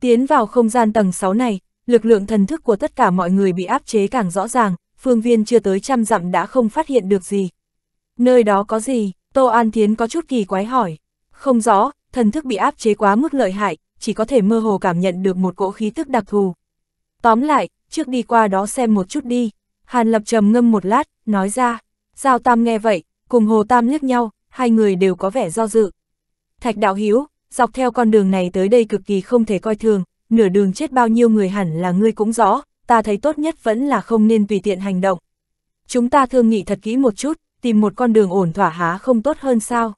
Tiến vào không gian tầng 6 này, lực lượng thần thức của tất cả mọi người bị áp chế càng rõ ràng, phương viên chưa tới trăm dặm đã không phát hiện được gì. Nơi đó có gì? Tô An Thiến có chút kỳ quái hỏi. Không rõ, thần thức bị áp chế quá mức lợi hại, chỉ có thể mơ hồ cảm nhận được một cỗ khí tức đặc thù. Tóm lại, trước đi qua đó xem một chút đi. Hàn Lập trầm ngâm một lát, nói ra. Giao Tam nghe vậy, cùng Hồ Tam liếc nhau, hai người đều có vẻ do dự. Thạch Đạo Hiếu, dọc theo con đường này tới đây cực kỳ không thể coi thường, nửa đường chết bao nhiêu người hẳn là ngươi cũng rõ, ta thấy tốt nhất vẫn là không nên tùy tiện hành động. Chúng ta thương nghị thật kỹ một chút, tìm một con đường ổn thỏa há không tốt hơn sao?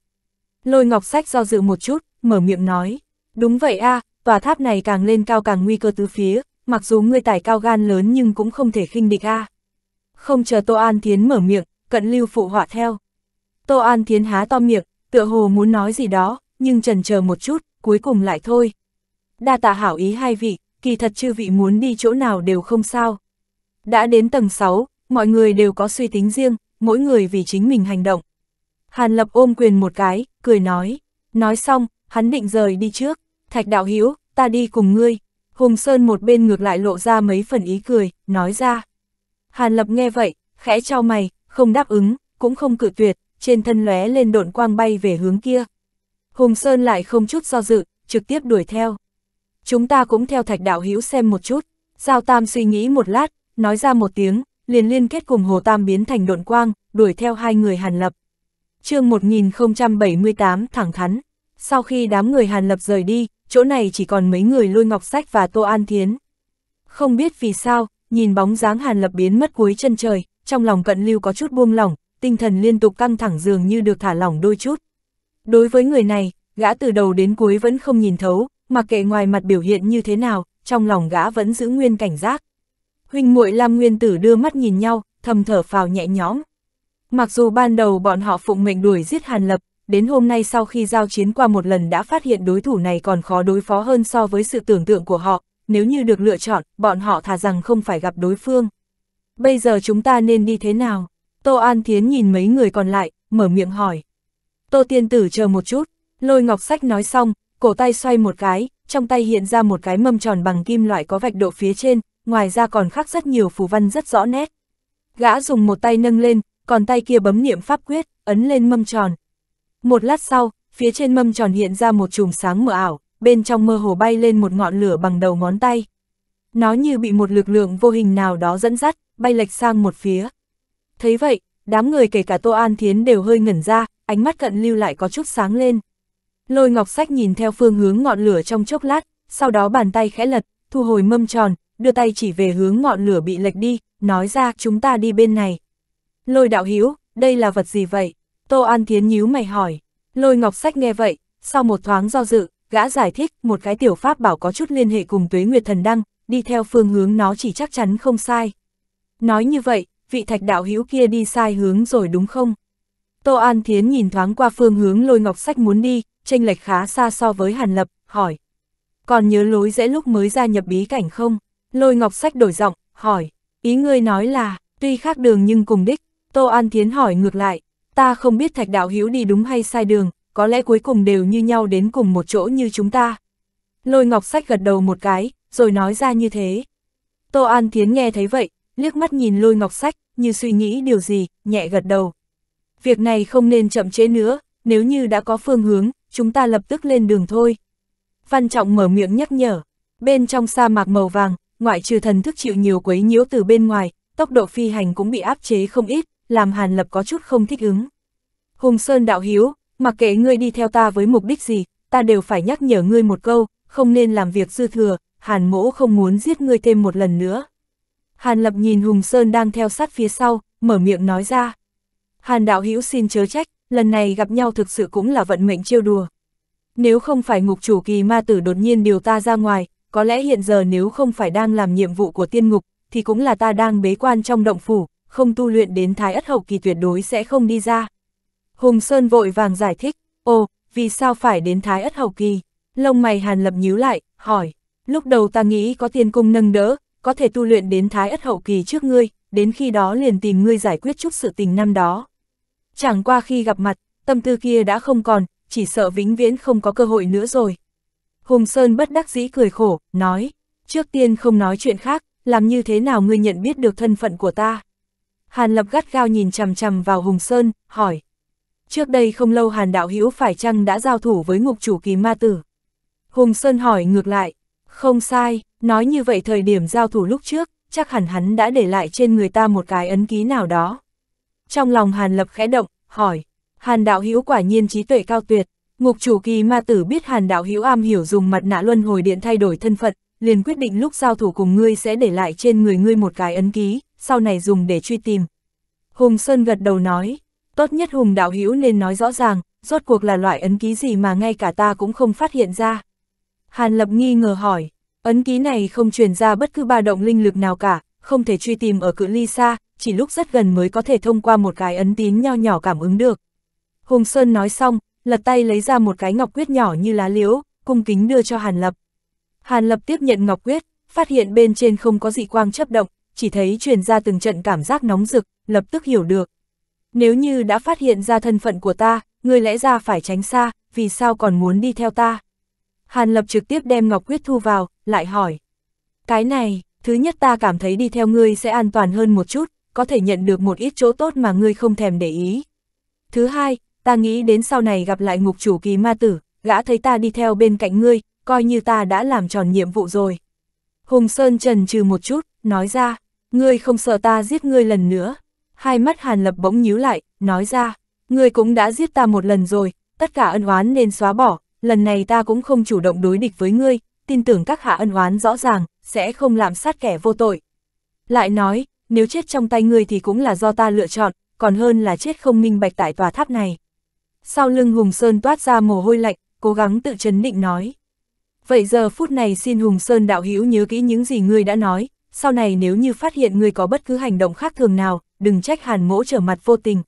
Lôi ngọc sách do dự một chút, mở miệng nói. Đúng vậy a à, tòa tháp này càng lên cao càng nguy cơ tứ phía, mặc dù ngươi tài cao gan lớn nhưng cũng không thể khinh địch a à. Không chờ Tô An Thiến mở miệng, cận lưu phụ họa theo. Tô An Thiến há to miệng, tựa hồ muốn nói gì đó, nhưng trần chờ một chút, cuối cùng lại thôi. Đa tạ hảo ý hai vị, kỳ thật chư vị muốn đi chỗ nào đều không sao. Đã đến tầng 6, mọi người đều có suy tính riêng, mỗi người vì chính mình hành động. Hàn Lập ôm quyền một cái, cười nói. Nói xong, hắn định rời đi trước. Thạch đạo Hiếu, ta đi cùng ngươi. Hùng Sơn một bên ngược lại lộ ra mấy phần ý cười, nói ra. Hàn Lập nghe vậy, khẽ trao mày, không đáp ứng, cũng không cự tuyệt, trên thân lóe lên độn quang bay về hướng kia. Hùng Sơn lại không chút do dự, trực tiếp đuổi theo. Chúng ta cũng theo thạch đạo hữu xem một chút. Giao Tam suy nghĩ một lát, nói ra một tiếng, liền liên kết cùng Hồ Tam biến thành độn quang, đuổi theo hai người Hàn Lập. chương 1078 thẳng thắn, sau khi đám người Hàn Lập rời đi, chỗ này chỉ còn mấy người lôi ngọc sách và Tô An Thiến. Không biết vì sao, nhìn bóng dáng Hàn Lập biến mất cuối chân trời, trong lòng cận lưu có chút buông lỏng, tinh thần liên tục căng thẳng dường như được thả lỏng đôi chút. Đối với người này, gã từ đầu đến cuối vẫn không nhìn thấu, mặc kệ ngoài mặt biểu hiện như thế nào, trong lòng gã vẫn giữ nguyên cảnh giác. Huynh muội Lam Nguyên Tử đưa mắt nhìn nhau, thầm thở phào nhẹ nhõm. Mặc dù ban đầu bọn họ phụng mệnh đuổi giết Hàn Lập, đến hôm nay sau khi giao chiến qua một lần đã phát hiện đối thủ này còn khó đối phó hơn so với sự tưởng tượng của họ, nếu như được lựa chọn, bọn họ thà rằng không phải gặp đối phương. Bây giờ chúng ta nên đi thế nào? Tô An Thiến nhìn mấy người còn lại, mở miệng hỏi. Tô Tiên Tử chờ một chút, lôi ngọc sách nói xong, cổ tay xoay một cái, trong tay hiện ra một cái mâm tròn bằng kim loại có vạch độ phía trên, ngoài ra còn khắc rất nhiều phù văn rất rõ nét. Gã dùng một tay nâng lên, còn tay kia bấm niệm pháp quyết, ấn lên mâm tròn. Một lát sau, phía trên mâm tròn hiện ra một chùm sáng mờ ảo, bên trong mơ hồ bay lên một ngọn lửa bằng đầu ngón tay. Nó như bị một lực lượng vô hình nào đó dẫn dắt, bay lệch sang một phía. Thấy vậy, đám người kể cả Tô An Thiến đều hơi ngẩn ra, ánh mắt cận lưu lại có chút sáng lên. Lôi ngọc sách nhìn theo phương hướng ngọn lửa trong chốc lát, sau đó bàn tay khẽ lật, thu hồi mâm tròn, đưa tay chỉ về hướng ngọn lửa bị lệch đi, nói ra chúng ta đi bên này. Lôi đạo hiếu, đây là vật gì vậy? Tô An Thiến nhíu mày hỏi. Lôi ngọc sách nghe vậy, sau một thoáng do dự, gã giải thích một cái tiểu pháp bảo có chút liên hệ cùng tuế nguyệt thần đăng, đi theo phương hướng nó chỉ chắc chắn không sai. Nói như vậy, vị thạch đạo hữu kia đi sai hướng rồi đúng không? Tô An Thiến nhìn thoáng qua phương hướng lôi ngọc sách muốn đi, tranh lệch khá xa so với Hàn Lập, hỏi. Còn nhớ lối dễ lúc mới gia nhập bí cảnh không? Lôi ngọc sách đổi giọng, hỏi. Ý ngươi nói là, tuy khác đường nhưng cùng đích, Tô An Thiến hỏi ngược lại. Ta không biết thạch đạo hiếu đi đúng hay sai đường, có lẽ cuối cùng đều như nhau đến cùng một chỗ như chúng ta. Lôi ngọc sách gật đầu một cái, rồi nói ra như thế. Tô An Thiến nghe thấy vậy, liếc mắt nhìn lôi ngọc sách, như suy nghĩ điều gì, nhẹ gật đầu việc này không nên chậm chế nữa, nếu như đã có phương hướng, chúng ta lập tức lên đường thôi. Văn Trọng mở miệng nhắc nhở, bên trong sa mạc màu vàng, ngoại trừ thần thức chịu nhiều quấy nhiễu từ bên ngoài, tốc độ phi hành cũng bị áp chế không ít, làm Hàn Lập có chút không thích ứng. Hùng Sơn đạo hiếu, mặc kệ ngươi đi theo ta với mục đích gì, ta đều phải nhắc nhở ngươi một câu, không nên làm việc dư thừa, Hàn mỗ không muốn giết ngươi thêm một lần nữa. Hàn Lập nhìn Hùng Sơn đang theo sát phía sau, mở miệng nói ra. Hàn đạo hữu xin chớ trách, lần này gặp nhau thực sự cũng là vận mệnh chiêu đùa. Nếu không phải ngục chủ kỳ ma tử đột nhiên điều ta ra ngoài, có lẽ hiện giờ nếu không phải đang làm nhiệm vụ của tiên ngục, thì cũng là ta đang bế quan trong động phủ, không tu luyện đến thái ất hậu kỳ tuyệt đối sẽ không đi ra. Hùng Sơn vội vàng giải thích, ồ, vì sao phải đến thái ất hậu kỳ? Lông mày hàn lập nhíu lại, hỏi, lúc đầu ta nghĩ có tiên cung nâng đỡ, có thể tu luyện đến thái ất hậu kỳ trước ngươi, đến khi đó liền tìm ngươi giải quyết chút sự tình năm đó. Chẳng qua khi gặp mặt, tâm tư kia đã không còn, chỉ sợ vĩnh viễn không có cơ hội nữa rồi. Hùng Sơn bất đắc dĩ cười khổ, nói, trước tiên không nói chuyện khác, làm như thế nào ngươi nhận biết được thân phận của ta. Hàn Lập gắt gao nhìn chằm chằm vào Hùng Sơn, hỏi. Trước đây không lâu Hàn Đạo Hữu phải chăng đã giao thủ với ngục chủ kỳ ma tử? Hùng Sơn hỏi ngược lại, không sai, nói như vậy thời điểm giao thủ lúc trước, chắc hẳn hắn đã để lại trên người ta một cái ấn ký nào đó. Trong lòng Hàn Lập khẽ động, hỏi, Hàn Đạo Hữu quả nhiên trí tuệ cao tuyệt, ngục chủ kỳ ma tử biết Hàn Đạo Hữu am hiểu dùng mặt nạ luân hồi điện thay đổi thân phận, liền quyết định lúc giao thủ cùng ngươi sẽ để lại trên người ngươi một cái ấn ký, sau này dùng để truy tìm. Hùng Sơn gật đầu nói, tốt nhất Hùng Đạo Hữu nên nói rõ ràng, rốt cuộc là loại ấn ký gì mà ngay cả ta cũng không phát hiện ra. Hàn Lập nghi ngờ hỏi, Ấn ký này không truyền ra bất cứ ba động linh lực nào cả, không thể truy tìm ở cự ly xa, chỉ lúc rất gần mới có thể thông qua một cái ấn tín nho nhỏ cảm ứng được. Hùng Sơn nói xong, lật tay lấy ra một cái ngọc quyết nhỏ như lá liễu, cung kính đưa cho Hàn Lập. Hàn Lập tiếp nhận ngọc quyết, phát hiện bên trên không có dị quang chấp động, chỉ thấy truyền ra từng trận cảm giác nóng rực, lập tức hiểu được. Nếu như đã phát hiện ra thân phận của ta, người lẽ ra phải tránh xa, vì sao còn muốn đi theo ta? Hàn Lập trực tiếp đem ngọc quyết thu vào, lại hỏi. Cái này, thứ nhất ta cảm thấy đi theo ngươi sẽ an toàn hơn một chút, có thể nhận được một ít chỗ tốt mà ngươi không thèm để ý. Thứ hai, ta nghĩ đến sau này gặp lại ngục chủ kỳ ma tử, gã thấy ta đi theo bên cạnh ngươi, coi như ta đã làm tròn nhiệm vụ rồi. Hùng Sơn trần trừ một chút, nói ra, ngươi không sợ ta giết ngươi lần nữa. Hai mắt Hàn Lập bỗng nhíu lại, nói ra, ngươi cũng đã giết ta một lần rồi, tất cả ân oán nên xóa bỏ, lần này ta cũng không chủ động đối địch với ngươi, tin tưởng các hạ ân oán rõ ràng, sẽ không làm sát kẻ vô tội. Lại nói, nếu chết trong tay ngươi thì cũng là do ta lựa chọn, còn hơn là chết không minh bạch tại tòa tháp này. Sau lưng Hùng Sơn toát ra mồ hôi lạnh, cố gắng tự chấn định nói. Vậy giờ phút này xin Hùng Sơn đạo hữu nhớ kỹ những gì ngươi đã nói, sau này nếu như phát hiện ngươi có bất cứ hành động khác thường nào, đừng trách hàn mỗ trở mặt vô tình.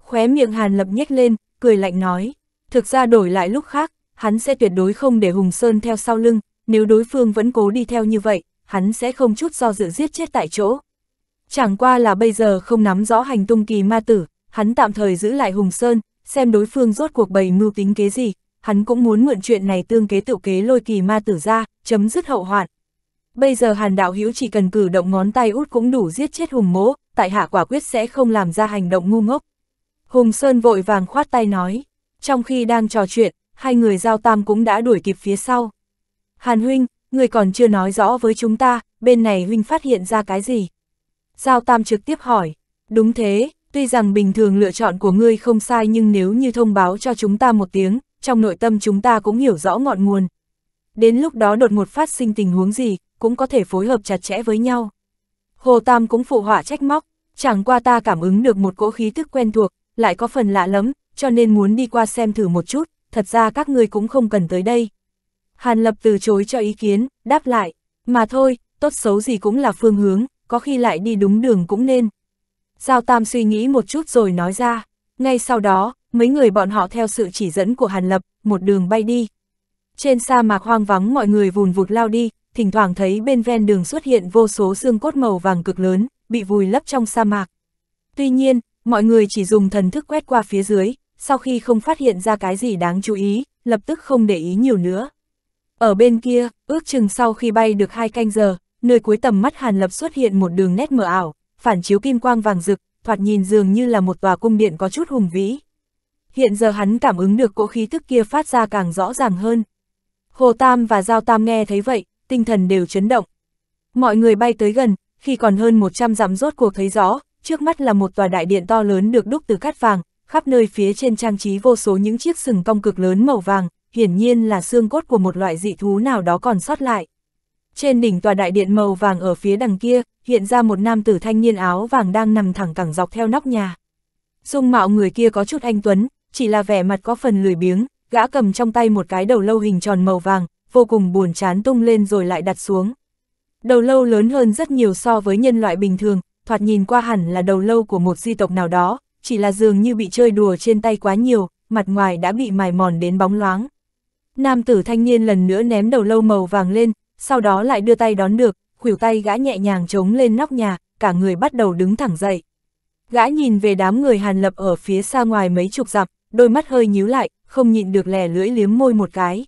Khóe miệng hàn lập nhếch lên, cười lạnh nói. Thực ra đổi lại lúc khác, hắn sẽ tuyệt đối không để Hùng Sơn theo sau lưng, nếu đối phương vẫn cố đi theo như vậy, hắn sẽ không chút do dự giết chết tại chỗ. Chẳng qua là bây giờ không nắm rõ hành tung kỳ ma tử, hắn tạm thời giữ lại Hùng Sơn, xem đối phương rốt cuộc bày mưu tính kế gì, hắn cũng muốn mượn chuyện này tương kế tự kế lôi kỳ ma tử ra, chấm dứt hậu hoạn. Bây giờ hàn đạo hữu chỉ cần cử động ngón tay út cũng đủ giết chết Hùng mỗ, tại hạ quả quyết sẽ không làm ra hành động ngu ngốc. Hùng Sơn vội vàng khoát tay nói, trong khi đang trò chuyện, hai người giao tam cũng đã đuổi kịp phía sau. Hàn huynh, người còn chưa nói rõ với chúng ta, bên này huynh phát hiện ra cái gì? Giao tam trực tiếp hỏi, đúng thế, tuy rằng bình thường lựa chọn của ngươi không sai nhưng nếu như thông báo cho chúng ta một tiếng, trong nội tâm chúng ta cũng hiểu rõ ngọn nguồn. Đến lúc đó đột ngột phát sinh tình huống gì, cũng có thể phối hợp chặt chẽ với nhau. Hồ Tam cũng phụ họa trách móc, chẳng qua ta cảm ứng được một cỗ khí tức quen thuộc, lại có phần lạ lắm, cho nên muốn đi qua xem thử một chút, thật ra các ngươi cũng không cần tới đây. Hàn Lập từ chối cho ý kiến, đáp lại, mà thôi, tốt xấu gì cũng là phương hướng, có khi lại đi đúng đường cũng nên. Giao Tam suy nghĩ một chút rồi nói ra, ngay sau đó, mấy người bọn họ theo sự chỉ dẫn của Hàn Lập, một đường bay đi. Trên sa mạc hoang vắng mọi người vùn vụt lao đi, thỉnh thoảng thấy bên ven đường xuất hiện vô số xương cốt màu vàng cực lớn, bị vùi lấp trong sa mạc. Tuy nhiên, mọi người chỉ dùng thần thức quét qua phía dưới, sau khi không phát hiện ra cái gì đáng chú ý, lập tức không để ý nhiều nữa. Ở bên kia, ước chừng sau khi bay được hai canh giờ, nơi cuối tầm mắt Hàn Lập xuất hiện một đường nét mờ ảo, phản chiếu kim quang vàng rực, thoạt nhìn dường như là một tòa cung điện có chút hùng vĩ. Hiện giờ hắn cảm ứng được cỗ khí tức kia phát ra càng rõ ràng hơn. Hồ Tam và Giao Tam nghe thấy vậy, tinh thần đều chấn động. Mọi người bay tới gần, khi còn hơn 100 dặm rốt cuộc thấy rõ, trước mắt là một tòa đại điện to lớn được đúc từ cát vàng, khắp nơi phía trên trang trí vô số những chiếc sừng cong cực lớn màu vàng, hiển nhiên là xương cốt của một loại dị thú nào đó còn sót lại. Trên đỉnh tòa đại điện màu vàng ở phía đằng kia, hiện ra một nam tử thanh niên áo vàng đang nằm thẳng cẳng dọc theo nóc nhà. Dung mạo người kia có chút anh tuấn, chỉ là vẻ mặt có phần lười biếng, gã cầm trong tay một cái đầu lâu hình tròn màu vàng, vô cùng buồn chán tung lên rồi lại đặt xuống. Đầu lâu lớn hơn rất nhiều so với nhân loại bình thường, thoạt nhìn qua hẳn là đầu lâu của một di tộc nào đó, chỉ là dường như bị chơi đùa trên tay quá nhiều, mặt ngoài đã bị mài mòn đến bóng loáng. Nam tử thanh niên lần nữa ném đầu lâu màu vàng lên, sau đó lại đưa tay đón được, khuỷu tay gã nhẹ nhàng chống lên nóc nhà, cả người bắt đầu đứng thẳng dậy. Gã nhìn về đám người hàn lập ở phía xa ngoài mấy chục dặm, đôi mắt hơi nhíu lại, không nhịn được lẻ lưỡi liếm môi một cái.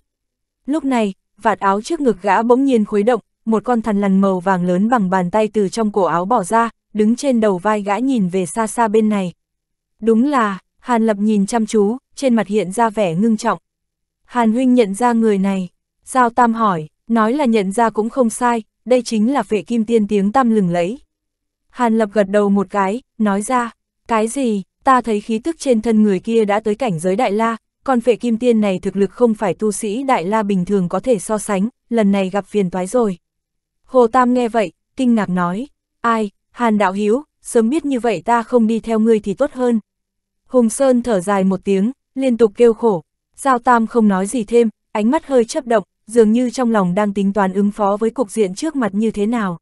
Lúc này, vạt áo trước ngực gã bỗng nhiên khuấy động, một con thằn lằn màu vàng lớn bằng bàn tay từ trong cổ áo bỏ ra, đứng trên đầu vai gã nhìn về xa xa bên này. Đúng là, Hàn Lập nhìn chăm chú, trên mặt hiện ra vẻ ngưng trọng. Hàn Huynh nhận ra người này. Giao Tam hỏi, nói là nhận ra cũng không sai, đây chính là vệ kim tiên tiếng tam lừng lấy. Hàn Lập gật đầu một cái, nói ra, cái gì, ta thấy khí tức trên thân người kia đã tới cảnh giới đại la, còn vệ kim tiên này thực lực không phải tu sĩ đại la bình thường có thể so sánh, lần này gặp phiền toái rồi. Hồ Tam nghe vậy, kinh ngạc nói, ai, Hàn Đạo Hiếu, sớm biết như vậy ta không đi theo ngươi thì tốt hơn. Hùng Sơn thở dài một tiếng, liên tục kêu khổ. Giao Tam không nói gì thêm, ánh mắt hơi chấp động, dường như trong lòng đang tính toán ứng phó với cục diện trước mặt như thế nào.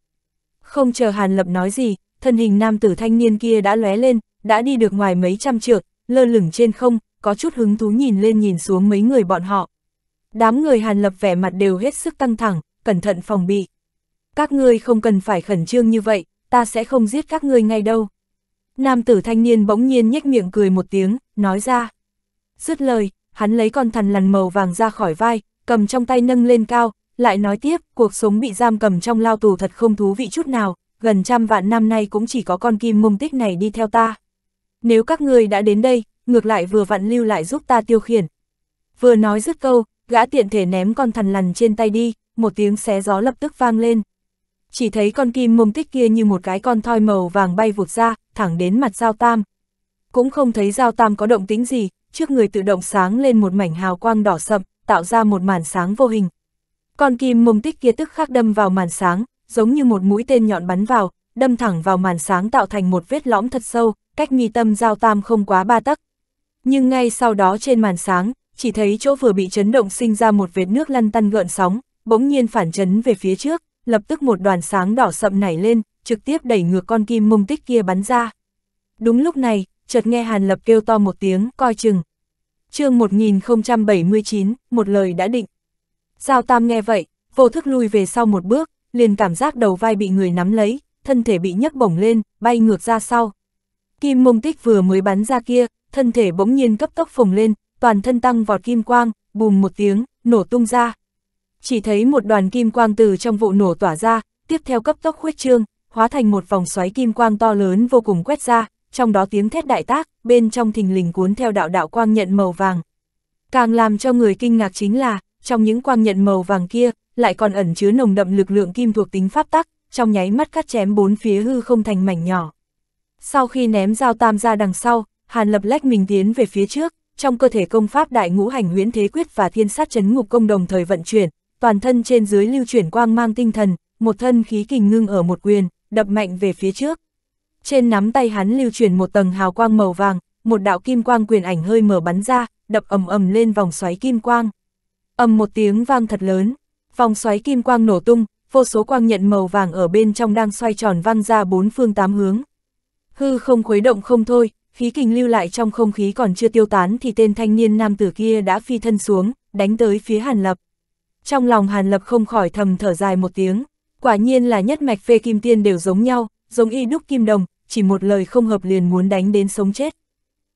Không chờ Hàn Lập nói gì, thân hình nam tử thanh niên kia đã lóe lên, đã đi được ngoài mấy trăm trượng, lơ lửng trên không, có chút hứng thú nhìn lên nhìn xuống mấy người bọn họ. Đám người Hàn Lập vẻ mặt đều hết sức căng thẳng, cẩn thận phòng bị. Các ngươi không cần phải khẩn trương như vậy, ta sẽ không giết các ngươi ngay đâu. Nam tử thanh niên bỗng nhiên nhếch miệng cười một tiếng, nói ra. Dứt lời, hắn lấy con thằn lằn màu vàng ra khỏi vai, cầm trong tay nâng lên cao, lại nói tiếp, cuộc sống bị giam cầm trong lao tù thật không thú vị chút nào, gần trăm vạn năm nay cũng chỉ có con kim mông tích này đi theo ta. Nếu các ngươi đã đến đây, ngược lại vừa vặn lưu lại giúp ta tiêu khiển. Vừa nói dứt câu, gã tiện thể ném con thằn lằn trên tay đi, một tiếng xé gió lập tức vang lên chỉ thấy con kim mông tích kia như một cái con thoi màu vàng bay vụt ra, thẳng đến mặt Giao Tam. Cũng không thấy Giao Tam có động tĩnh gì, trước người tự động sáng lên một mảnh hào quang đỏ sậm, tạo ra một màn sáng vô hình. Con kim mông tích kia tức khắc đâm vào màn sáng, giống như một mũi tên nhọn bắn vào, đâm thẳng vào màn sáng tạo thành một vết lõm thật sâu, cách mi tâm Giao Tam không quá ba tấc. Nhưng ngay sau đó trên màn sáng, chỉ thấy chỗ vừa bị chấn động sinh ra một vệt nước lăn tăn gợn sóng, bỗng nhiên phản chấn về phía trước, lập tức một đoàn sáng đỏ sậm nảy lên, trực tiếp đẩy ngược con kim mông tích kia bắn ra. Đúng lúc này, chợt nghe Hàn Lập kêu to một tiếng, coi chừng. chương 1079, một lời đã định. Giao Tam nghe vậy, vô thức lui về sau một bước, liền cảm giác đầu vai bị người nắm lấy, thân thể bị nhấc bổng lên, bay ngược ra sau. Kim mông tích vừa mới bắn ra kia, thân thể bỗng nhiên cấp tốc phồng lên, toàn thân tăng vọt kim quang, bùm một tiếng, nổ tung ra, chỉ thấy một đoàn kim quang từ trong vụ nổ tỏa ra, tiếp theo cấp tốc khuếch trương, hóa thành một vòng xoáy kim quang to lớn vô cùng quét ra, trong đó tiếng thét đại tác, bên trong thình lình cuốn theo đạo đạo quang nhận màu vàng. Càng làm cho người kinh ngạc chính là, trong những quang nhận màu vàng kia, lại còn ẩn chứa nồng đậm lực lượng kim thuộc tính pháp tắc, trong nháy mắt cắt chém bốn phía hư không thành mảnh nhỏ. Sau khi ném dao tam ra đằng sau, Hàn Lập lách mình tiến về phía trước, trong cơ thể công pháp đại ngũ hành huyễn thế quyết và thiên sát chấn ngục công đồng thời vận chuyển, toàn thân trên dưới lưu chuyển quang mang tinh thần, một thân khí kình ngưng ở một quyền, đập mạnh về phía trước. Trên nắm tay hắn lưu chuyển một tầng hào quang màu vàng, một đạo kim quang quyền ảnh hơi mở bắn ra, đập ầm ầm lên vòng xoáy kim quang. Ầm một tiếng vang thật lớn, vòng xoáy kim quang nổ tung, vô số quang nhận màu vàng ở bên trong đang xoay tròn văng ra bốn phương tám hướng. Hư không khuấy động không thôi, khí kình lưu lại trong không khí còn chưa tiêu tán thì tên thanh niên nam tử kia đã phi thân xuống, đánh tới phía Hàn Lập trong lòng Hàn Lập không khỏi thầm thở dài một tiếng, quả nhiên là nhất mạch phê kim tiên đều giống nhau, giống y đúc kim đồng, chỉ một lời không hợp liền muốn đánh đến sống chết.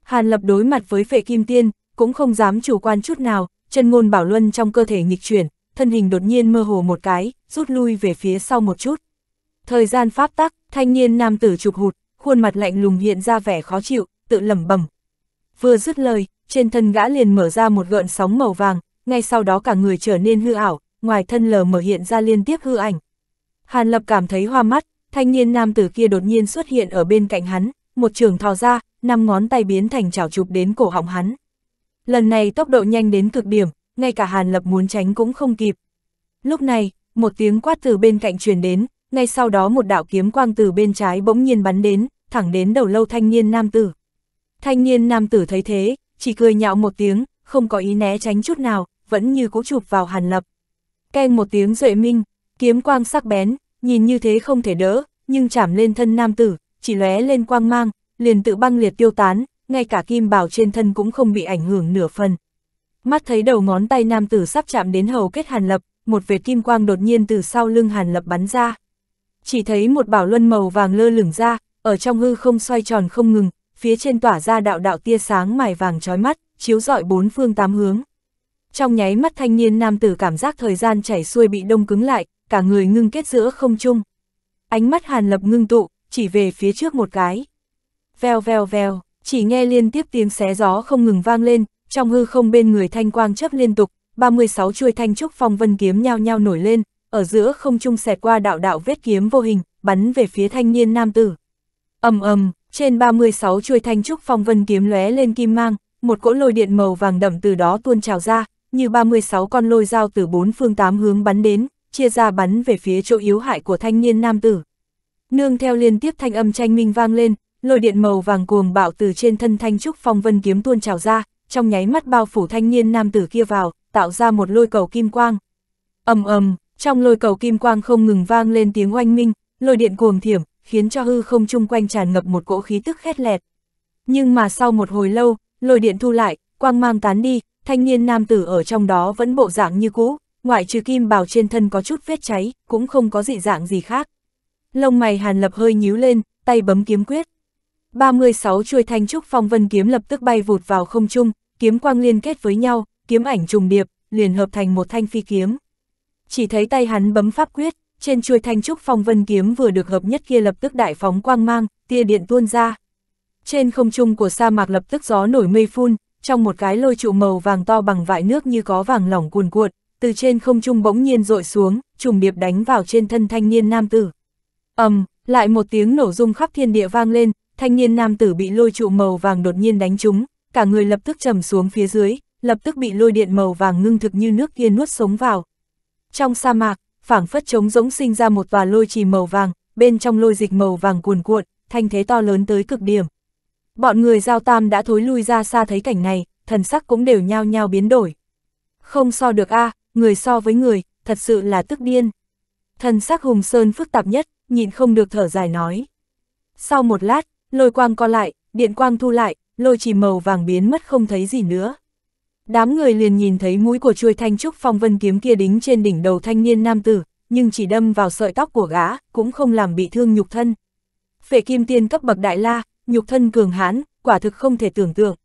Hàn Lập đối mặt với phệ kim tiên, cũng không dám chủ quan chút nào, chân ngôn bảo luân trong cơ thể nghịch chuyển, thân hình đột nhiên mơ hồ một cái, rút lui về phía sau một chút. Thời gian pháp tắc, thanh niên nam tử chụp hụt, khuôn mặt lạnh lùng hiện ra vẻ khó chịu, tự lẩm bẩm. Vừa dứt lời, trên thân gã liền mở ra một gợn sóng màu vàng, ngay sau đó cả người trở nên hư ảo, ngoài thân lờ mở hiện ra liên tiếp hư ảnh. Hàn Lập cảm thấy hoa mắt, thanh niên nam tử kia đột nhiên xuất hiện ở bên cạnh hắn, một trường thò ra, năm ngón tay biến thành chảo chụp đến cổ họng hắn. Lần này tốc độ nhanh đến cực điểm, ngay cả Hàn Lập muốn tránh cũng không kịp. Lúc này, một tiếng quát từ bên cạnh truyền đến, ngay sau đó một đạo kiếm quang từ bên trái bỗng nhiên bắn đến, thẳng đến đầu lâu thanh niên nam tử. Thanh niên nam tử thấy thế, chỉ cười nhạo một tiếng, không có ý né tránh chút nào, vẫn như cố chụp vào Hàn Lập. keng một tiếng duệ minh, kiếm quang sắc bén, nhìn như thế không thể đỡ, nhưng chạm lên thân nam tử, chỉ lóe lên quang mang, liền tự băng liệt tiêu tán, ngay cả kim bảo trên thân cũng không bị ảnh hưởng nửa phần. Mắt thấy đầu ngón tay nam tử sắp chạm đến hầu kết Hàn Lập, một vệt kim quang đột nhiên từ sau lưng Hàn Lập bắn ra. Chỉ thấy một bảo luân màu vàng lơ lửng ra, ở trong hư không xoay tròn không ngừng, phía trên tỏa ra đạo đạo tia sáng mài vàng trói mắt, chiếu rọi bốn phương tám hướng. Trong nháy mắt thanh niên nam tử cảm giác thời gian chảy xuôi bị đông cứng lại, cả người ngưng kết giữa không trung. Ánh mắt hàn lập ngưng tụ, chỉ về phía trước một cái. Vèo vèo vèo, chỉ nghe liên tiếp tiếng xé gió không ngừng vang lên, trong hư không bên người thanh quang chấp liên tục, 36 chuôi thanh trúc phong vân kiếm nhao nhao nổi lên, ở giữa không trung xẹt qua đạo đạo vết kiếm vô hình, bắn về phía thanh niên nam tử. Ầm ầm, trên 36 chuôi thanh trúc phong vân kiếm lóe lên kim mang, một cỗ lôi điện màu vàng đậm từ đó tuôn trào ra, như 36 con lôi dao từ bốn phương tám hướng bắn đến, chia ra bắn về phía chỗ yếu hại của thanh niên nam tử. Nương theo liên tiếp thanh âm tranh minh vang lên, lôi điện màu vàng cuồng bạo từ trên thân thanh trúc phong vân kiếm tuôn trào ra, trong nháy mắt bao phủ thanh niên nam tử kia vào, tạo ra một lôi cầu kim quang. ầm ầm, trong lôi cầu kim quang không ngừng vang lên tiếng oanh minh, lôi điện cuồng thiểm, khiến cho hư không chung quanh tràn ngập một cỗ khí tức khét lẹt. Nhưng mà sau một hồi lâu, lôi điện thu lại, quang mang tán đi, thanh niên nam tử ở trong đó vẫn bộ dạng như cũ, ngoại trừ kim bào trên thân có chút vết cháy, cũng không có dị dạng gì khác. Lông mày Hàn Lập hơi nhíu lên, tay bấm kiếm quyết. 36 chuôi thanh trúc phong vân kiếm lập tức bay vụt vào không trung, kiếm quang liên kết với nhau, kiếm ảnh trùng điệp, liền hợp thành một thanh phi kiếm. Chỉ thấy tay hắn bấm pháp quyết, trên chuôi thanh trúc phong vân kiếm vừa được hợp nhất kia lập tức đại phóng quang mang, tia điện tuôn ra. Trên không trung của sa mạc lập tức gió nổi mây phun, trong một cái lôi trụ màu vàng to bằng vại nước như có vàng lỏng cuồn cuộn, từ trên không trung bỗng nhiên rội xuống, trùng điệp đánh vào trên thân thanh niên nam tử. ầm, um, lại một tiếng nổ rung khắp thiên địa vang lên, thanh niên nam tử bị lôi trụ màu vàng đột nhiên đánh trúng, cả người lập tức trầm xuống phía dưới, lập tức bị lôi điện màu vàng ngưng thực như nước kia nuốt sống vào. Trong sa mạc, phảng phất trống rỗng sinh ra một tòa lôi trì màu vàng, bên trong lôi dịch màu vàng cuồn cuộn, thanh thế to lớn tới cực điểm. Bọn người giao tam đã thối lui ra xa thấy cảnh này, thần sắc cũng đều nhao nhao biến đổi. Không so được a à, người so với người, thật sự là tức điên. Thần sắc Hùng Sơn phức tạp nhất, nhịn không được thở dài nói. Sau một lát, lôi quang co lại, điện quang thu lại, lôi chỉ màu vàng biến mất không thấy gì nữa. Đám người liền nhìn thấy mũi của chuôi thanh trúc phong vân kiếm kia đính trên đỉnh đầu thanh niên nam tử, nhưng chỉ đâm vào sợi tóc của gã, cũng không làm bị thương nhục thân. Phệ kim tiên cấp bậc đại la, nhục thân cường hãn, quả thực không thể tưởng tượng.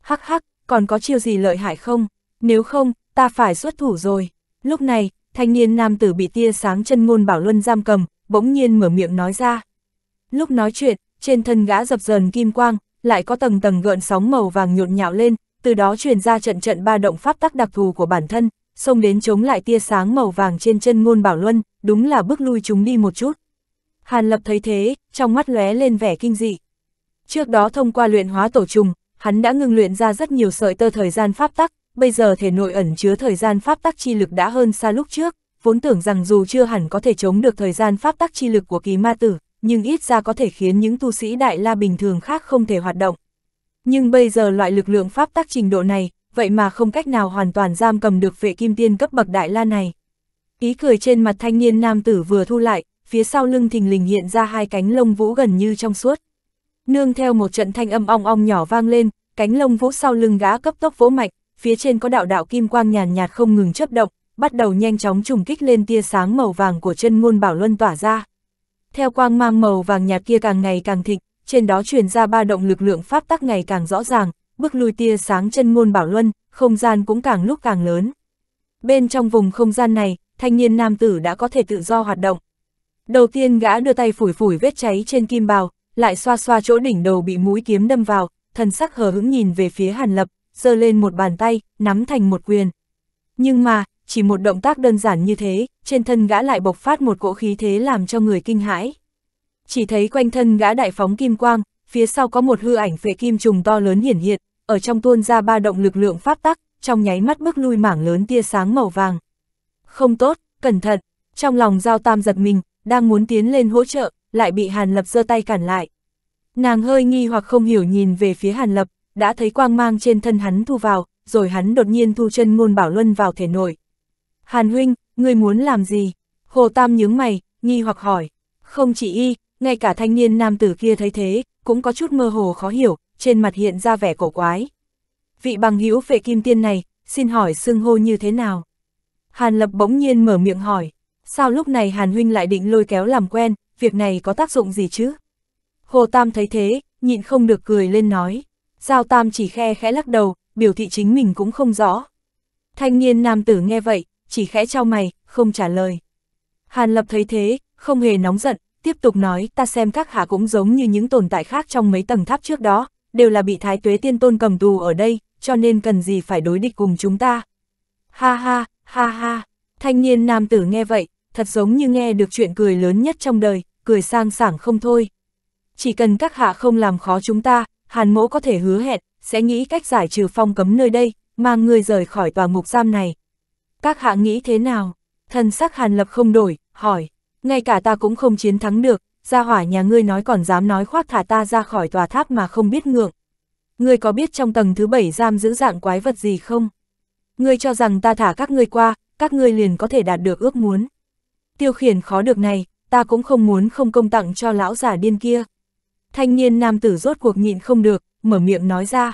Hắc hắc, còn có chiêu gì lợi hại không? Nếu không, ta phải xuất thủ rồi. Lúc này, thanh niên nam tử bị tia sáng chân ngôn bảo luân giam cầm, bỗng nhiên mở miệng nói ra. Lúc nói chuyện, trên thân gã dập dờn kim quang, lại có tầng tầng gợn sóng màu vàng nhộn nhạo lên, từ đó truyền ra trận trận ba động pháp tắc đặc thù của bản thân, xông đến chống lại tia sáng màu vàng trên chân ngôn bảo luân, đúng là bước lui chúng đi một chút. Hàn Lập thấy thế, trong mắt lóe lên vẻ kinh dị. Trước đó thông qua luyện hóa tổ trùng, hắn đã ngưng luyện ra rất nhiều sợi tơ thời gian pháp tắc, bây giờ thể nội ẩn chứa thời gian pháp tắc chi lực đã hơn xa lúc trước, vốn tưởng rằng dù chưa hẳn có thể chống được thời gian pháp tắc chi lực của kỳ ma tử, nhưng ít ra có thể khiến những tu sĩ đại la bình thường khác không thể hoạt động. Nhưng bây giờ loại lực lượng pháp tắc trình độ này, vậy mà không cách nào hoàn toàn giam cầm được vệ kim tiên cấp bậc đại la này. Ý cười trên mặt thanh niên nam tử vừa thu lại, phía sau lưng thình lình hiện ra hai cánh lông vũ gần như trong suốt. Nương theo một trận thanh âm ong ong nhỏ vang lên, cánh lông vũ sau lưng gã cấp tốc vỗ mạnh, phía trên có đạo đạo kim quang nhàn nhạt không ngừng chớp động, bắt đầu nhanh chóng trùng kích lên tia sáng màu vàng của chân ngôn bảo luân tỏa ra. Theo quang mang màu vàng nhạt kia càng ngày càng thịnh, trên đó truyền ra ba động lực lượng pháp tắc ngày càng rõ ràng, bước lùi tia sáng chân ngôn bảo luân, không gian cũng càng lúc càng lớn. Bên trong vùng không gian này, thanh niên nam tử đã có thể tự do hoạt động. Đầu tiên gã đưa tay phủi phủi vết cháy trên kim bào, lại xoa xoa chỗ đỉnh đầu bị mũi kiếm đâm vào, thần sắc hờ hững nhìn về phía Hàn Lập, giơ lên một bàn tay, nắm thành một quyền. Nhưng mà, chỉ một động tác đơn giản như thế, trên thân gã lại bộc phát một cỗ khí thế làm cho người kinh hãi. Chỉ thấy quanh thân gã đại phóng kim quang, phía sau có một hư ảnh phệ kim trùng to lớn hiển hiện, ở trong tuôn ra ba động lực lượng pháp tắc, trong nháy mắt bước lui mảng lớn tia sáng màu vàng. Không tốt, cẩn thận, trong lòng giao tam giật mình, đang muốn tiến lên hỗ trợ, lại bị Hàn Lập giơ tay cản lại. Nàng hơi nghi hoặc không hiểu nhìn về phía Hàn Lập, đã thấy quang mang trên thân hắn thu vào, rồi hắn đột nhiên thu chân ngôn bảo luân vào thể nội. Hàn huynh, ngươi muốn làm gì? Hồ Tam nhướng mày, nghi hoặc hỏi. Không chỉ y, ngay cả thanh niên nam tử kia thấy thế, cũng có chút mơ hồ khó hiểu, trên mặt hiện ra vẻ cổ quái. Vị bằng hữu vệ kim tiên này, xin hỏi xưng hô như thế nào? Hàn Lập bỗng nhiên mở miệng hỏi, sao lúc này Hàn huynh lại định lôi kéo làm quen, việc này có tác dụng gì chứ? Hồ Tam thấy thế, nhịn không được cười lên nói. Giao Tam chỉ khe khẽ lắc đầu, biểu thị chính mình cũng không rõ. Thanh niên nam tử nghe vậy, chỉ khẽ trao mày, không trả lời. Hàn Lập thấy thế, không hề nóng giận, tiếp tục nói ta xem các hạ cũng giống như những tồn tại khác trong mấy tầng tháp trước đó, đều là bị Thái Tuế Tiên Tôn cầm tù ở đây, cho nên cần gì phải đối địch cùng chúng ta. Ha ha, ha ha, thanh niên nam tử nghe vậy, thật giống như nghe được chuyện cười lớn nhất trong đời, cười sang sảng không thôi. Chỉ cần các hạ không làm khó chúng ta, hàn mỗ có thể hứa hẹn, sẽ nghĩ cách giải trừ phong cấm nơi đây, mang người rời khỏi tòa ngục giam này. Các hạ nghĩ thế nào? Thần sắc hàn lập không đổi, hỏi, ngay cả ta cũng không chiến thắng được, gia hỏa nhà ngươi nói còn dám nói khoác thả ta ra khỏi tòa tháp mà không biết ngượng. Ngươi có biết trong tầng thứ bảy giam giữ dạng quái vật gì không? Ngươi cho rằng ta thả các ngươi qua, các ngươi liền có thể đạt được ước muốn. Tiêu khiển khó được này, ta cũng không muốn không công tặng cho lão giả điên kia. Thanh niên nam tử rốt cuộc nhịn không được, mở miệng nói ra.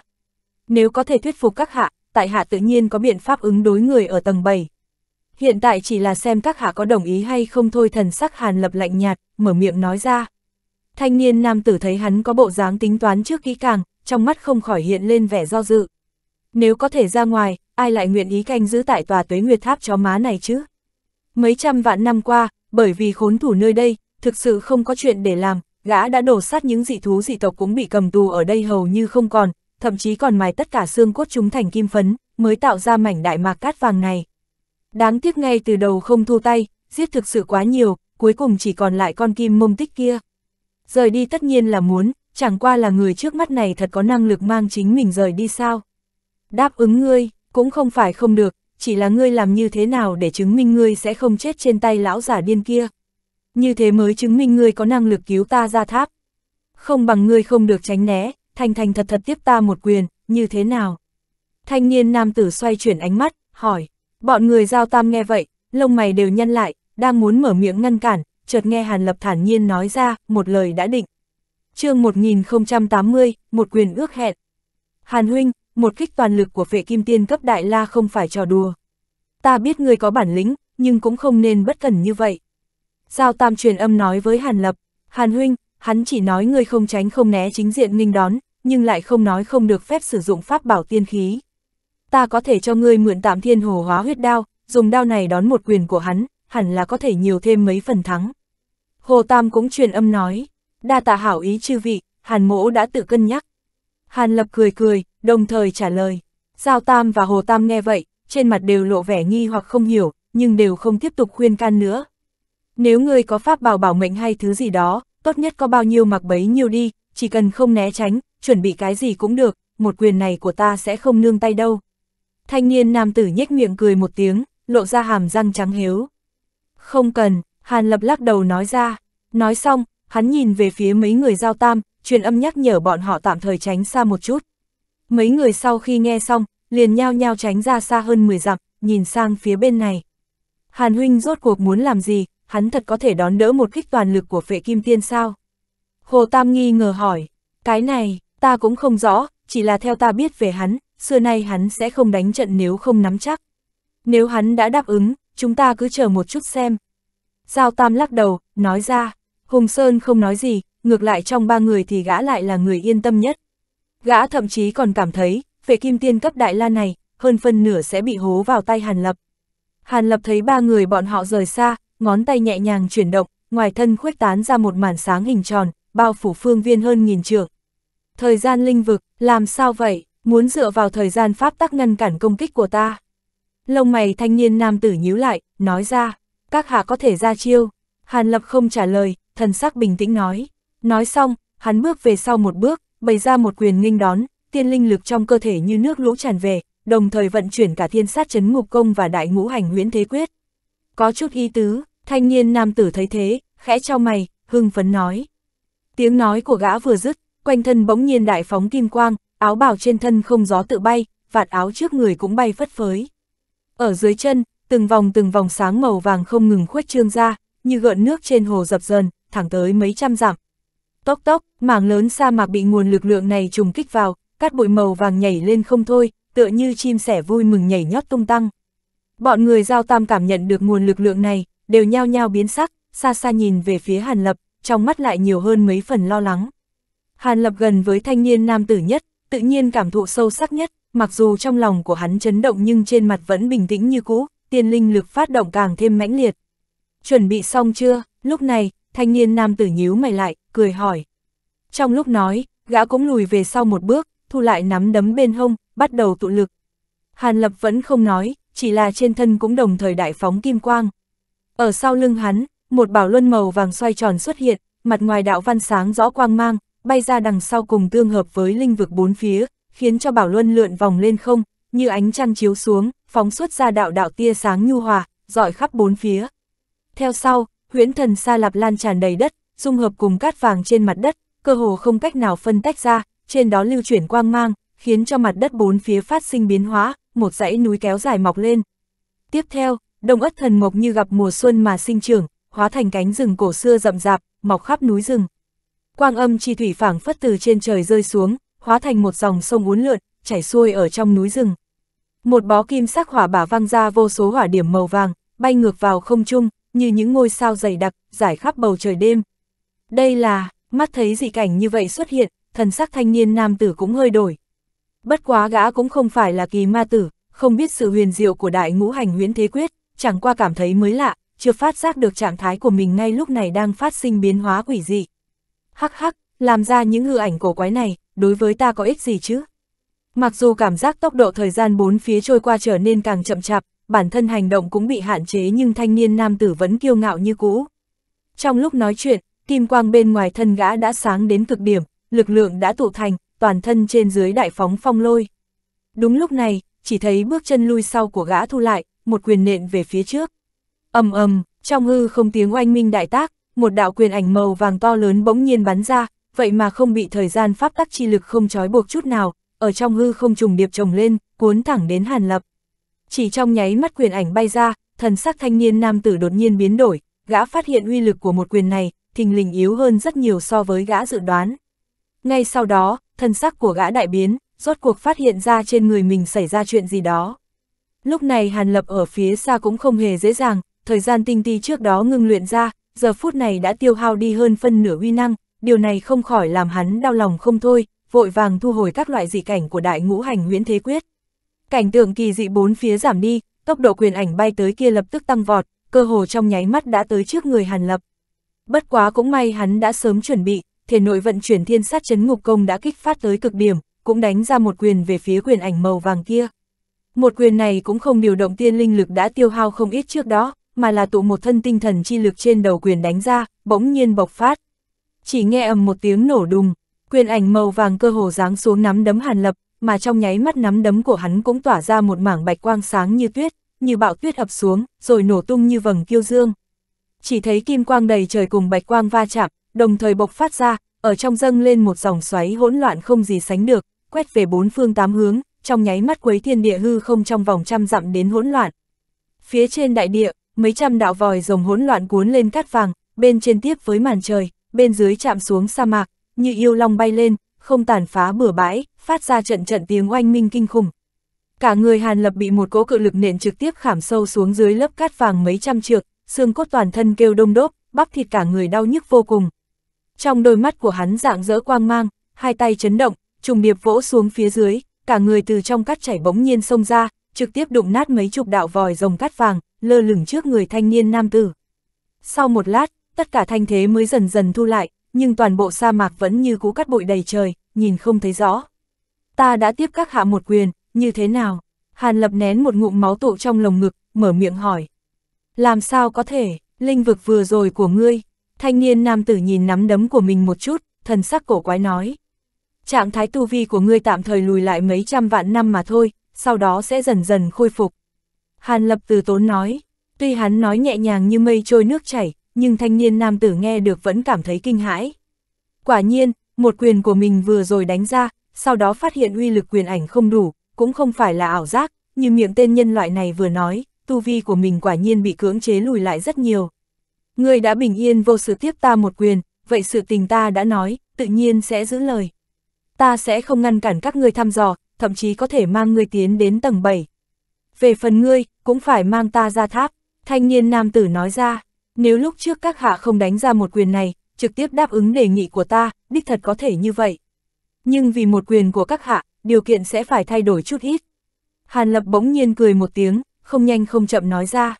Nếu có thể thuyết phục các hạ, tại hạ tự nhiên có biện pháp ứng đối người ở tầng 7. Hiện tại chỉ là xem các hạ có đồng ý hay không thôi thần sắc hàn lập lạnh nhạt, mở miệng nói ra. Thanh niên nam tử thấy hắn có bộ dáng tính toán trước kỹ càng, trong mắt không khỏi hiện lên vẻ do dự. Nếu có thể ra ngoài, ai lại nguyện ý canh giữ tại tòa tuế nguyệt tháp chó má này chứ? Mấy trăm vạn năm qua, bởi vì khốn thủ nơi đây, thực sự không có chuyện để làm, gã đã đổ sát những dị thú dị tộc cũng bị cầm tù ở đây hầu như không còn, thậm chí còn mài tất cả xương cốt chúng thành kim phấn, mới tạo ra mảnh đại mạc cát vàng này. Đáng tiếc ngay từ đầu không thu tay, giết thực sự quá nhiều, cuối cùng chỉ còn lại con kim mông tích kia. Rời đi tất nhiên là muốn, chẳng qua là người trước mắt này thật có năng lực mang chính mình rời đi sao. Đáp ứng ngươi, cũng không phải không được, chỉ là ngươi làm như thế nào để chứng minh ngươi sẽ không chết trên tay lão giả điên kia. Như thế mới chứng minh ngươi có năng lực cứu ta ra tháp. Không bằng ngươi không được tránh né, thành thành thật thật tiếp ta một quyền, như thế nào? Thanh niên nam tử xoay chuyển ánh mắt, hỏi, bọn người giao tam nghe vậy, lông mày đều nhăn lại, đang muốn mở miệng ngăn cản, chợt nghe Hàn Lập thản nhiên nói ra, một lời đã định. chương 1080, một quyền ước hẹn. Hàn huynh, một kích toàn lực của vệ kim tiên cấp đại la không phải trò đùa. Ta biết ngươi có bản lĩnh, nhưng cũng không nên bất cẩn như vậy. Giao tam truyền âm nói với Hàn Lập, Hàn Huynh, hắn chỉ nói ngươi không tránh không né chính diện nghênh đón, nhưng lại không nói không được phép sử dụng pháp bảo tiên khí. Ta có thể cho ngươi mượn tạm thiên hồ hóa huyết đao, dùng đao này đón một quyền của hắn, hẳn là có thể nhiều thêm mấy phần thắng. Hồ Tam cũng truyền âm nói, đa tạ hảo ý chư vị, Hàn mỗ đã tự cân nhắc. Hàn lập cười cười, đồng thời trả lời. Giao Tam và Hồ Tam nghe vậy, trên mặt đều lộ vẻ nghi hoặc không hiểu, nhưng đều không tiếp tục khuyên can nữa. Nếu ngươi có pháp bảo bảo mệnh hay thứ gì đó, tốt nhất có bao nhiêu mặc bấy nhiêu đi, chỉ cần không né tránh, chuẩn bị cái gì cũng được, một quyền này của ta sẽ không nương tay đâu. Thanh niên nam tử nhếch miệng cười một tiếng, lộ ra hàm răng trắng hiếu. Không cần, Hàn Lập lắc đầu nói ra. Nói xong, hắn nhìn về phía mấy người giao tam, truyền âm nhắc nhở bọn họ tạm thời tránh xa một chút. Mấy người sau khi nghe xong, liền nhao nhao tránh ra xa hơn 10 dặm, nhìn sang phía bên này. Hàn huynh rốt cuộc muốn làm gì, hắn thật có thể đón đỡ một kích toàn lực của phệ kim tiên sao? Hồ Tam nghi ngờ hỏi, cái này, ta cũng không rõ, chỉ là theo ta biết về hắn, xưa nay hắn sẽ không đánh trận nếu không nắm chắc. Nếu hắn đã đáp ứng, chúng ta cứ chờ một chút xem. Giao Tam lắc đầu, nói ra, Hùng Sơn không nói gì, ngược lại trong ba người thì gã lại là người yên tâm nhất. Gã thậm chí còn cảm thấy, về kim tiên cấp đại la này, hơn phân nửa sẽ bị hố vào tay Hàn Lập. Hàn Lập thấy ba người bọn họ rời xa, ngón tay nhẹ nhàng chuyển động, ngoài thân khuếch tán ra một màn sáng hình tròn, bao phủ phương viên hơn nghìn trượng. Thời gian linh vực, làm sao vậy, muốn dựa vào thời gian pháp tắc ngăn cản công kích của ta. Lông mày thanh niên nam tử nhíu lại, nói ra, các hạ có thể ra chiêu. Hàn Lập không trả lời, thần sắc bình tĩnh nói. Nói xong, hắn bước về sau một bước, bày ra một quyền nghênh đón, tiên linh lực trong cơ thể như nước lũ tràn về, đồng thời vận chuyển cả thiên sát chấn ngục công và đại ngũ hành nguyễn thế quyết. Có chút ý tứ, thanh niên nam tử thấy thế, khẽ cho mày, hưng phấn nói. Tiếng nói của gã vừa dứt, quanh thân bỗng nhiên đại phóng kim quang, áo bào trên thân không gió tự bay, vạt áo trước người cũng bay phất phới. Ở dưới chân, từng vòng từng vòng sáng màu vàng không ngừng khuếch trương ra, như gợn nước trên hồ dập dần, thẳng tới mấy trăm dặm. Tóc tóc, mảng lớn sa mạc bị nguồn lực lượng này trùng kích vào, cát bụi màu vàng nhảy lên không thôi, tựa như chim sẻ vui mừng nhảy nhót tung tăng. Bọn người giao tam cảm nhận được nguồn lực lượng này, đều nhao nhao biến sắc, xa xa nhìn về phía Hàn Lập, trong mắt lại nhiều hơn mấy phần lo lắng. Hàn Lập gần với thanh niên nam tử nhất, tự nhiên cảm thụ sâu sắc nhất, mặc dù trong lòng của hắn chấn động nhưng trên mặt vẫn bình tĩnh như cũ, tiên linh lực phát động càng thêm mãnh liệt. Chuẩn bị xong chưa? Lúc này, thanh niên nam tử nhíu mày lại, cười hỏi. Trong lúc nói, gã cũng lùi về sau một bước, thu lại nắm đấm bên hông, bắt đầu tụ lực. Hàn Lập vẫn không nói, chỉ là trên thân cũng đồng thời đại phóng kim quang. Ở sau lưng hắn, một bảo luân màu vàng xoay tròn xuất hiện, mặt ngoài đạo văn sáng rõ quang mang, bay ra đằng sau cùng tương hợp với linh vực bốn phía, khiến cho bảo luân lượn vòng lên không, như ánh trăng chiếu xuống, phóng xuất ra đạo đạo tia sáng nhu hòa, dọi khắp bốn phía. Theo sau, huyễn thần xa lạp lan tràn đầy đất, dung hợp cùng cát vàng trên mặt đất, cơ hồ không cách nào phân tách ra, trên đó lưu chuyển quang mang, khiến cho mặt đất bốn phía phát sinh biến hóa, một dãy núi kéo dài mọc lên. Tiếp theo, đông ất thần mộc như gặp mùa xuân mà sinh trưởng, hóa thành cánh rừng cổ xưa rậm rạp, mọc khắp núi rừng. Quang âm chi thủy phảng phất từ trên trời rơi xuống, hóa thành một dòng sông uốn lượn, chảy xuôi ở trong núi rừng. Một bó kim sắc hỏa bả văng ra vô số hỏa điểm màu vàng, bay ngược vào không trung, như những ngôi sao dày đặc, giải khắp bầu trời đêm. Đây là, mắt thấy dị cảnh như vậy xuất hiện, thần sắc thanh niên nam tử cũng hơi đổi. Bất quá gã cũng không phải là kỳ ma tử, không biết sự huyền diệu của đại ngũ hành huyễn thế quyết, chẳng qua cảm thấy mới lạ, chưa phát giác được trạng thái của mình ngay lúc này đang phát sinh biến hóa quỷ dị. Hắc hắc, làm ra những hư ảnh cổ quái này, đối với ta có ích gì chứ? Mặc dù cảm giác tốc độ thời gian bốn phía trôi qua trở nên càng chậm chạp, bản thân hành động cũng bị hạn chế nhưng thanh niên nam tử vẫn kiêu ngạo như cũ. Trong lúc nói chuyện, kim quang bên ngoài thân gã đã sáng đến cực điểm, lực lượng đã tụ thành, toàn thân trên dưới đại phóng phong lôi. Đúng lúc này, chỉ thấy bước chân lui sau của gã thu lại, một quyền nện về phía trước. ầm ầm, trong hư không tiếng oanh minh đại tác, một đạo quyền ảnh màu vàng to lớn bỗng nhiên bắn ra, vậy mà không bị thời gian pháp tắc chi lực không trói buộc chút nào, ở trong hư không trùng điệp trồng lên, cuốn thẳng đến Hàn Lập. Chỉ trong nháy mắt quyền ảnh bay ra, thần sắc thanh niên nam tử đột nhiên biến đổi, gã phát hiện uy lực của một quyền này, thình lình yếu hơn rất nhiều so với gã dự đoán. Ngay sau đó, thân sắc của gã đại biến, rốt cuộc phát hiện ra trên người mình xảy ra chuyện gì đó. Lúc này Hàn Lập ở phía xa cũng không hề dễ dàng, thời gian tinh ti trước đó ngưng luyện ra, giờ phút này đã tiêu hao đi hơn phân nửa uy năng, điều này không khỏi làm hắn đau lòng không thôi, vội vàng thu hồi các loại dị cảnh của đại ngũ hành nguyễn thế quyết. Cảnh tượng kỳ dị bốn phía giảm đi, tốc độ quyền ảnh bay tới kia lập tức tăng vọt, cơ hồ trong nháy mắt đã tới trước người Hàn Lập. Bất quá cũng may hắn đã sớm chuẩn bị, thể nội vận chuyển thiên sát chấn ngục công đã kích phát tới cực điểm, cũng đánh ra một quyền về phía quyền ảnh màu vàng kia. Một quyền này cũng không điều động tiên linh lực đã tiêu hao không ít trước đó, mà là tụ một thân tinh thần chi lực trên đầu quyền đánh ra, bỗng nhiên bộc phát. Chỉ nghe ầm một tiếng nổ đùng, quyền ảnh màu vàng cơ hồ giáng xuống nắm đấm Hàn Lập, mà trong nháy mắt nắm đấm của hắn cũng tỏa ra một mảng bạch quang sáng như tuyết, như bạo tuyết ập xuống, rồi nổ tung như vầng kiêu dương chỉ thấy kim quang đầy trời cùng bạch quang va chạm, đồng thời bộc phát ra, ở trong dâng lên một dòng xoáy hỗn loạn không gì sánh được, quét về bốn phương tám hướng, trong nháy mắt quấy thiên địa hư không trong vòng trăm dặm đến hỗn loạn. Phía trên đại địa, mấy trăm đạo vòi rồng hỗn loạn cuốn lên cát vàng, bên trên tiếp với màn trời, bên dưới chạm xuống sa mạc, như yêu long bay lên, không tàn phá bừa bãi, phát ra trận trận tiếng oanh minh kinh khủng. Cả người Hàn Lập bị một cỗ cự lực nện trực tiếp khảm sâu xuống dưới lớp cát vàng mấy trăm trượng, xương cốt toàn thân kêu đông đốp, bắp thịt cả người đau nhức vô cùng. Trong đôi mắt của hắn dạng dỡ quang mang, hai tay chấn động, trùng điệp vỗ xuống phía dưới, cả người từ trong cắt chảy bỗng nhiên xông ra, trực tiếp đụng nát mấy chục đạo vòi rồng cắt vàng, lơ lửng trước người thanh niên nam tử. Sau một lát, tất cả thanh thế mới dần dần thu lại, nhưng toàn bộ sa mạc vẫn như cú cắt bụi đầy trời, nhìn không thấy rõ. Ta đã tiếp các hạ một quyền, như thế nào? Hàn lập nén một ngụm máu tụ trong lồng ngực, mở miệng hỏi. Làm sao có thể, linh vực vừa rồi của ngươi. Thanh niên nam tử nhìn nắm đấm của mình một chút, thần sắc cổ quái nói. Trạng thái tu vi của ngươi tạm thời lùi lại mấy trăm vạn năm mà thôi, sau đó sẽ dần dần khôi phục. Hàn lập từ tốn nói, tuy hắn nói nhẹ nhàng như mây trôi nước chảy, nhưng thanh niên nam tử nghe được vẫn cảm thấy kinh hãi. Quả nhiên, một quyền của mình vừa rồi đánh ra, sau đó phát hiện uy lực quyền ảnh không đủ, cũng không phải là ảo giác, như miệng tên nhân loại này vừa nói, tu vi của mình quả nhiên bị cưỡng chế lùi lại rất nhiều. Ngươi đã bình yên vô sự tiếp ta một quyền, vậy sự tình ta đã nói, tự nhiên sẽ giữ lời. Ta sẽ không ngăn cản các ngươi thăm dò, thậm chí có thể mang ngươi tiến đến tầng 7. Về phần ngươi, cũng phải mang ta ra tháp, thanh niên nam tử nói ra, nếu lúc trước các hạ không đánh ra một quyền này, trực tiếp đáp ứng đề nghị của ta, đích thật có thể như vậy. Nhưng vì một quyền của các hạ, điều kiện sẽ phải thay đổi chút ít. Hàn Lập bỗng nhiên cười một tiếng, không nhanh không chậm nói ra.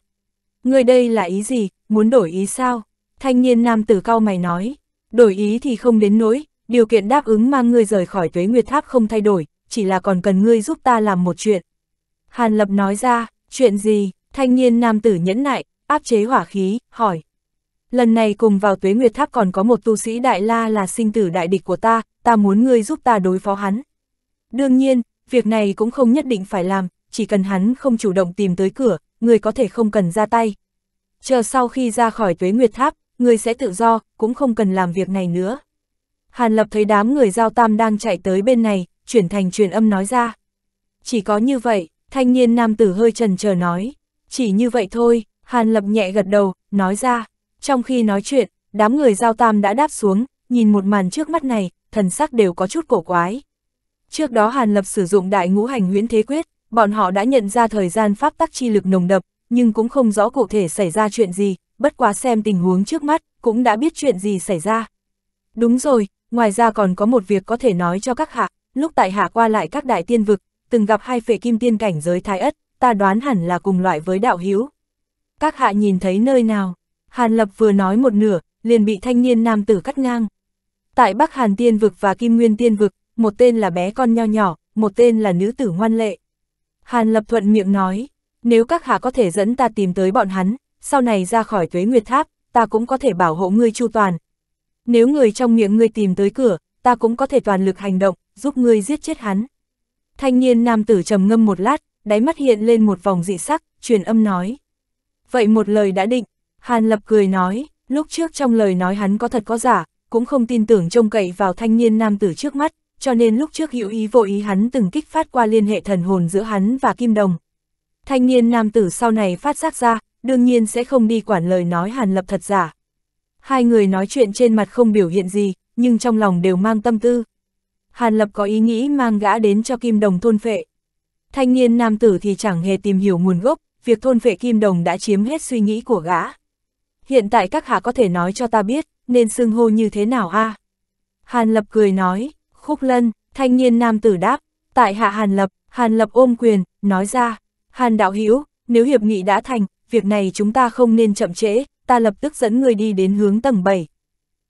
Người đây là ý gì, muốn đổi ý sao? Thanh niên nam tử cao mày nói, đổi ý thì không đến nỗi, điều kiện đáp ứng mang ngươi rời khỏi tuế nguyệt tháp không thay đổi, chỉ là còn cần ngươi giúp ta làm một chuyện. Hàn Lập nói ra, chuyện gì, thanh niên nam tử nhẫn nại, áp chế hỏa khí, hỏi. Lần này cùng vào tuế nguyệt tháp còn có một tu sĩ đại la là sinh tử đại địch của ta, ta muốn ngươi giúp ta đối phó hắn. Đương nhiên, việc này cũng không nhất định phải làm, chỉ cần hắn không chủ động tìm tới cửa, người có thể không cần ra tay. Chờ sau khi ra khỏi tuế nguyệt tháp, người sẽ tự do, cũng không cần làm việc này nữa. Hàn Lập thấy đám người giao tam đang chạy tới bên này, chuyển thành truyền âm nói ra. Chỉ có như vậy, thanh niên nam tử hơi trần chờ nói. Chỉ như vậy thôi, Hàn Lập nhẹ gật đầu, nói ra. Trong khi nói chuyện, đám người giao tam đã đáp xuống, nhìn một màn trước mắt này, thần sắc đều có chút cổ quái. Trước đó Hàn Lập sử dụng đại ngũ hành huyễn thế quyết, bọn họ đã nhận ra thời gian pháp tắc chi lực nồng đậm, nhưng cũng không rõ cụ thể xảy ra chuyện gì, bất quá xem tình huống trước mắt, cũng đã biết chuyện gì xảy ra. Đúng rồi, ngoài ra còn có một việc có thể nói cho các hạ, lúc tại hạ qua lại các đại tiên vực, từng gặp hai phệ kim tiên cảnh giới thái ất, ta đoán hẳn là cùng loại với đạo hữu Các hạ nhìn thấy nơi nào? Hàn Lập vừa nói một nửa, liền bị thanh niên nam tử cắt ngang. Tại Bắc Hàn Tiên Vực và Kim Nguyên Tiên Vực, một tên là bé con nho nhỏ, một tên là nữ tử ngoan lệ. Hàn Lập Thuận miệng nói, nếu các hạ có thể dẫn ta tìm tới bọn hắn, sau này ra khỏi tuế nguyệt tháp, ta cũng có thể bảo hộ ngươi chu toàn. Nếu người trong miệng ngươi tìm tới cửa, ta cũng có thể toàn lực hành động, giúp ngươi giết chết hắn. Thanh niên nam tử trầm ngâm một lát, đáy mắt hiện lên một vòng dị sắc, truyền âm nói. Vậy một lời đã định, Hàn Lập cười nói, lúc trước trong lời nói hắn có thật có giả, cũng không tin tưởng trông cậy vào thanh niên nam tử trước mắt, cho nên lúc trước hữu ý vô ý hắn từng kích phát qua liên hệ thần hồn giữa hắn và Kim Đồng. Thanh niên nam tử sau này phát giác ra, đương nhiên sẽ không đi quản lời nói hàn lập thật giả. Hai người nói chuyện trên mặt không biểu hiện gì, nhưng trong lòng đều mang tâm tư. Hàn lập có ý nghĩ mang gã đến cho Kim Đồng thôn phệ. Thanh niên nam tử thì chẳng hề tìm hiểu nguồn gốc, việc thôn phệ Kim Đồng đã chiếm hết suy nghĩ của gã. Hiện tại các hạ có thể nói cho ta biết, nên xưng hô như thế nào a à? Hàn lập cười nói, Khúc Lân, thanh niên nam tử đáp, tại hạ Hàn Lập, Hàn Lập ôm quyền, nói ra, Hàn Đạo Hữu nếu hiệp nghị đã thành, việc này chúng ta không nên chậm trễ, ta lập tức dẫn người đi đến hướng tầng 7.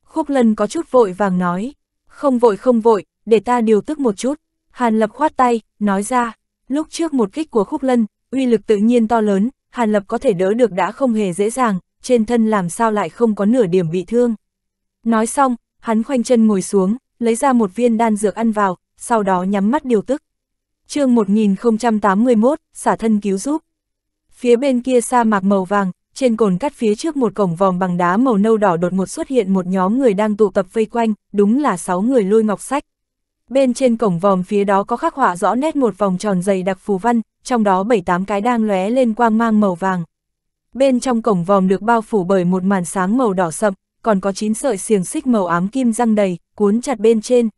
Khúc Lân có chút vội vàng nói, không vội không vội, để ta điều tức một chút. Hàn Lập khoát tay, nói ra, lúc trước một kích của Khúc Lân, uy lực tự nhiên to lớn, Hàn Lập có thể đỡ được đã không hề dễ dàng, trên thân làm sao lại không có nửa điểm bị thương. Nói xong, hắn khoanh chân ngồi xuống, lấy ra một viên đan dược ăn vào, sau đó nhắm mắt điều tức. chương 1081, xả thân cứu giúp. Phía bên kia sa mạc màu vàng, trên cồn cắt phía trước một cổng vòm bằng đá màu nâu đỏ đột ngột xuất hiện một nhóm người đang tụ tập vây quanh, đúng là 6 người lôi ngọc sách. Bên trên cổng vòm phía đó có khắc họa rõ nét một vòng tròn dày đặc phù văn, trong đó 7-8 cái đang lóe lên quang mang màu vàng. Bên trong cổng vòm được bao phủ bởi một màn sáng màu đỏ sậm, còn có 9 sợi xiềng xích màu ám kim răng đầy, cuốn chặt bên trên.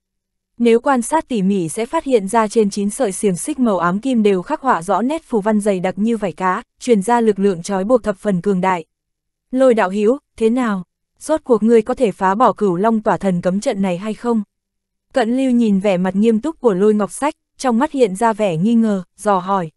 Nếu quan sát tỉ mỉ sẽ phát hiện ra trên 9 sợi xiềng xích màu ám kim đều khắc họa rõ nét phù văn dày đặc như vảy cá, truyền ra lực lượng trói buộc thập phần cường đại. Lôi đạo hiếu thế nào? Rốt cuộc ngươi có thể phá bỏ cửu long tỏa thần cấm trận này hay không? Cận lưu nhìn vẻ mặt nghiêm túc của lôi ngọc sách, trong mắt hiện ra vẻ nghi ngờ, dò hỏi.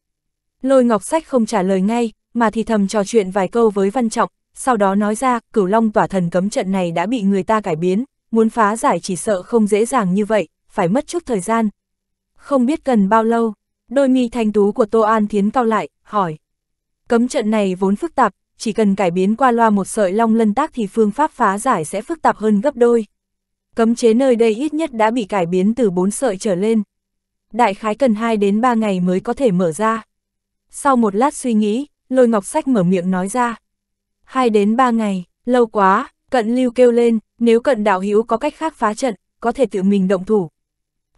Lôi ngọc sách không trả lời ngay, mà thì thầm trò chuyện vài câu với văn trọng, sau đó nói ra, cửu long tỏa thần cấm trận này đã bị người ta cải biến, muốn phá giải chỉ sợ không dễ dàng như vậy, phải mất chút thời gian. Không biết cần bao lâu, đôi mi thanh tú của Tô An Thiến cao lại, hỏi. Cấm trận này vốn phức tạp, chỉ cần cải biến qua loa một sợi long lân tác thì phương pháp phá giải sẽ phức tạp hơn gấp đôi. Cấm chế nơi đây ít nhất đã bị cải biến từ 4 sợi trở lên. Đại khái cần 2 đến 3 ngày mới có thể mở ra. Sau một lát suy nghĩ, lôi ngọc sách mở miệng nói ra hai đến ba ngày, lâu quá, cận lưu kêu lên, nếu cận đạo hữu có cách khác phá trận, có thể tự mình động thủ.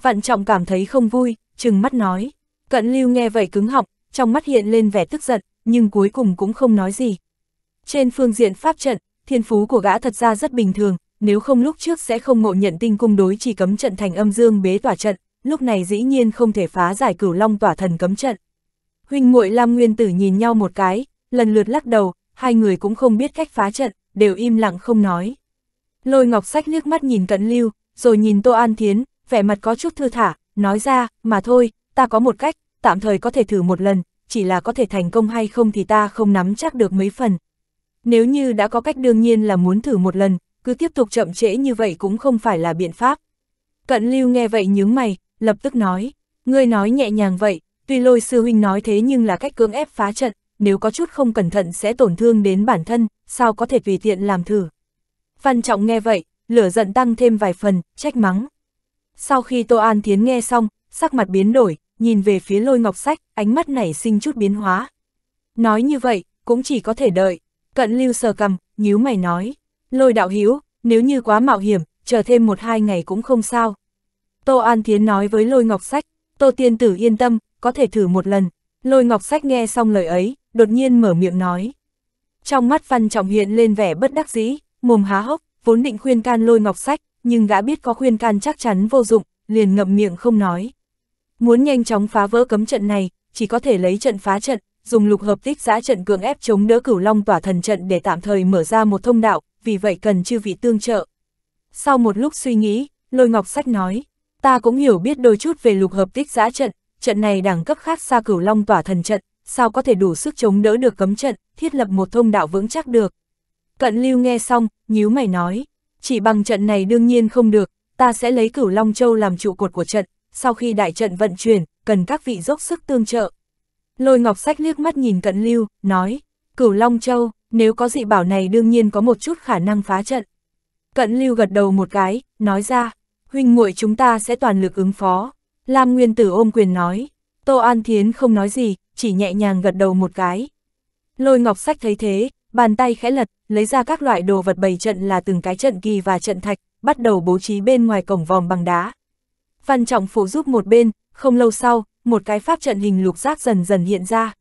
Vạn trọng cảm thấy không vui, chừng mắt nói. Cận lưu nghe vậy cứng họng, trong mắt hiện lên vẻ tức giận, nhưng cuối cùng cũng không nói gì. Trên phương diện pháp trận, thiên phú của gã thật ra rất bình thường, nếu không lúc trước sẽ không ngộ nhận tinh cung đối chỉ cấm trận thành âm dương bế tỏa trận, lúc này dĩ nhiên không thể phá giải cửu long tỏa thần cấm trận. Huynh muội Lam Nguyên Tử nhìn nhau một cái, lần lượt lắc đầu, hai người cũng không biết cách phá trận, đều im lặng không nói. Lôi ngọc sách nước mắt nhìn cận lưu, rồi nhìn Tô An Thiến, vẻ mặt có chút thư thả, nói ra, mà thôi, ta có một cách, tạm thời có thể thử một lần, chỉ là có thể thành công hay không thì ta không nắm chắc được mấy phần. Nếu như đã có cách đương nhiên là muốn thử một lần, cứ tiếp tục chậm trễ như vậy cũng không phải là biện pháp. Cận lưu nghe vậy nhướng mày, lập tức nói, ngươi nói nhẹ nhàng vậy, tuy lôi sư huynh nói thế nhưng là cách cưỡng ép phá trận, nếu có chút không cẩn thận sẽ tổn thương đến bản thân, sao có thể tùy tiện làm thử. Văn Trọng nghe vậy, lửa giận tăng thêm vài phần, trách mắng. Sau khi Tô An Thiến nghe xong, sắc mặt biến đổi, nhìn về phía lôi ngọc sách, ánh mắt nảy sinh chút biến hóa. Nói như vậy, cũng chỉ có thể đợi. Cận lưu sờ cầm, nhíu mày nói. Lôi đạo hiếu, nếu như quá mạo hiểm, chờ thêm một hai ngày cũng không sao. Tô An Thiến nói với lôi ngọc sách, Tô Tiên Tử yên tâm, có thể thử một lần. Lôi ngọc sách nghe xong lời ấy, đột nhiên mở miệng nói. Trong mắt Văn Trọng hiện lên vẻ bất đắc dĩ, mồm há hốc, vốn định khuyên can lôi ngọc sách, nhưng gã biết có khuyên can chắc chắn vô dụng, liền ngậm miệng không nói. Muốn nhanh chóng phá vỡ cấm trận này, chỉ có thể lấy trận phá trận, dùng lục hợp tích giã trận cường ép chống đỡ cửu long tỏa thần trận để tạm thời mở ra một thông đạo, vì vậy cần chư vị tương trợ. Sau một lúc suy nghĩ, lôi ngọc sách nói, ta cũng hiểu biết đôi chút về lục hợp tích giã trận, trận này đẳng cấp khác xa cửu long tỏa thần trận, sao có thể đủ sức chống đỡ được cấm trận, thiết lập một thông đạo vững chắc được. Cận lưu nghe xong, nhíu mày nói, chỉ bằng trận này đương nhiên không được, ta sẽ lấy cửu Long Châu làm trụ cột của trận, sau khi đại trận vận chuyển, cần các vị dốc sức tương trợ. Lôi ngọc sách liếc mắt nhìn cận lưu, nói, cửu Long Châu, nếu có dị bảo này đương nhiên có một chút khả năng phá trận. Cận lưu gật đầu một cái, nói ra, huynh muội chúng ta sẽ toàn lực ứng phó. Lam Nguyên Tử ôm quyền nói, Tô An Thiến không nói gì, chỉ nhẹ nhàng gật đầu một cái. Lôi ngọc sách thấy thế, bàn tay khẽ lật, lấy ra các loại đồ vật bày trận là từng cái trận kỳ và trận thạch, bắt đầu bố trí bên ngoài cổng vòm bằng đá. Văn Trọng Phụ giúp một bên, không lâu sau, một cái pháp trận hình lục giác dần dần hiện ra.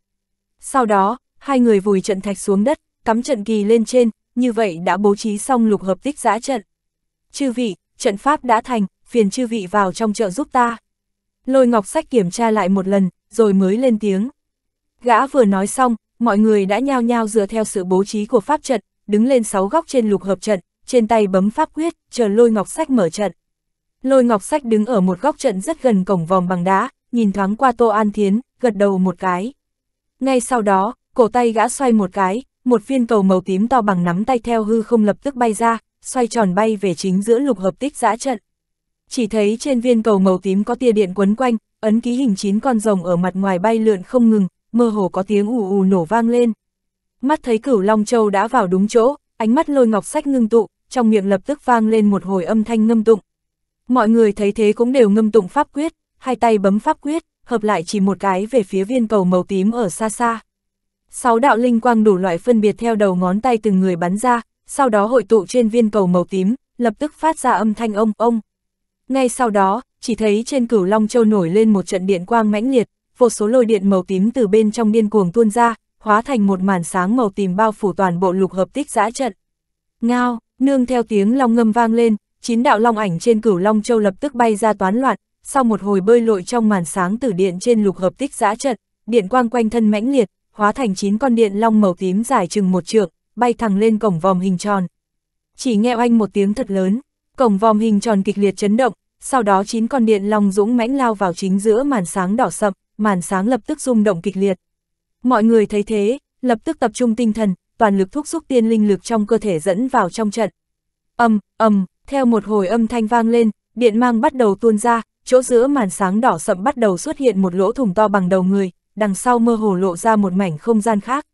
Sau đó, hai người vùi trận thạch xuống đất, cắm trận kỳ lên trên, như vậy đã bố trí xong lục hợp tích giã trận. Chư vị, trận pháp đã thành, phiền chư vị vào trong chợ giúp ta. Lôi Ngọc Sách kiểm tra lại một lần, rồi mới lên tiếng. Gã vừa nói xong, mọi người đã nhao nhao dựa theo sự bố trí của pháp trận, đứng lên sáu góc trên lục hợp trận, trên tay bấm pháp quyết, chờ lôi ngọc sách mở trận. Lôi ngọc sách đứng ở một góc trận rất gần cổng vòm bằng đá, nhìn thoáng qua Tô An Thiến, gật đầu một cái. Ngay sau đó, cổ tay gã xoay một cái, một viên cầu màu tím to bằng nắm tay theo hư không lập tức bay ra, xoay tròn bay về chính giữa lục hợp tích giã trận. Chỉ thấy trên viên cầu màu tím có tia điện quấn quanh, ấn ký hình chín con rồng ở mặt ngoài bay lượn không ngừng, mơ hồ có tiếng ù ù nổ vang lên. Mắt thấy cửu Long Châu đã vào đúng chỗ, ánh mắt lôi ngọc sách ngưng tụ, trong miệng lập tức vang lên một hồi âm thanh ngâm tụng. Mọi người thấy thế cũng đều ngâm tụng pháp quyết, hai tay bấm pháp quyết, hợp lại chỉ một cái về phía viên cầu màu tím ở xa xa. Sáu đạo linh quang đủ loại phân biệt theo đầu ngón tay từng người bắn ra, sau đó hội tụ trên viên cầu màu tím, lập tức phát ra âm thanh ông ông. Ngay sau đó, chỉ thấy trên cửu Long Châu nổi lên một trận điện quang mãnh liệt, vô số lôi điện màu tím từ bên trong điên cuồng tuôn ra, hóa thành một màn sáng màu tím bao phủ toàn bộ lục hợp tích giã trận. Ngao, nương theo tiếng long ngâm vang lên, chín đạo long ảnh trên cửu long châu lập tức bay ra toán loạn, sau một hồi bơi lội trong màn sáng tử điện trên lục hợp tích giã trận, điện quang quanh thân mãnh liệt, hóa thành chín con điện long màu tím dài chừng một trượng, bay thẳng lên cổng vòm hình tròn. Chỉ nghe oanh một tiếng thật lớn, cổng vòm hình tròn kịch liệt chấn động, sau đó chín con điện long dũng mãnh lao vào chính giữa màn sáng đỏ sậm, màn sáng lập tức rung động kịch liệt. Mọi người thấy thế, lập tức tập trung tinh thần, toàn lực thúc xúc tiên linh lực trong cơ thể dẫn vào trong trận. Âm, âm, theo một hồi âm thanh vang lên, điện mang bắt đầu tuôn ra, chỗ giữa màn sáng đỏ sậm bắt đầu xuất hiện một lỗ thủng to bằng đầu người, đằng sau mơ hồ lộ ra một mảnh không gian khác.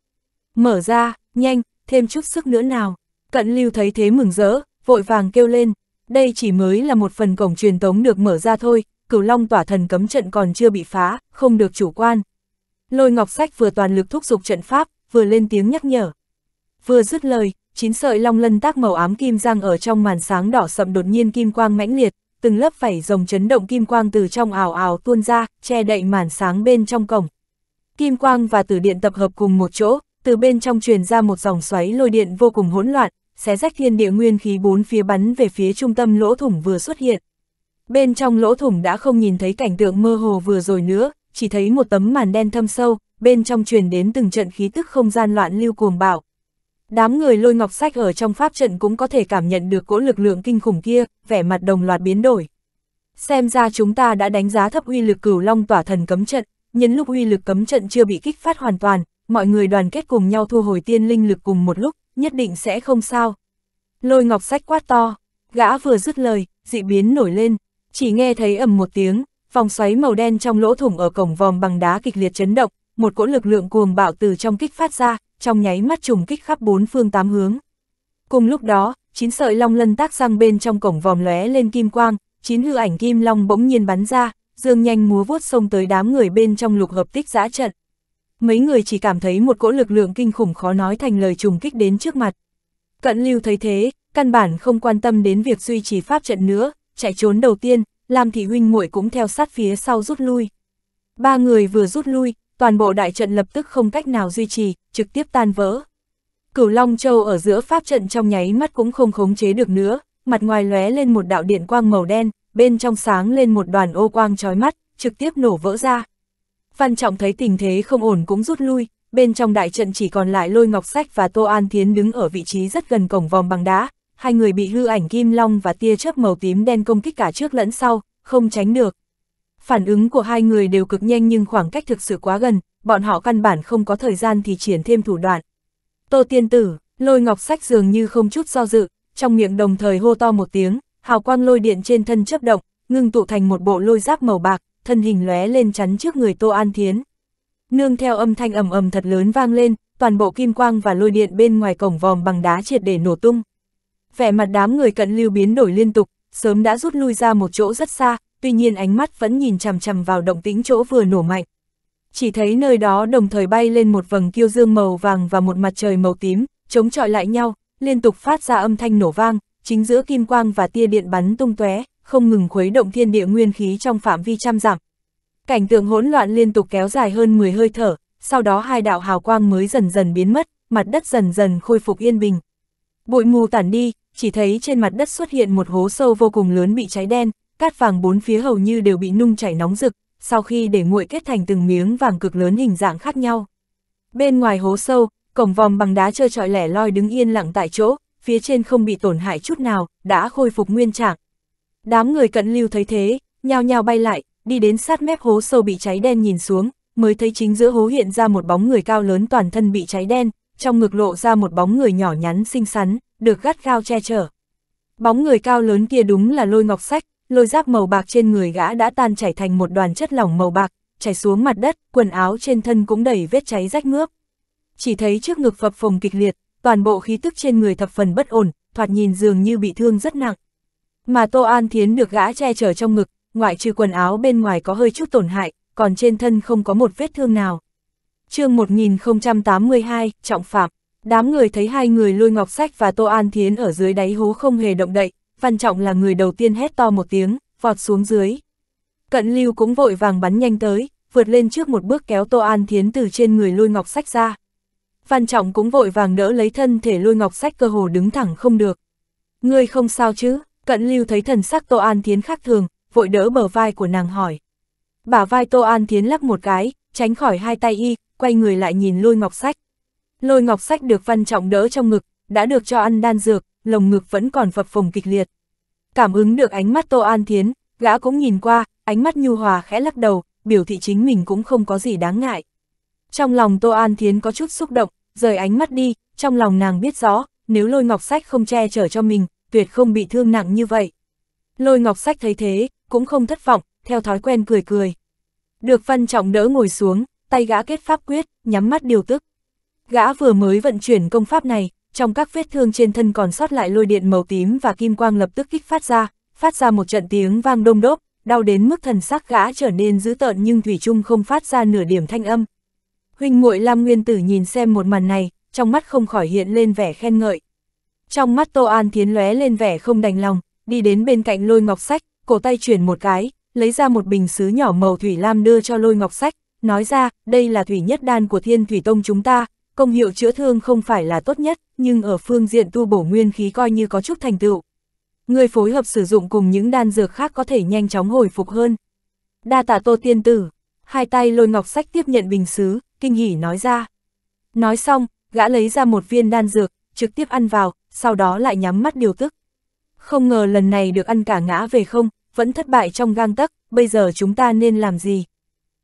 Mở ra, nhanh, thêm chút sức nữa nào. Cận lưu thấy thế mừng rỡ, vội vàng kêu lên, đây chỉ mới là một phần cổng truyền tống được mở ra thôi, cửu long tỏa thần cấm trận còn chưa bị phá, không được chủ quan. Lôi ngọc sách vừa toàn lực thúc giục trận pháp, vừa lên tiếng nhắc nhở. Vừa dứt lời, chín sợi long lân tác màu ám kim giang ở trong màn sáng đỏ sậm đột nhiên kim quang mãnh liệt, từng lớp vảy rồng chấn động kim quang từ trong ảo ảo tuôn ra, che đậy màn sáng bên trong cổng. Kim quang và tử điện tập hợp cùng một chỗ, từ bên trong truyền ra một dòng xoáy lôi điện vô cùng hỗn loạn, xé rách thiên địa nguyên khí bốn phía bắn về phía trung tâm lỗ thủng vừa xuất hiện. Bên trong lỗ thủng đã không nhìn thấy cảnh tượng mơ hồ vừa rồi nữa, chỉ thấy một tấm màn đen thâm sâu, bên trong truyền đến từng trận khí tức không gian loạn lưu cuồng bạo. Đám người lôi ngọc sách ở trong pháp trận cũng có thể cảm nhận được cỗ lực lượng kinh khủng kia, vẻ mặt đồng loạt biến đổi. Xem ra chúng ta đã đánh giá thấp uy lực cửu long tỏa thần cấm trận, nhân lúc uy lực cấm trận chưa bị kích phát hoàn toàn, mọi người đoàn kết cùng nhau thu hồi tiên linh lực cùng một lúc, nhất định sẽ không sao. Lôi ngọc sách quát to, gã vừa dứt lời, dị biến nổi lên, chỉ nghe thấy ầm một tiếng, vòng xoáy màu đen trong lỗ thủng ở cổng vòm bằng đá kịch liệt chấn động, một cỗ lực lượng cuồng bạo từ trong kích phát ra, trong nháy mắt trùng kích khắp bốn phương tám hướng. Cùng lúc đó, chín sợi long lân tác sang bên trong cổng vòm lóe lên kim quang, chín hư ảnh kim long bỗng nhiên bắn ra, dương nhanh múa vuốt xông tới đám người bên trong lục hợp tích giã trận. Mấy người chỉ cảm thấy một cỗ lực lượng kinh khủng khó nói thành lời trùng kích đến trước mặt. Cận lưu thấy thế, căn bản không quan tâm đến việc duy trì pháp trận nữa, chạy trốn đầu tiên, làm thị huynh muội cũng theo sát phía sau rút lui. Ba người vừa rút lui, toàn bộ đại trận lập tức không cách nào duy trì, trực tiếp tan vỡ. Cửu Long Châu ở giữa pháp trận trong nháy mắt cũng không khống chế được nữa, mặt ngoài lóe lên một đạo điện quang màu đen, bên trong sáng lên một đoàn ô quang chói mắt, trực tiếp nổ vỡ ra. Văn Trọng thấy tình thế không ổn cũng rút lui, bên trong đại trận chỉ còn lại Lôi Ngọc Sách và Tô An Thiến đứng ở vị trí rất gần cổng vòng bằng đá, hai người bị hư ảnh kim long và tia chớp màu tím đen công kích cả trước lẫn sau, không tránh được. Phản ứng của hai người đều cực nhanh nhưng khoảng cách thực sự quá gần, bọn họ căn bản không có thời gian thì triển thêm thủ đoạn. Tô tiên tử, lôi ngọc sách dường như không chút do dự, trong miệng đồng thời hô to một tiếng, hào quang lôi điện trên thân chấp động, ngưng tụ thành một bộ lôi giáp màu bạc, thân hình lóe lên chắn trước người Tô An Thiến. Nương theo âm thanh ầm ầm thật lớn vang lên, toàn bộ kim quang và lôi điện bên ngoài cổng vòm bằng đá triệt để nổ tung vẻ mặt đám người cận lưu biến đổi liên tục, sớm đã rút lui ra một chỗ rất xa, tuy nhiên ánh mắt vẫn nhìn chằm chằm vào động tĩnh chỗ vừa nổ mạnh. Chỉ thấy nơi đó đồng thời bay lên một vầng kiêu dương màu vàng và một mặt trời màu tím, chống chọi lại nhau, liên tục phát ra âm thanh nổ vang, chính giữa kim quang và tia điện bắn tung tóe, không ngừng khuấy động thiên địa nguyên khí trong phạm vi trăm dặm. Cảnh tượng hỗn loạn liên tục kéo dài hơn 10 hơi thở, sau đó hai đạo hào quang mới dần dần biến mất, mặt đất dần dần khôi phục yên bình. Bụi mù tản đi, chỉ thấy trên mặt đất xuất hiện một hố sâu vô cùng lớn bị cháy đen, cát vàng bốn phía hầu như đều bị nung chảy nóng rực, sau khi để nguội kết thành từng miếng vàng cực lớn hình dạng khác nhau. Bên ngoài hố sâu, cổng vòm bằng đá trơ trọi lẻ loi đứng yên lặng tại chỗ, phía trên không bị tổn hại chút nào, đã khôi phục nguyên trạng. Đám người cận lưu thấy thế, nhao nhao bay lại, đi đến sát mép hố sâu bị cháy đen nhìn xuống, mới thấy chính giữa hố hiện ra một bóng người cao lớn toàn thân bị cháy đen, trong ngực lộ ra một bóng người nhỏ nhắn xinh xắn, được gắt gao che chở. Bóng người cao lớn kia đúng là lôi ngọc sách, lôi giáp màu bạc trên người gã đã tan chảy thành một đoàn chất lỏng màu bạc, chảy xuống mặt đất, quần áo trên thân cũng đầy vết cháy rách ngước. Chỉ thấy trước ngực phập phồng kịch liệt, toàn bộ khí tức trên người thập phần bất ổn, thoạt nhìn dường như bị thương rất nặng. Mà Tô An Thiến được gã che chở trong ngực, ngoại trừ quần áo bên ngoài có hơi chút tổn hại, còn trên thân không có một vết thương nào chương 1082, trọng phạm, đám người thấy hai người lôi ngọc sách và Tô An Thiến ở dưới đáy hố không hề động đậy, văn trọng là người đầu tiên hét to một tiếng, vọt xuống dưới. Cận lưu cũng vội vàng bắn nhanh tới, vượt lên trước một bước kéo Tô An Thiến từ trên người lôi ngọc sách ra. Văn trọng cũng vội vàng đỡ lấy thân thể lôi ngọc sách cơ hồ đứng thẳng không được. Ngươi không sao chứ, cận lưu thấy thần sắc Tô An Thiến khác thường, vội đỡ bờ vai của nàng hỏi. Bả vai Tô An Thiến lắc một cái, tránh khỏi hai tay y, quay người lại nhìn lôi ngọc sách. Lôi ngọc sách được văn trọng đỡ trong ngực, đã được cho ăn đan dược, lồng ngực vẫn còn phập phồng kịch liệt. Cảm ứng được ánh mắt Tô An Thiến, gã cũng nhìn qua, ánh mắt nhu hòa khẽ lắc đầu, biểu thị chính mình cũng không có gì đáng ngại. Trong lòng Tô An Thiến có chút xúc động, rời ánh mắt đi, trong lòng nàng biết rõ, nếu lôi ngọc sách không che chở cho mình, tuyệt không bị thương nặng như vậy. Lôi ngọc sách thấy thế, cũng không thất vọng, theo thói quen cười cười. Được văn trọng đỡ ngồi xuống, tay gã kết pháp quyết, nhắm mắt điều tức. Gã vừa mới vận chuyển công pháp này, trong các vết thương trên thân còn sót lại lôi điện màu tím và kim quang lập tức kích phát ra, phát ra một trận tiếng vang đông đốp, đau đến mức thần sắc gã trở nên dữ tợn nhưng thủy chung không phát ra nửa điểm thanh âm. Huynh muội Lam Nguyên Tử nhìn xem một màn này, trong mắt không khỏi hiện lên vẻ khen ngợi. Trong mắt Tô An Thiến lóe lên vẻ không đành lòng, đi đến bên cạnh Lôi Ngọc Sách, cổ tay chuyển một cái, lấy ra một bình sứ nhỏ màu thủy lam đưa cho lôi ngọc sách, nói ra, đây là thủy nhất đan của thiên thủy tông chúng ta, công hiệu chữa thương không phải là tốt nhất, nhưng ở phương diện tu bổ nguyên khí coi như có chút thành tựu. Người phối hợp sử dụng cùng những đan dược khác có thể nhanh chóng hồi phục hơn. Đa tạ tô tiên tử, hai tay lôi ngọc sách tiếp nhận bình xứ, kinh hỉ nói ra. Nói xong, gã lấy ra một viên đan dược, trực tiếp ăn vào, sau đó lại nhắm mắt điều tức. Không ngờ lần này được ăn cả ngã về không, vẫn thất bại trong gang tấc, bây giờ chúng ta nên làm gì?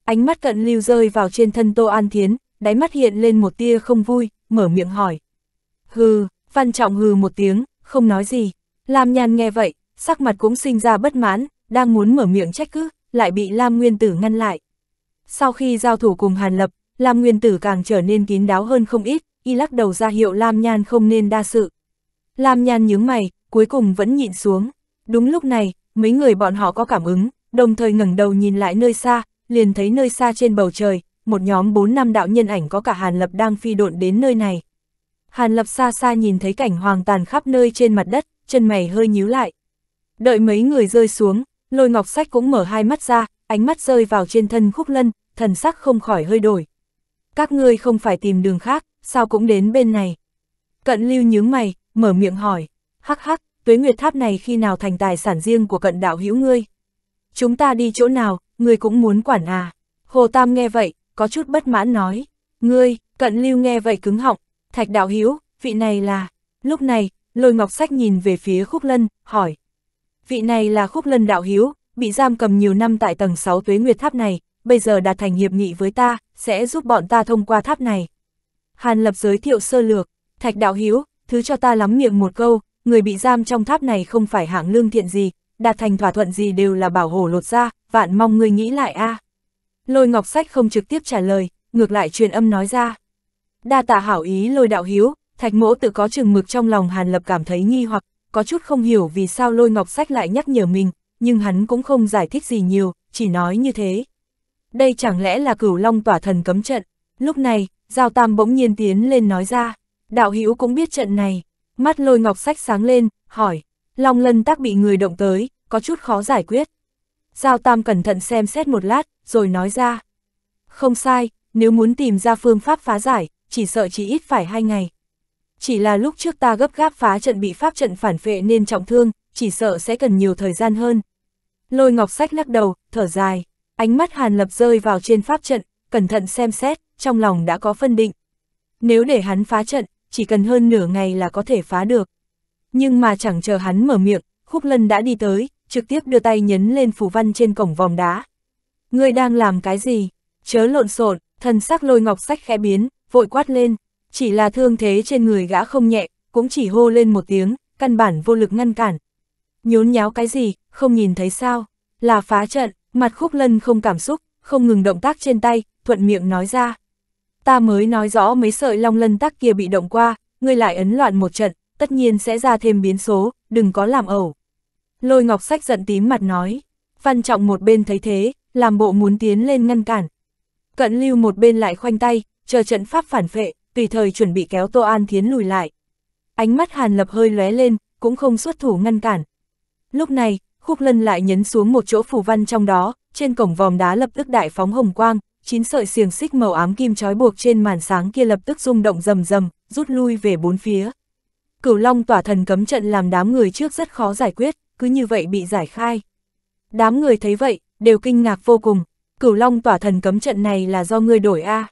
Ánh mắt cận lưu rơi vào trên thân Tô An Thiến, đáy mắt hiện lên một tia không vui, mở miệng hỏi. Hừ, văn trọng hừ một tiếng, không nói gì. Lam Nhan nghe vậy, sắc mặt cũng sinh ra bất mãn, đang muốn mở miệng trách cứ, lại bị Lam Nguyên Tử ngăn lại. Sau khi giao thủ cùng Hàn Lập, Lam Nguyên Tử càng trở nên kín đáo hơn không ít, y lắc đầu ra hiệu Lam Nhan không nên đa sự. Lam Nhan nhướng mày, cuối cùng vẫn nhịn xuống. Đúng lúc này, mấy người bọn họ có cảm ứng, đồng thời ngẩng đầu nhìn lại nơi xa, liền thấy nơi xa trên bầu trời, một nhóm bốn năm đạo nhân ảnh có cả Hàn Lập đang phi độn đến nơi này. Hàn Lập xa xa nhìn thấy cảnh hoàng tàn khắp nơi trên mặt đất, chân mày hơi nhíu lại. Đợi mấy người rơi xuống, lôi ngọc sách cũng mở hai mắt ra, ánh mắt rơi vào trên thân khúc lân, thần sắc không khỏi hơi đổi. Các ngươi không phải tìm đường khác, sao cũng đến bên này. Cận lưu nhướng mày, mở miệng hỏi, hắc hắc, tuế nguyệt tháp này khi nào thành tài sản riêng của cận đạo hữu ngươi. Chúng ta đi chỗ nào, ngươi cũng muốn quản à. Hồ Tam nghe vậy, có chút bất mãn nói. Ngươi, cận lưu nghe vậy cứng họng, thạch đạo hữu vị này là... Lúc này, lôi ngọc sách nhìn về phía khúc lân, hỏi. Vị này là khúc lân đạo hữu bị giam cầm nhiều năm tại tầng 6 tuế nguyệt tháp này, bây giờ đạt thành hiệp nghị với ta, sẽ giúp bọn ta thông qua tháp này. Hàn lập giới thiệu sơ lược, thạch đạo hữu thứ cho ta lắm miệng một câu, người bị giam trong tháp này không phải hạng lương thiện gì, đạt thành thỏa thuận gì đều là bảo hổ lột ra, vạn mong ngươi nghĩ lại a à. Lôi ngọc sách không trực tiếp trả lời, ngược lại truyền âm nói ra. Đa tạ hảo ý lôi đạo hiếu, thạch mỗ tự có chừng mực trong lòng hàn lập cảm thấy nghi hoặc, có chút không hiểu vì sao lôi ngọc sách lại nhắc nhở mình, nhưng hắn cũng không giải thích gì nhiều, chỉ nói như thế. Đây chẳng lẽ là cửu long tỏa thần cấm trận, lúc này, Giao Tam bỗng nhiên tiến lên nói ra, đạo Hiếu cũng biết trận này, Mắt lôi ngọc sách sáng lên, hỏi, Long lân tắc bị người động tới, có chút khó giải quyết. Giao tam cẩn thận xem xét một lát, rồi nói ra. Không sai, nếu muốn tìm ra phương pháp phá giải, chỉ sợ chỉ ít phải hai ngày. Chỉ là lúc trước ta gấp gáp phá trận bị pháp trận phản phệ nên trọng thương, chỉ sợ sẽ cần nhiều thời gian hơn. Lôi ngọc sách lắc đầu, thở dài, ánh mắt hàn lập rơi vào trên pháp trận, cẩn thận xem xét, trong lòng đã có phân định. Nếu để hắn phá trận, chỉ cần hơn nửa ngày là có thể phá được. Nhưng mà chẳng chờ hắn mở miệng, Khúc Lân đã đi tới, trực tiếp đưa tay nhấn lên phù văn trên cổng vòng đá. Ngươi đang làm cái gì? Chớ lộn xộn, thần sắc lôi ngọc sách khẽ biến, vội quát lên. Chỉ là thương thế trên người gã không nhẹ, cũng chỉ hô lên một tiếng, căn bản vô lực ngăn cản. Nhốn nháo cái gì, không nhìn thấy sao? Là phá trận, mặt khúc lân không cảm xúc, không ngừng động tác trên tay, thuận miệng nói ra ta mới nói rõ mấy sợi long lân tắc kia bị động qua, ngươi lại ấn loạn một trận, tất nhiên sẽ ra thêm biến số, đừng có làm ẩu. Lôi ngọc sách giận tím mặt nói, văn trọng một bên thấy thế, làm bộ muốn tiến lên ngăn cản. Cận lưu một bên lại khoanh tay, chờ trận pháp phản phệ, tùy thời chuẩn bị kéo Tô An Thiến lùi lại. Ánh mắt Hàn Lập hơi lóe lên, cũng không xuất thủ ngăn cản. Lúc này, khúc lân lại nhấn xuống một chỗ phù văn trong đó, trên cổng vòm đá lập tức đại phóng hồng quang, chín sợi xiềng xích màu ám kim trói buộc trên màn sáng kia lập tức rung động rầm rầm, rút lui về bốn phía. Cửu Long tỏa thần cấm trận làm đám người trước rất khó giải quyết, cứ như vậy bị giải khai. Đám người thấy vậy, đều kinh ngạc vô cùng, Cửu Long tỏa thần cấm trận này là do ngươi đổi a? À?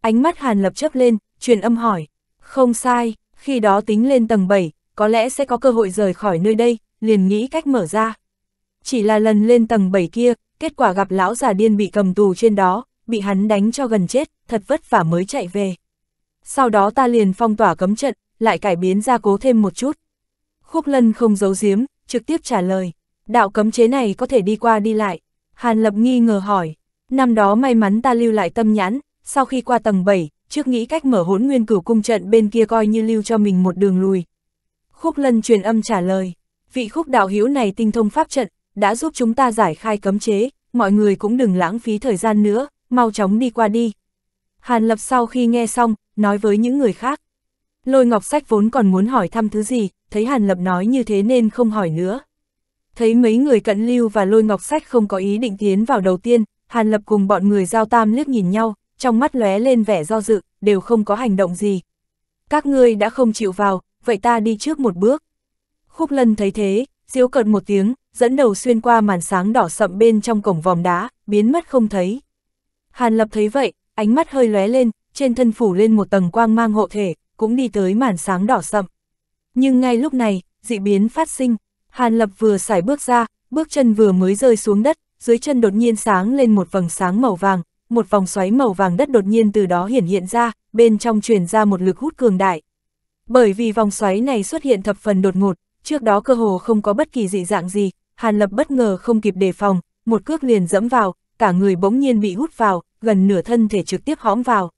Ánh mắt Hàn Lập chớp lên, truyền âm hỏi, không sai, khi đó tính lên tầng 7, có lẽ sẽ có cơ hội rời khỏi nơi đây, liền nghĩ cách mở ra. Chỉ là lần lên tầng 7 kia, kết quả gặp lão già điên bị cầm tù trên đó, bị hắn đánh cho gần chết, thật vất vả mới chạy về. Sau đó ta liền phong tỏa cấm trận, lại cải biến ra cố thêm một chút. Khúc lân không giấu giếm, trực tiếp trả lời, đạo cấm chế này có thể đi qua đi lại. Hàn lập nghi ngờ hỏi, năm đó may mắn ta lưu lại tâm nhãn, sau khi qua tầng 7, trước nghĩ cách mở hỗn nguyên cửu cung trận bên kia coi như lưu cho mình một đường lùi. Khúc lân truyền âm trả lời, vị khúc đạo hữu này tinh thông pháp trận, đã giúp chúng ta giải khai cấm chế, mọi người cũng đừng lãng phí thời gian nữa, mau chóng đi qua đi. Hàn Lập sau khi nghe xong, nói với những người khác. Lôi Ngọc Sách vốn còn muốn hỏi thăm thứ gì, thấy Hàn Lập nói như thế nên không hỏi nữa. Thấy mấy người cận lưu và lôi ngọc sách không có ý định tiến vào đầu tiên, Hàn Lập cùng bọn người giao tam liếc nhìn nhau, trong mắt lóe lên vẻ do dự, đều không có hành động gì. Các ngươi đã không chịu vào, vậy ta đi trước một bước. Khúc lân thấy thế, diếu cợt một tiếng, dẫn đầu xuyên qua màn sáng đỏ sậm bên trong cổng vòm đá, biến mất không thấy. Hàn Lập thấy vậy, ánh mắt hơi lóe lên, trên thân phủ lên một tầng quang mang hộ thể, cũng đi tới màn sáng đỏ sậm. Nhưng ngay lúc này, dị biến phát sinh, Hàn Lập vừa xài bước ra, bước chân vừa mới rơi xuống đất, dưới chân đột nhiên sáng lên một vầng sáng màu vàng, một vòng xoáy màu vàng đất đột nhiên từ đó hiển hiện ra, bên trong truyền ra một lực hút cường đại. Bởi vì vòng xoáy này xuất hiện thập phần đột ngột, trước đó cơ hồ không có bất kỳ dị dạng gì, Hàn Lập bất ngờ không kịp đề phòng, một cước liền dẫm vào, cả người bỗng nhiên bị hút vào, gần nửa thân thể trực tiếp hõm vào.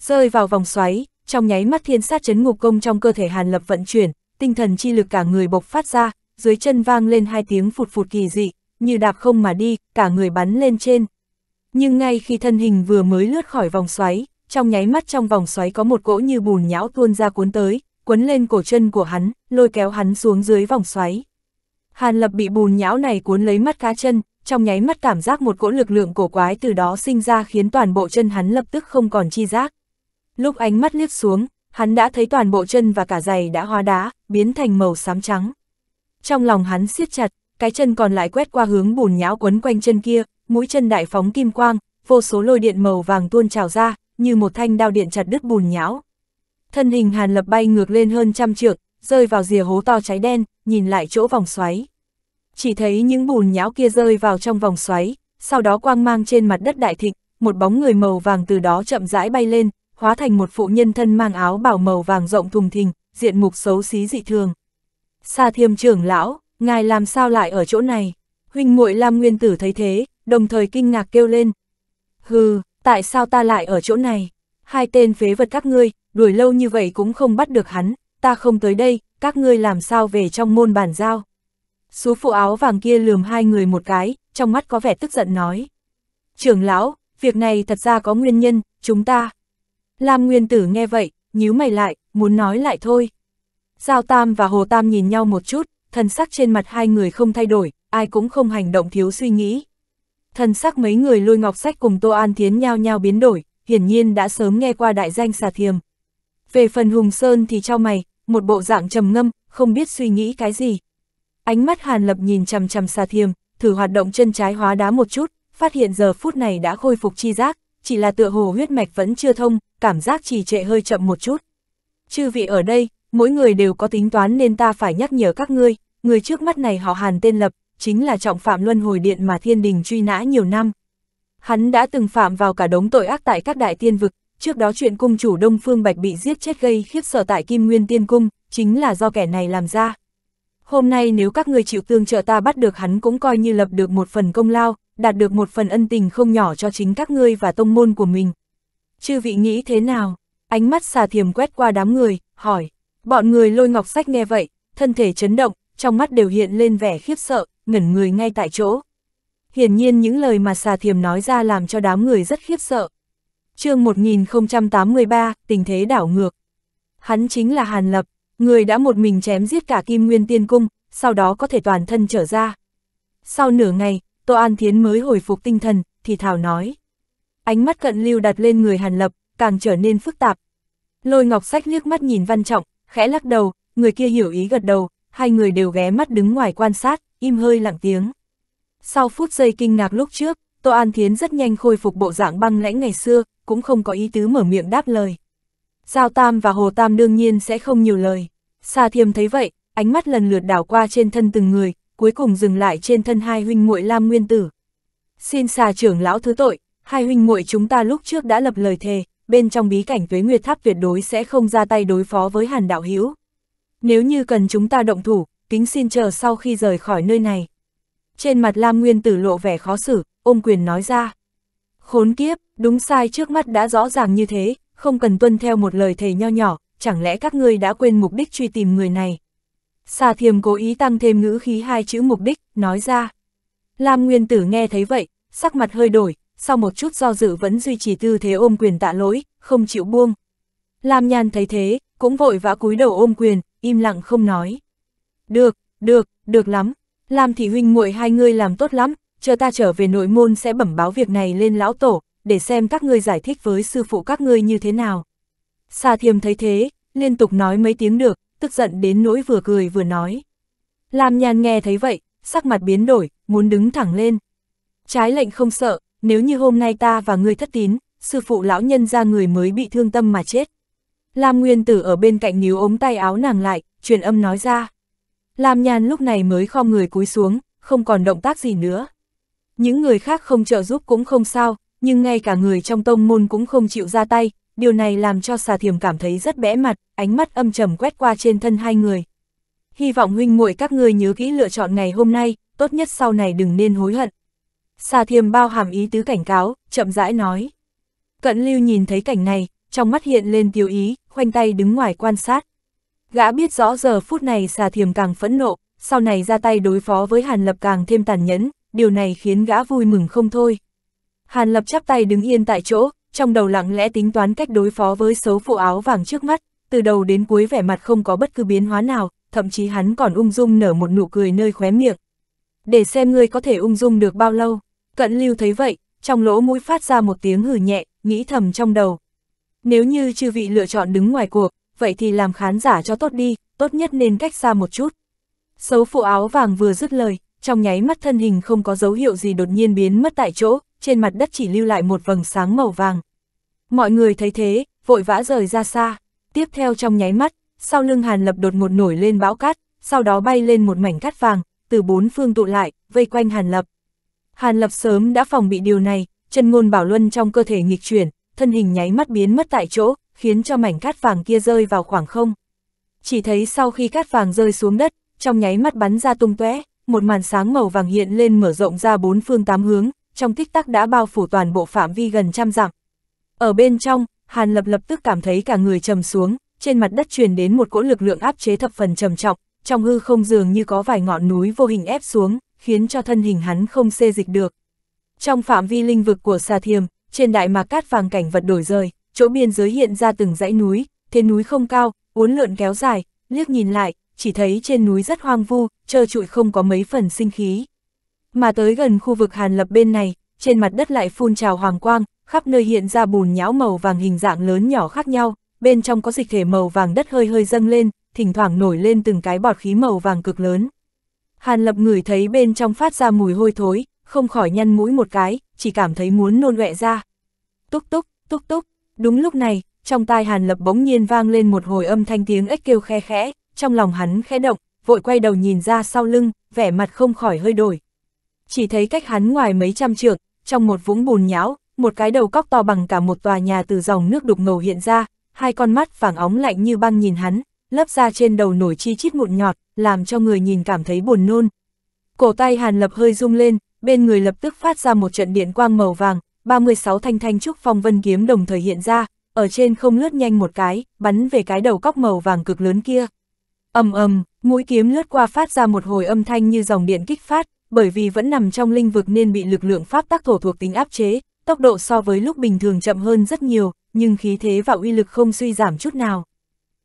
Rơi vào vòng xoáy, trong nháy mắt thiên sát chấn ngục công trong cơ thể Hàn Lập vận chuyển, tinh thần chi lực cả người bộc phát ra, dưới chân vang lên hai tiếng phụt phụt kỳ dị, như đạp không mà đi, cả người bắn lên trên. Nhưng ngay khi thân hình vừa mới lướt khỏi vòng xoáy, trong nháy mắt trong vòng xoáy có một cỗ như bùn nhão tuôn ra cuốn tới, quấn lên cổ chân của hắn, lôi kéo hắn xuống dưới vòng xoáy. Hàn Lập bị bùn nhão này cuốn lấy mắt cá chân, trong nháy mắt cảm giác một cỗ lực lượng cổ quái từ đó sinh ra khiến toàn bộ chân hắn lập tức không còn chi giác. Lúc ánh mắt liếc xuống, hắn đã thấy toàn bộ chân và cả giày đã hóa đá, biến thành màu xám trắng. Trong lòng hắn siết chặt, cái chân còn lại quét qua hướng bùn nhão quấn quanh chân kia, mũi chân đại phóng kim quang, vô số lôi điện màu vàng tuôn trào ra, như một thanh đao điện chặt đứt bùn nhão. Thân hình Hàn Lập bay ngược lên hơn trăm trượng, rơi vào rìa hố to cháy đen, nhìn lại chỗ vòng xoáy chỉ thấy những bùn nhão kia rơi vào trong vòng xoáy, sau đó quang mang trên mặt đất đại thịnh, một bóng người màu vàng từ đó chậm rãi bay lên, hóa thành một phụ nhân thân mang áo bảo màu vàng rộng thùng thình, diện mục xấu xí dị thường. Sa thiêm trưởng lão, ngài làm sao lại ở chỗ này? Huynh muội Lam Nguyên Tử thấy thế, đồng thời kinh ngạc kêu lên. Hừ, tại sao ta lại ở chỗ này? Hai tên phế vật các ngươi, đuổi lâu như vậy cũng không bắt được hắn, ta không tới đây, các ngươi làm sao về trong môn bản giao? Số phụ áo vàng kia lườm hai người một cái, trong mắt có vẻ tức giận nói. Trưởng lão, việc này thật ra có nguyên nhân, chúng ta. Lam Nguyên Tử nghe vậy, nhíu mày lại, muốn nói lại thôi. Giao Tam và Hồ Tam nhìn nhau một chút, thần sắc trên mặt hai người không thay đổi, ai cũng không hành động thiếu suy nghĩ. Thần sắc mấy người lôi ngọc sách cùng Tô An Thiến nhau nhau biến đổi, hiển nhiên đã sớm nghe qua đại danh xà thiềm. Về phần Hùng Sơn thì cho mày, một bộ dạng trầm ngâm, không biết suy nghĩ cái gì. Ánh mắt Hàn Lập nhìn chằm chằm xa thiềm, thử hoạt động chân trái hóa đá một chút, phát hiện giờ phút này đã khôi phục chi giác, chỉ là tựa hồ huyết mạch vẫn chưa thông, cảm giác trì trệ hơi chậm một chút. Chư vị ở đây, mỗi người đều có tính toán nên ta phải nhắc nhở các ngươi, người trước mắt này họ Hàn tên Lập, chính là trọng phạm luân hồi điện mà thiên đình truy nã nhiều năm. Hắn đã từng phạm vào cả đống tội ác tại các đại tiên vực, trước đó chuyện cung chủ Đông Phương Bạch bị giết chết gây khiếp sợ tại Kim Nguyên Tiên Cung, chính là do kẻ này làm ra hôm nay nếu các người chịu tương trợ ta bắt được hắn cũng coi như lập được một phần công lao, đạt được một phần ân tình không nhỏ cho chính các ngươi và tông môn của mình. Chư vị nghĩ thế nào? Ánh mắt xà thiềm quét qua đám người, hỏi. Bọn người lôi ngọc sách nghe vậy, thân thể chấn động, trong mắt đều hiện lên vẻ khiếp sợ, ngẩn người ngay tại chỗ. Hiển nhiên những lời mà xà thiềm nói ra làm cho đám người rất khiếp sợ. mươi 1083, tình thế đảo ngược. Hắn chính là Hàn Lập, Người đã một mình chém giết cả Kim Nguyên Tiên Cung, sau đó có thể toàn thân trở ra. Sau nửa ngày, Tô An Thiến mới hồi phục tinh thần, thì Thảo nói. Ánh mắt cận lưu đặt lên người Hàn Lập, càng trở nên phức tạp. Lôi Ngọc Sách liếc mắt nhìn Văn Trọng, khẽ lắc đầu, người kia hiểu ý gật đầu, hai người đều ghé mắt đứng ngoài quan sát, im hơi lặng tiếng. Sau phút giây kinh ngạc lúc trước, Tô An Thiến rất nhanh khôi phục bộ dạng băng lãnh ngày xưa, cũng không có ý tứ mở miệng đáp lời. Giao Tam và Hồ Tam đương nhiên sẽ không nhiều lời. Sa Thiêm thấy vậy, ánh mắt lần lượt đảo qua trên thân từng người, cuối cùng dừng lại trên thân hai huynh muội Lam Nguyên Tử. Xin sa trưởng lão thứ tội, hai huynh muội chúng ta lúc trước đã lập lời thề, bên trong bí cảnh Tuế Nguyệt Tháp tuyệt đối sẽ không ra tay đối phó với Hàn Đạo Hữu. Nếu như cần chúng ta động thủ, kính xin chờ sau khi rời khỏi nơi này. Trên mặt Lam Nguyên Tử lộ vẻ khó xử, ôm quyền nói ra. Khốn kiếp, đúng sai trước mắt đã rõ ràng như thế, không cần tuân theo một lời thầy nho nhỏ, chẳng lẽ các ngươi đã quên mục đích truy tìm người này. Xà thiềm cố ý tăng thêm ngữ khí hai chữ mục đích, nói ra. Lam Nguyên Tử nghe thấy vậy, sắc mặt hơi đổi, sau một chút do dự vẫn duy trì tư thế ôm quyền tạ lỗi, không chịu buông. Lam Nhan thấy thế, cũng vội vã cúi đầu ôm quyền, im lặng không nói. Được, được, được lắm, Lam Thị Huynh muội hai ngươi làm tốt lắm, chờ ta trở về nội môn sẽ bẩm báo việc này lên lão tổ, để xem các ngươi giải thích với sư phụ các ngươi như thế nào. Sa thiêm thấy thế, liên tục nói mấy tiếng được, tức giận đến nỗi vừa cười vừa nói. Lam nhan nghe thấy vậy, sắc mặt biến đổi, muốn đứng thẳng lên. Trái lệnh không sợ, nếu như hôm nay ta và ngươi thất tín, sư phụ lão nhân ra người mới bị thương tâm mà chết. Lam Nguyên Tử ở bên cạnh níu ống tay áo nàng lại, truyền âm nói ra. Lam Nhan lúc này mới khom người cúi xuống, không còn động tác gì nữa. Những người khác không trợ giúp cũng không sao, nhưng ngay cả người trong tông môn cũng không chịu ra tay, điều này làm cho xà thiềm cảm thấy rất bẽ mặt, ánh mắt âm trầm quét qua trên thân hai người. Hy vọng huynh muội các người nhớ kỹ lựa chọn ngày hôm nay, tốt nhất sau này đừng nên hối hận. Xà thiềm bao hàm ý tứ cảnh cáo, chậm rãi nói. Cận lưu nhìn thấy cảnh này, trong mắt hiện lên tiêu ý, khoanh tay đứng ngoài quan sát. Gã biết rõ giờ phút này xà thiềm càng phẫn nộ, sau này ra tay đối phó với Hàn Lập càng thêm tàn nhẫn, điều này khiến gã vui mừng không thôi. Hàn Lập chắp tay đứng yên tại chỗ, trong đầu lặng lẽ tính toán cách đối phó với xấu phụ áo vàng trước mắt, từ đầu đến cuối vẻ mặt không có bất cứ biến hóa nào, thậm chí hắn còn ung dung nở một nụ cười nơi khóe miệng. Để xem ngươi có thể ung dung được bao lâu, cận lưu thấy vậy, trong lỗ mũi phát ra một tiếng hử nhẹ, nghĩ thầm trong đầu. Nếu như chư vị lựa chọn đứng ngoài cuộc, vậy thì làm khán giả cho tốt đi, tốt nhất nên cách xa một chút. Xấu phụ áo vàng vừa dứt lời, trong nháy mắt thân hình không có dấu hiệu gì đột nhiên biến mất tại chỗ, trên mặt đất chỉ lưu lại một vầng sáng màu vàng. Mọi người thấy thế, vội vã rời ra xa. Tiếp theo trong nháy mắt, sau lưng Hàn Lập đột ngột nổi lên bão cát, sau đó bay lên một mảnh cát vàng, từ bốn phương tụ lại, vây quanh Hàn Lập. Hàn Lập sớm đã phòng bị điều này, chân ngôn bảo luân trong cơ thể nghịch chuyển, thân hình nháy mắt biến mất tại chỗ, khiến cho mảnh cát vàng kia rơi vào khoảng không. Chỉ thấy sau khi cát vàng rơi xuống đất, trong nháy mắt bắn ra tung tóe, một màn sáng màu vàng hiện lên mở rộng ra bốn phương tám hướng, trong tích tắc đã bao phủ toàn bộ phạm vi gần trăm dặm. Ở bên trong, Hàn Lập lập tức cảm thấy cả người trầm xuống, trên mặt đất truyền đến một cỗ lực lượng áp chế thập phần trầm trọng, trong hư không dường như có vài ngọn núi vô hình ép xuống, khiến cho thân hình hắn không xê dịch được. Trong phạm vi linh vực của Sa Thiềm, trên đại mạc cát vàng cảnh vật đổi rời, chỗ biên giới hiện ra từng dãy núi, thế núi không cao, uốn lượn kéo dài, liếc nhìn lại, chỉ thấy trên núi rất hoang vu, trơ trụi không có mấy phần sinh khí mà tới gần khu vực hàn lập bên này, trên mặt đất lại phun trào hoàng quang, khắp nơi hiện ra bùn nhão màu vàng hình dạng lớn nhỏ khác nhau, bên trong có dịch thể màu vàng đất hơi hơi dâng lên, thỉnh thoảng nổi lên từng cái bọt khí màu vàng cực lớn. Hàn lập ngửi thấy bên trong phát ra mùi hôi thối, không khỏi nhăn mũi một cái, chỉ cảm thấy muốn nôn ọe ra. Túc túc, túc túc, đúng lúc này, trong tai hàn lập bỗng nhiên vang lên một hồi âm thanh tiếng ếch kêu khe khẽ, trong lòng hắn khẽ động, vội quay đầu nhìn ra sau lưng, vẻ mặt không khỏi hơi đổi chỉ thấy cách hắn ngoài mấy trăm trượng, trong một vũng bùn nhão, một cái đầu cóc to bằng cả một tòa nhà từ dòng nước đục ngầu hiện ra, hai con mắt vàng óng lạnh như băng nhìn hắn, lấp ra trên đầu nổi chi chít mụn nhọt, làm cho người nhìn cảm thấy buồn nôn. Cổ tay Hàn Lập hơi rung lên, bên người lập tức phát ra một trận điện quang màu vàng, 36 thanh thanh trúc phong vân kiếm đồng thời hiện ra, ở trên không lướt nhanh một cái, bắn về cái đầu cóc màu vàng cực lớn kia. Ầm ầm, mũi kiếm lướt qua phát ra một hồi âm thanh như dòng điện kích phát, bởi vì vẫn nằm trong linh vực nên bị lực lượng pháp tác thổ thuộc tính áp chế, tốc độ so với lúc bình thường chậm hơn rất nhiều, nhưng khí thế và uy lực không suy giảm chút nào.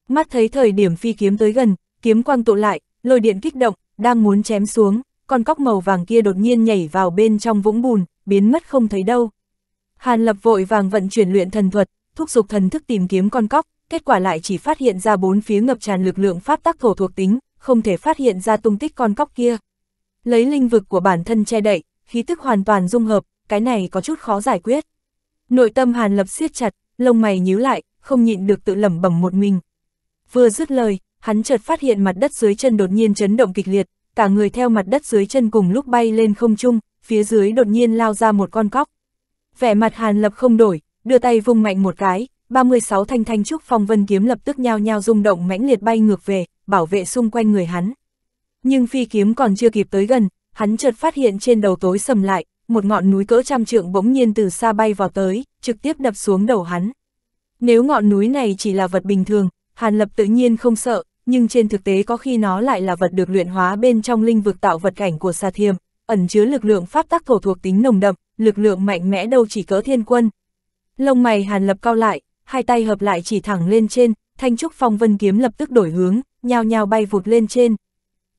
Mắt thấy thời điểm phi kiếm tới gần, kiếm quang tụ lại, lôi điện kích động, đang muốn chém xuống, con cóc màu vàng kia đột nhiên nhảy vào bên trong vũng bùn, biến mất không thấy đâu. Hàn Lập vội vàng vận chuyển luyện thần thuật, thúc giục thần thức tìm kiếm con cóc, kết quả lại chỉ phát hiện ra bốn phía ngập tràn lực lượng pháp tác thổ thuộc tính, không thể phát hiện ra tung tích con cóc kia lấy linh vực của bản thân che đậy, khí tức hoàn toàn dung hợp, cái này có chút khó giải quyết. Nội tâm Hàn Lập siết chặt, lông mày nhíu lại, không nhịn được tự lẩm bẩm một mình. Vừa dứt lời, hắn chợt phát hiện mặt đất dưới chân đột nhiên chấn động kịch liệt, cả người theo mặt đất dưới chân cùng lúc bay lên không trung, phía dưới đột nhiên lao ra một con cóc. Vẻ mặt Hàn Lập không đổi, đưa tay vung mạnh một cái, 36 thanh thanh trúc phong vân kiếm lập tức nhao nhao rung động mãnh liệt bay ngược về, bảo vệ xung quanh người hắn nhưng phi kiếm còn chưa kịp tới gần, hắn chợt phát hiện trên đầu tối sầm lại, một ngọn núi cỡ trăm trượng bỗng nhiên từ xa bay vào tới, trực tiếp đập xuống đầu hắn. Nếu ngọn núi này chỉ là vật bình thường, Hàn Lập tự nhiên không sợ, nhưng trên thực tế có khi nó lại là vật được luyện hóa bên trong linh vực tạo vật cảnh của Sa Thiêm, ẩn chứa lực lượng pháp tắc thổ thuộc tính nồng đậm, lực lượng mạnh mẽ đâu chỉ cỡ thiên quân. Lông mày Hàn Lập cao lại, hai tay hợp lại chỉ thẳng lên trên, thanh trúc phong vân kiếm lập tức đổi hướng, nhao nhào bay vụt lên trên.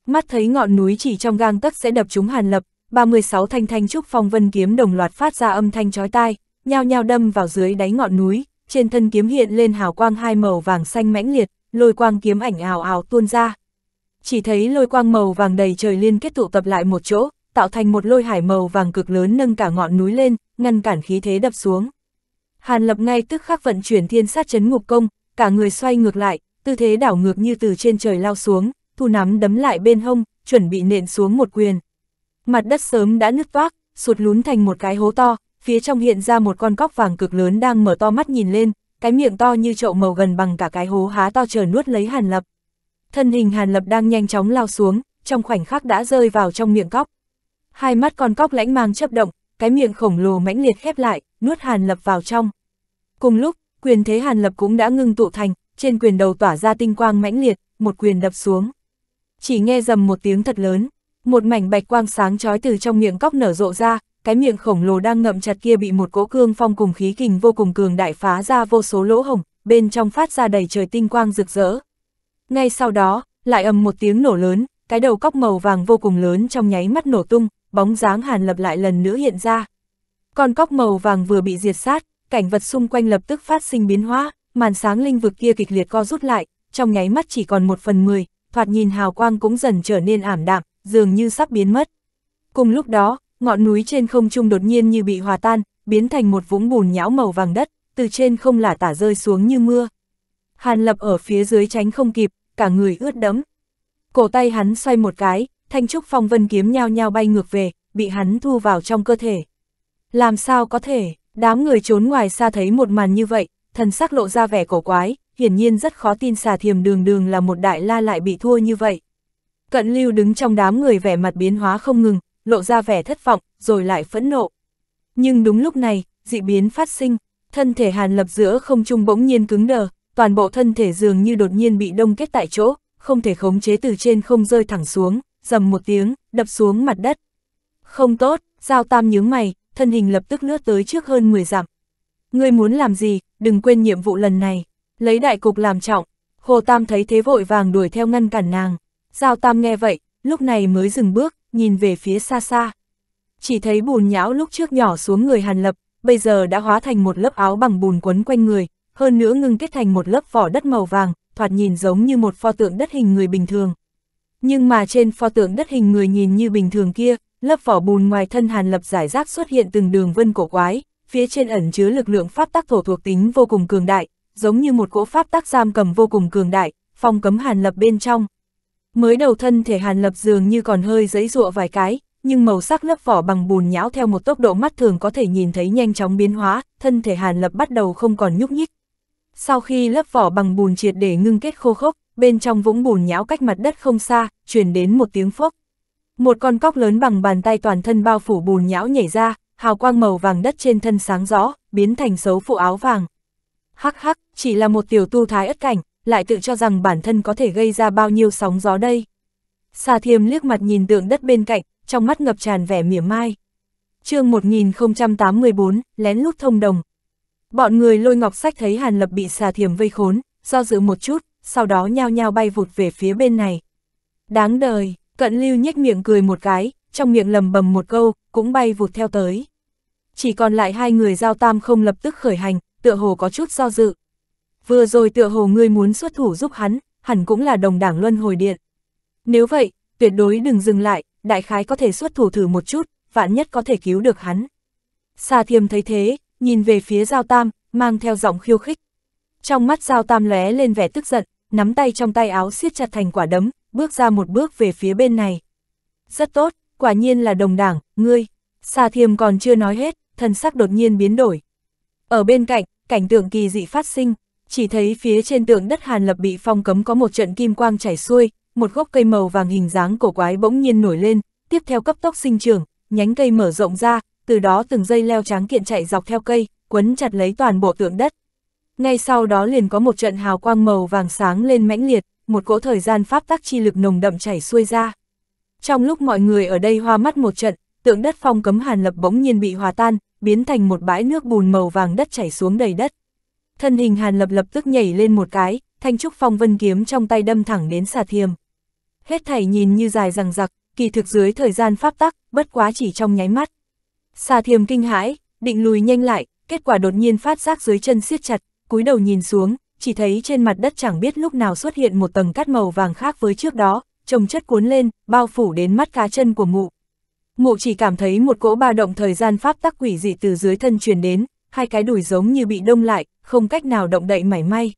Mắt thấy ngọn núi chỉ trong gang tấc sẽ đập chúng Hàn Lập, 36 thanh thanh trúc phong vân kiếm đồng loạt phát ra âm thanh chói tai, nhao nhao đâm vào dưới đáy ngọn núi, trên thân kiếm hiện lên hào quang hai màu vàng xanh mãnh liệt, lôi quang kiếm ảnh ảo ảo tuôn ra. Chỉ thấy lôi quang màu vàng đầy trời liên kết tụ tập lại một chỗ, tạo thành một lôi hải màu vàng cực lớn nâng cả ngọn núi lên, ngăn cản khí thế đập xuống. Hàn Lập ngay tức khắc vận chuyển thiên sát chấn ngục công, cả người xoay ngược lại, tư thế đảo ngược như từ trên trời lao xuống, thu nắm đấm lại bên hông, chuẩn bị nện xuống một quyền. Mặt đất sớm đã nứt toác, sụt lún thành một cái hố to, phía trong hiện ra một con cóc vàng cực lớn đang mở to mắt nhìn lên, cái miệng to như chậu màu gần bằng cả cái hố há to chờ nuốt lấy Hàn Lập. Thân hình Hàn Lập đang nhanh chóng lao xuống, trong khoảnh khắc đã rơi vào trong miệng cóc. Hai mắt con cóc lãnh mang chấp động, cái miệng khổng lồ mãnh liệt khép lại, nuốt Hàn Lập vào trong. Cùng lúc, quyền thế Hàn Lập cũng đã ngưng tụ thành, trên quyền đầu tỏa ra tinh quang mãnh liệt, một quyền đập xuống chỉ nghe rầm một tiếng thật lớn, một mảnh bạch quang sáng chói từ trong miệng cóc nở rộ ra, cái miệng khổng lồ đang ngậm chặt kia bị một cỗ cương phong cùng khí kình vô cùng cường đại phá ra vô số lỗ hồng, bên trong phát ra đầy trời tinh quang rực rỡ. Ngay sau đó, lại ầm một tiếng nổ lớn, cái đầu cóc màu vàng vô cùng lớn trong nháy mắt nổ tung, bóng dáng Hàn Lập lại lần nữa hiện ra. Con cóc màu vàng vừa bị diệt sát, cảnh vật xung quanh lập tức phát sinh biến hóa, màn sáng linh vực kia kịch liệt co rút lại, trong nháy mắt chỉ còn một phần mười, thoạt nhìn hào quang cũng dần trở nên ảm đạm, dường như sắp biến mất. Cùng lúc đó, ngọn núi trên không trung đột nhiên như bị hòa tan, biến thành một vũng bùn nhão màu vàng đất, từ trên không lả tả rơi xuống như mưa. Hàn Lập ở phía dưới tránh không kịp, cả người ướt đẫm. Cổ tay hắn xoay một cái, thanh trúc phong vân kiếm nhao nhao bay ngược về, bị hắn thu vào trong cơ thể. Làm sao có thể, đám người trốn ngoài xa thấy một màn như vậy, thần sắc lộ ra vẻ cổ quái, hiển nhiên rất khó tin xà thiềm đường đường là một đại la lại bị thua như vậy. Cận lưu đứng trong đám người vẻ mặt biến hóa không ngừng, lộ ra vẻ thất vọng, rồi lại phẫn nộ. Nhưng đúng lúc này, dị biến phát sinh, thân thể hàn lập giữa không trung bỗng nhiên cứng đờ, toàn bộ thân thể dường như đột nhiên bị đông kết tại chỗ, không thể khống chế từ trên không rơi thẳng xuống, dầm một tiếng, đập xuống mặt đất. Không tốt, giao tam nhướng mày, thân hình lập tức lướt tới trước hơn 10 dặm. Ngươi muốn làm gì, đừng quên nhiệm vụ lần này. Lấy đại cục làm trọng, Hồ Tam thấy thế vội vàng đuổi theo ngăn cản nàng. Giao Tam nghe vậy, lúc này mới dừng bước, nhìn về phía xa xa. Chỉ thấy bùn nhão lúc trước nhỏ xuống người Hàn Lập, bây giờ đã hóa thành một lớp áo bằng bùn quấn quanh người, hơn nữa ngưng kết thành một lớp vỏ đất màu vàng, thoạt nhìn giống như một pho tượng đất hình người bình thường. Nhưng mà trên pho tượng đất hình người nhìn như bình thường kia, lớp vỏ bùn ngoài thân Hàn Lập giải rác xuất hiện từng đường vân cổ quái, phía trên ẩn chứa lực lượng pháp tắc thổ thuộc tính vô cùng cường đại, giống như một cỗ pháp tác giam cầm vô cùng cường đại, phong cấm Hàn Lập bên trong. Mới đầu thân thể Hàn Lập dường như còn hơi giấy dụa vài cái, nhưng màu sắc lớp vỏ bằng bùn nhão theo một tốc độ mắt thường có thể nhìn thấy nhanh chóng biến hóa, thân thể Hàn Lập bắt đầu không còn nhúc nhích. Sau khi lớp vỏ bằng bùn triệt để ngưng kết khô khốc, bên trong vũng bùn nhão cách mặt đất không xa, truyền đến một tiếng phốc. Một con cóc lớn bằng bàn tay toàn thân bao phủ bùn nhão nhảy ra, hào quang màu vàng đất trên thân sáng rõ, biến thành xấu phụ áo vàng. Hắc hắc, chỉ là một tiểu tu thái ất cảnh, lại tự cho rằng bản thân có thể gây ra bao nhiêu sóng gió đây. Xà thiềm liếc mặt nhìn tượng đất bên cạnh, trong mắt ngập tràn vẻ mỉa mai. chương 1084, lén lút thông đồng. Bọn người lôi ngọc sách thấy Hàn Lập bị xà thiềm vây khốn, do dự một chút, sau đó nhao nhao bay vụt về phía bên này. Đáng đời, cận lưu nhếch miệng cười một cái, trong miệng lầm bầm một câu, cũng bay vụt theo tới. Chỉ còn lại hai người giao tam không lập tức khởi hành, tựa hồ có chút do dự, vừa rồi tựa hồ ngươi muốn xuất thủ giúp hắn, hẳn cũng là đồng đảng luân hồi điện. Nếu vậy, tuyệt đối đừng dừng lại, đại khái có thể xuất thủ thử một chút, vạn nhất có thể cứu được hắn. Xà thiềm thấy thế, nhìn về phía Giao Tam, mang theo giọng khiêu khích. Trong mắt Giao Tam lóe lên vẻ tức giận, nắm tay trong tay áo siết chặt thành quả đấm, bước ra một bước về phía bên này. Rất tốt, quả nhiên là đồng đảng, ngươi. Xà thiềm còn chưa nói hết, thân sắc đột nhiên biến đổi. Ở bên cạnh, cảnh tượng kỳ dị phát sinh, chỉ thấy phía trên tượng đất Hàn Lập bị phong cấm có một trận kim quang chảy xuôi, một gốc cây màu vàng hình dáng cổ quái bỗng nhiên nổi lên, tiếp theo cấp tốc sinh trưởng, nhánh cây mở rộng ra, từ đó từng dây leo trắng kiện chạy dọc theo cây, quấn chặt lấy toàn bộ tượng đất. Ngay sau đó liền có một trận hào quang màu vàng sáng lên mãnh liệt, một cỗ thời gian pháp tắc chi lực nồng đậm chảy xuôi ra. Trong lúc mọi người ở đây hoa mắt một trận, tượng đất phong cấm Hàn Lập bỗng nhiên bị hòa tan, biến thành một bãi nước bùn màu vàng đất chảy xuống đầy đất thân hình Hàn Lập lập tức nhảy lên một cái, thanh trúc phong vân kiếm trong tay đâm thẳng đến xà thiềm. Hết thảy nhìn như dài rằng giặc, kỳ thực dưới thời gian pháp tắc, bất quá chỉ trong nháy mắt. Xà thiềm kinh hãi, định lùi nhanh lại, kết quả đột nhiên phát giác dưới chân siết chặt, cúi đầu nhìn xuống, chỉ thấy trên mặt đất chẳng biết lúc nào xuất hiện một tầng cát màu vàng khác với trước đó, trồng chất cuốn lên, bao phủ đến mắt cá chân của mụ. Mụ chỉ cảm thấy một cỗ ba động thời gian pháp tắc quỷ dị từ dưới thân truyền đến, hai cái đùi giống như bị đông lại, không cách nào động đậy mảy may.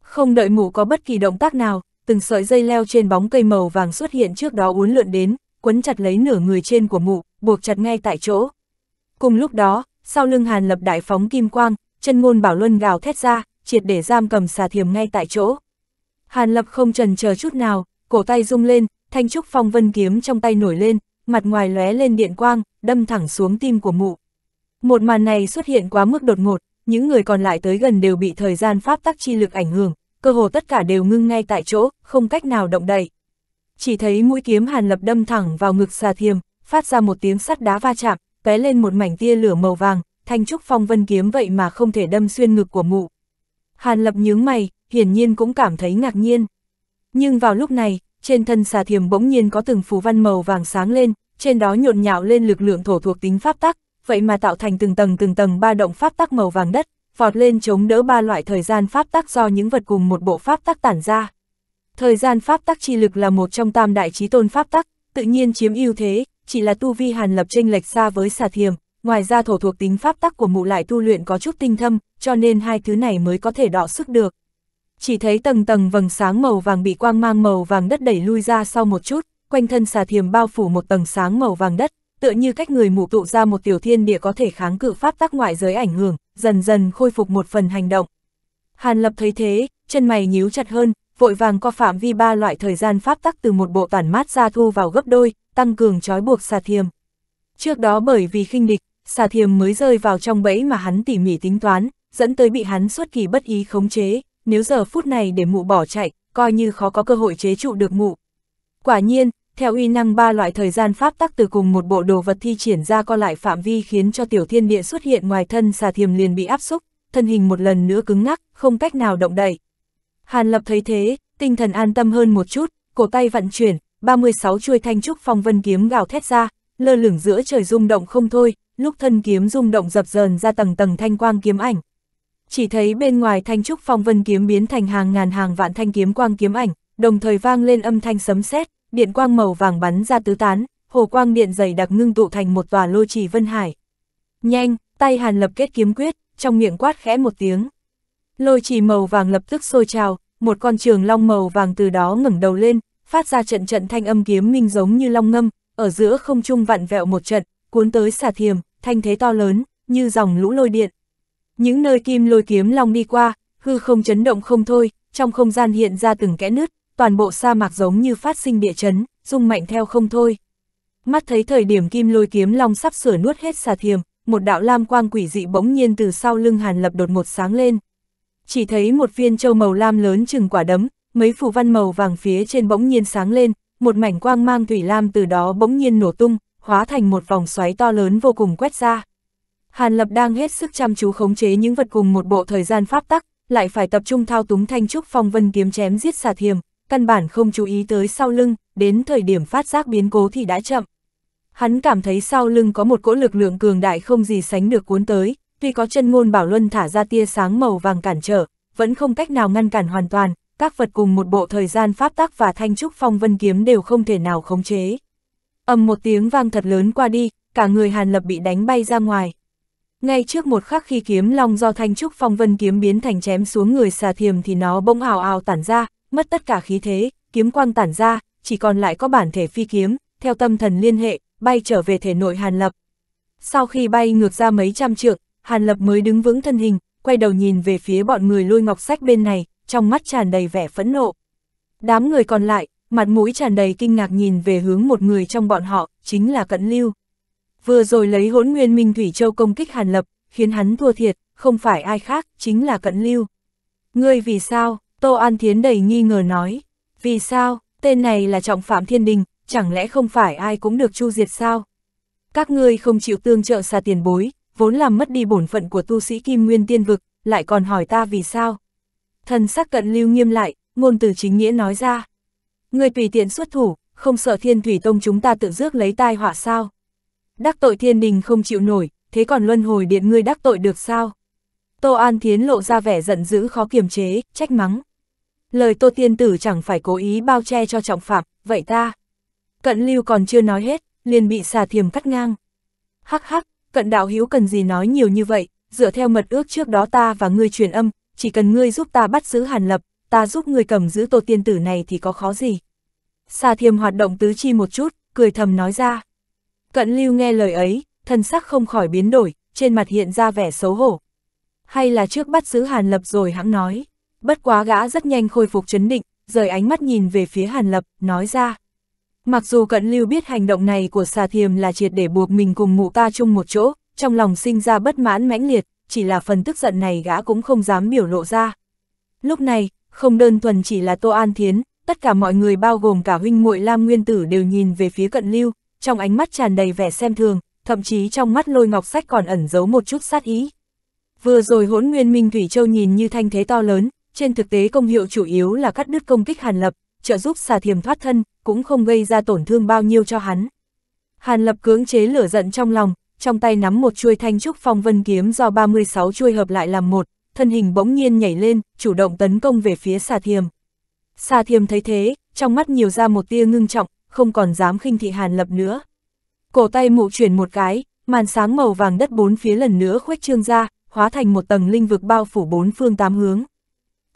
Không đợi mù có bất kỳ động tác nào, từng sợi dây leo trên bóng cây màu vàng xuất hiện trước đó uốn lượn đến, quấn chặt lấy nửa người trên của mụ, buộc chặt ngay tại chỗ. Cùng lúc đó, sau lưng Hàn Lập đại phóng kim quang, chân ngôn bảo luân gào thét ra, triệt để giam cầm xà thiềm ngay tại chỗ. Hàn Lập không trần chờ chút nào, cổ tay rung lên, thanh trúc phong vân kiếm trong tay nổi lên, mặt ngoài lóe lên điện quang, đâm thẳng xuống tim của mụ. Một màn này xuất hiện quá mức đột ngột, những người còn lại tới gần đều bị thời gian pháp tắc chi lực ảnh hưởng, cơ hồ tất cả đều ngưng ngay tại chỗ, không cách nào động đậy. Chỉ thấy mũi kiếm hàn lập đâm thẳng vào ngực xà thiềm, phát ra một tiếng sắt đá va chạm, té lên một mảnh tia lửa màu vàng, thanh trúc phong vân kiếm vậy mà không thể đâm xuyên ngực của mụ. Hàn lập nhướng mày, hiển nhiên cũng cảm thấy ngạc nhiên. Nhưng vào lúc này, trên thân xà thiềm bỗng nhiên có từng phù văn màu vàng sáng lên, trên đó nhộn nhạo lên lực lượng thổ thuộc tính pháp tắc, vậy mà tạo thành từng tầng từng tầng ba động pháp tắc màu vàng đất, vọt lên chống đỡ ba loại thời gian pháp tắc do những vật cùng một bộ pháp tắc tản ra. Thời gian pháp tắc chi lực là một trong tam đại trí tôn pháp tắc, tự nhiên chiếm ưu thế, chỉ là tu vi hàn lập tranh lệch xa với xà thiềm, ngoài ra thổ thuộc tính pháp tắc của mụ lại tu luyện có chút tinh thâm, cho nên hai thứ này mới có thể đọ sức được. Chỉ thấy tầng tầng vầng sáng màu vàng bị quang mang màu vàng đất đẩy lui ra sau một chút, quanh thân xà thiềm bao phủ một tầng sáng màu vàng đất tựa như cách người mù tụ ra một tiểu thiên địa có thể kháng cự pháp tắc ngoại giới ảnh hưởng, dần dần khôi phục một phần hành động. Hàn Lập thấy thế, chân mày nhíu chặt hơn, vội vàng co phạm vi ba loại thời gian pháp tắc từ một bộ tản mát ra thu vào gấp đôi, tăng cường trói buộc xà thiềm. Trước đó bởi vì khinh địch, xà thiềm mới rơi vào trong bẫy mà hắn tỉ mỉ tính toán, dẫn tới bị hắn xuất kỳ bất ý khống chế, nếu giờ phút này để mụ bỏ chạy, coi như khó có cơ hội chế trụ được mụ. Quả nhiên, theo uy năng ba loại thời gian pháp tắc từ cùng một bộ đồ vật thi triển ra co lại phạm vi khiến cho tiểu thiên địa xuất hiện ngoài thân xà thiềm liền bị áp xúc, thân hình một lần nữa cứng ngắc, không cách nào động đậy. Hàn Lập thấy thế, tinh thần an tâm hơn một chút, cổ tay vận chuyển, 36 chuôi thanh trúc phong vân kiếm gào thét ra, lơ lửng giữa trời rung động không thôi, lúc thân kiếm rung động dập dờn ra tầng tầng thanh quang kiếm ảnh. Chỉ thấy bên ngoài thanh trúc phong vân kiếm biến thành hàng ngàn hàng vạn thanh kiếm quang kiếm ảnh, đồng thời vang lên âm thanh sấm sét, điện quang màu vàng bắn ra tứ tán, hồ quang điện dày đặc ngưng tụ thành một tòa lô trì vân hải. Nhanh, tay Hàn Lập kết kiếm quyết, trong miệng quát khẽ một tiếng. Lôi trì màu vàng lập tức sôi trào, một con trường long màu vàng từ đó ngẩng đầu lên, phát ra trận trận thanh âm kiếm minh giống như long ngâm, ở giữa không trung vặn vẹo một trận, cuốn tới xà thiềm, thanh thế to lớn, như dòng lũ lôi điện. Những nơi kim lôi kiếm long đi qua, hư không chấn động không thôi, trong không gian hiện ra từng kẽ nứt, toàn bộ sa mạc giống như phát sinh địa chấn, rung mạnh theo không thôi. Mắt thấy thời điểm kim lôi kiếm long sắp sửa nuốt hết xà thiềm, một đạo lam quang quỷ dị bỗng nhiên từ sau lưng Hàn Lập đột một sáng lên. Chỉ thấy một viên châu màu lam lớn chừng quả đấm, mấy phù văn màu vàng phía trên bỗng nhiên sáng lên, một mảnh quang mang thủy lam từ đó bỗng nhiên nổ tung, hóa thành một vòng xoáy to lớn vô cùng quét ra. Hàn Lập đang hết sức chăm chú khống chế những vật cùng một bộ thời gian pháp tắc, lại phải tập trung thao túng thanh trúc phong vân kiếm chém giết xà thiềm, căn bản không chú ý tới sau lưng, đến thời điểm phát giác biến cố thì đã chậm. Hắn cảm thấy sau lưng có một cỗ lực lượng cường đại không gì sánh được cuốn tới, tuy có chân ngôn bảo luân thả ra tia sáng màu vàng cản trở, vẫn không cách nào ngăn cản hoàn toàn, các vật cùng một bộ thời gian pháp tắc và thanh trúc phong vân kiếm đều không thể nào khống chế. ầm một tiếng vang thật lớn qua đi, cả người Hàn Lập bị đánh bay ra ngoài. Ngay trước một khắc khi kiếm long do thanh trúc phong vân kiếm biến thành chém xuống người xà thiềm thì nó bỗng ảo ảo tản ra, mất tất cả khí thế, kiếm quang tản ra, chỉ còn lại có bản thể phi kiếm, theo tâm thần liên hệ, bay trở về thể nội Hàn Lập. Sau khi bay ngược ra mấy trăm trượng, Hàn Lập mới đứng vững thân hình, quay đầu nhìn về phía bọn người lôi ngọc sách bên này, trong mắt tràn đầy vẻ phẫn nộ. Đám người còn lại, mặt mũi tràn đầy kinh ngạc nhìn về hướng một người trong bọn họ, chính là Cận Lưu. Vừa rồi lấy hỗn nguyên Minh Thủy Châu công kích Hàn Lập, khiến hắn thua thiệt, không phải ai khác, chính là Cận Lưu. Ngươi vì sao? Tô An Thiến đầy nghi ngờ nói, vì sao, tên này là trọng phạm thiên đình, chẳng lẽ không phải ai cũng được chu diệt sao? Các ngươi không chịu tương trợ xa tiền bối, vốn làm mất đi bổn phận của tu sĩ Kim Nguyên Tiên Vực, lại còn hỏi ta vì sao? Thần sắc cận lưu nghiêm lại, ngôn từ chính nghĩa nói ra. Người tùy tiện xuất thủ, không sợ thiên thủy tông chúng ta tự rước lấy tai họa sao? Đắc tội thiên đình không chịu nổi, thế còn luân hồi điện ngươi đắc tội được sao? Tô An Thiến lộ ra vẻ giận dữ khó kiềm chế, trách mắng. Lời Tô Tiên Tử chẳng phải cố ý bao che cho trọng phạm, vậy ta. Cận lưu còn chưa nói hết, liền bị xà thiềm cắt ngang. Hắc hắc, cận đạo hữu cần gì nói nhiều như vậy, dựa theo mật ước trước đó ta và ngươi truyền âm, chỉ cần ngươi giúp ta bắt giữ Hàn Lập, ta giúp ngươi cầm giữ Tô Tiên Tử này thì có khó gì. Xà thiềm hoạt động tứ chi một chút, cười thầm nói ra. Cận lưu nghe lời ấy, thân sắc không khỏi biến đổi, trên mặt hiện ra vẻ xấu hổ, hay là trước bắt giữ Hàn Lập rồi hãng nói. Bất quá gã rất nhanh khôi phục chấn định, rời ánh mắt nhìn về phía Hàn Lập, nói ra. Mặc dù cận lưu biết hành động này của xà thiềm là triệt để buộc mình cùng mụ ta chung một chỗ, trong lòng sinh ra bất mãn mãnh liệt, chỉ là phần tức giận này gã cũng không dám biểu lộ ra. Lúc này, không đơn thuần chỉ là Tô An Thiến, tất cả mọi người bao gồm cả huynh muội Lam Nguyên Tử đều nhìn về phía cận lưu, trong ánh mắt tràn đầy vẻ xem thường, thậm chí trong mắt lôi ngọc sách còn ẩn giấu một chút sát ý. Vừa rồi hỗn nguyên minh Thủy Châu nhìn như thanh thế to lớn, trên thực tế công hiệu chủ yếu là cắt đứt công kích Hàn Lập, trợ giúp xà thiềm thoát thân, cũng không gây ra tổn thương bao nhiêu cho hắn. Hàn Lập cưỡng chế lửa giận trong lòng, trong tay nắm một chuôi thanh trúc phong vân kiếm do 36 chuôi hợp lại làm một, thân hình bỗng nhiên nhảy lên, chủ động tấn công về phía xà thiềm. Xà thiềm thấy thế, trong mắt nhiều ra một tia ngưng trọng, không còn dám khinh thị Hàn Lập nữa. Cổ tay mụ chuyển một cái, màn sáng màu vàng đất bốn phía lần nữa khuếch trương ra, hóa thành một tầng linh vực bao phủ bốn phương tám hướng.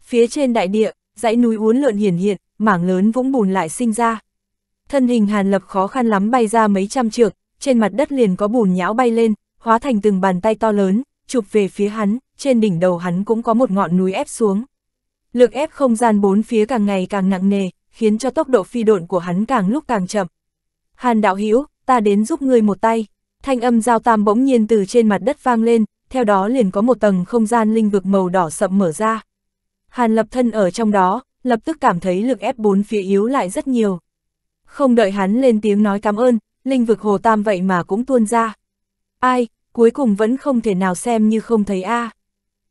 Phía trên đại địa, dãy núi uốn lượn hiển hiện, mảng lớn vũng bùn lại sinh ra. Thân hình Hàn Lập khó khăn lắm bay ra mấy trăm trượng, trên mặt đất liền có bùn nhão bay lên, hóa thành từng bàn tay to lớn, chụp về phía hắn, trên đỉnh đầu hắn cũng có một ngọn núi ép xuống. Lực ép không gian bốn phía càng ngày càng nặng nề, khiến cho tốc độ phi độn của hắn càng lúc càng chậm. Hàn đạo hữu ta đến giúp ngươi một tay. Thanh âm giao tam bỗng nhiên từ trên mặt đất vang lên, theo đó liền có một tầng không gian linh vực màu đỏ sậm mở ra. Hàn lập thân ở trong đó, lập tức cảm thấy lực ép bốn phía yếu lại rất nhiều. Không đợi hắn lên tiếng nói cảm ơn, linh vực hồ tam vậy mà cũng tuôn ra. Ai, cuối cùng vẫn không thể nào xem như không thấy a. À.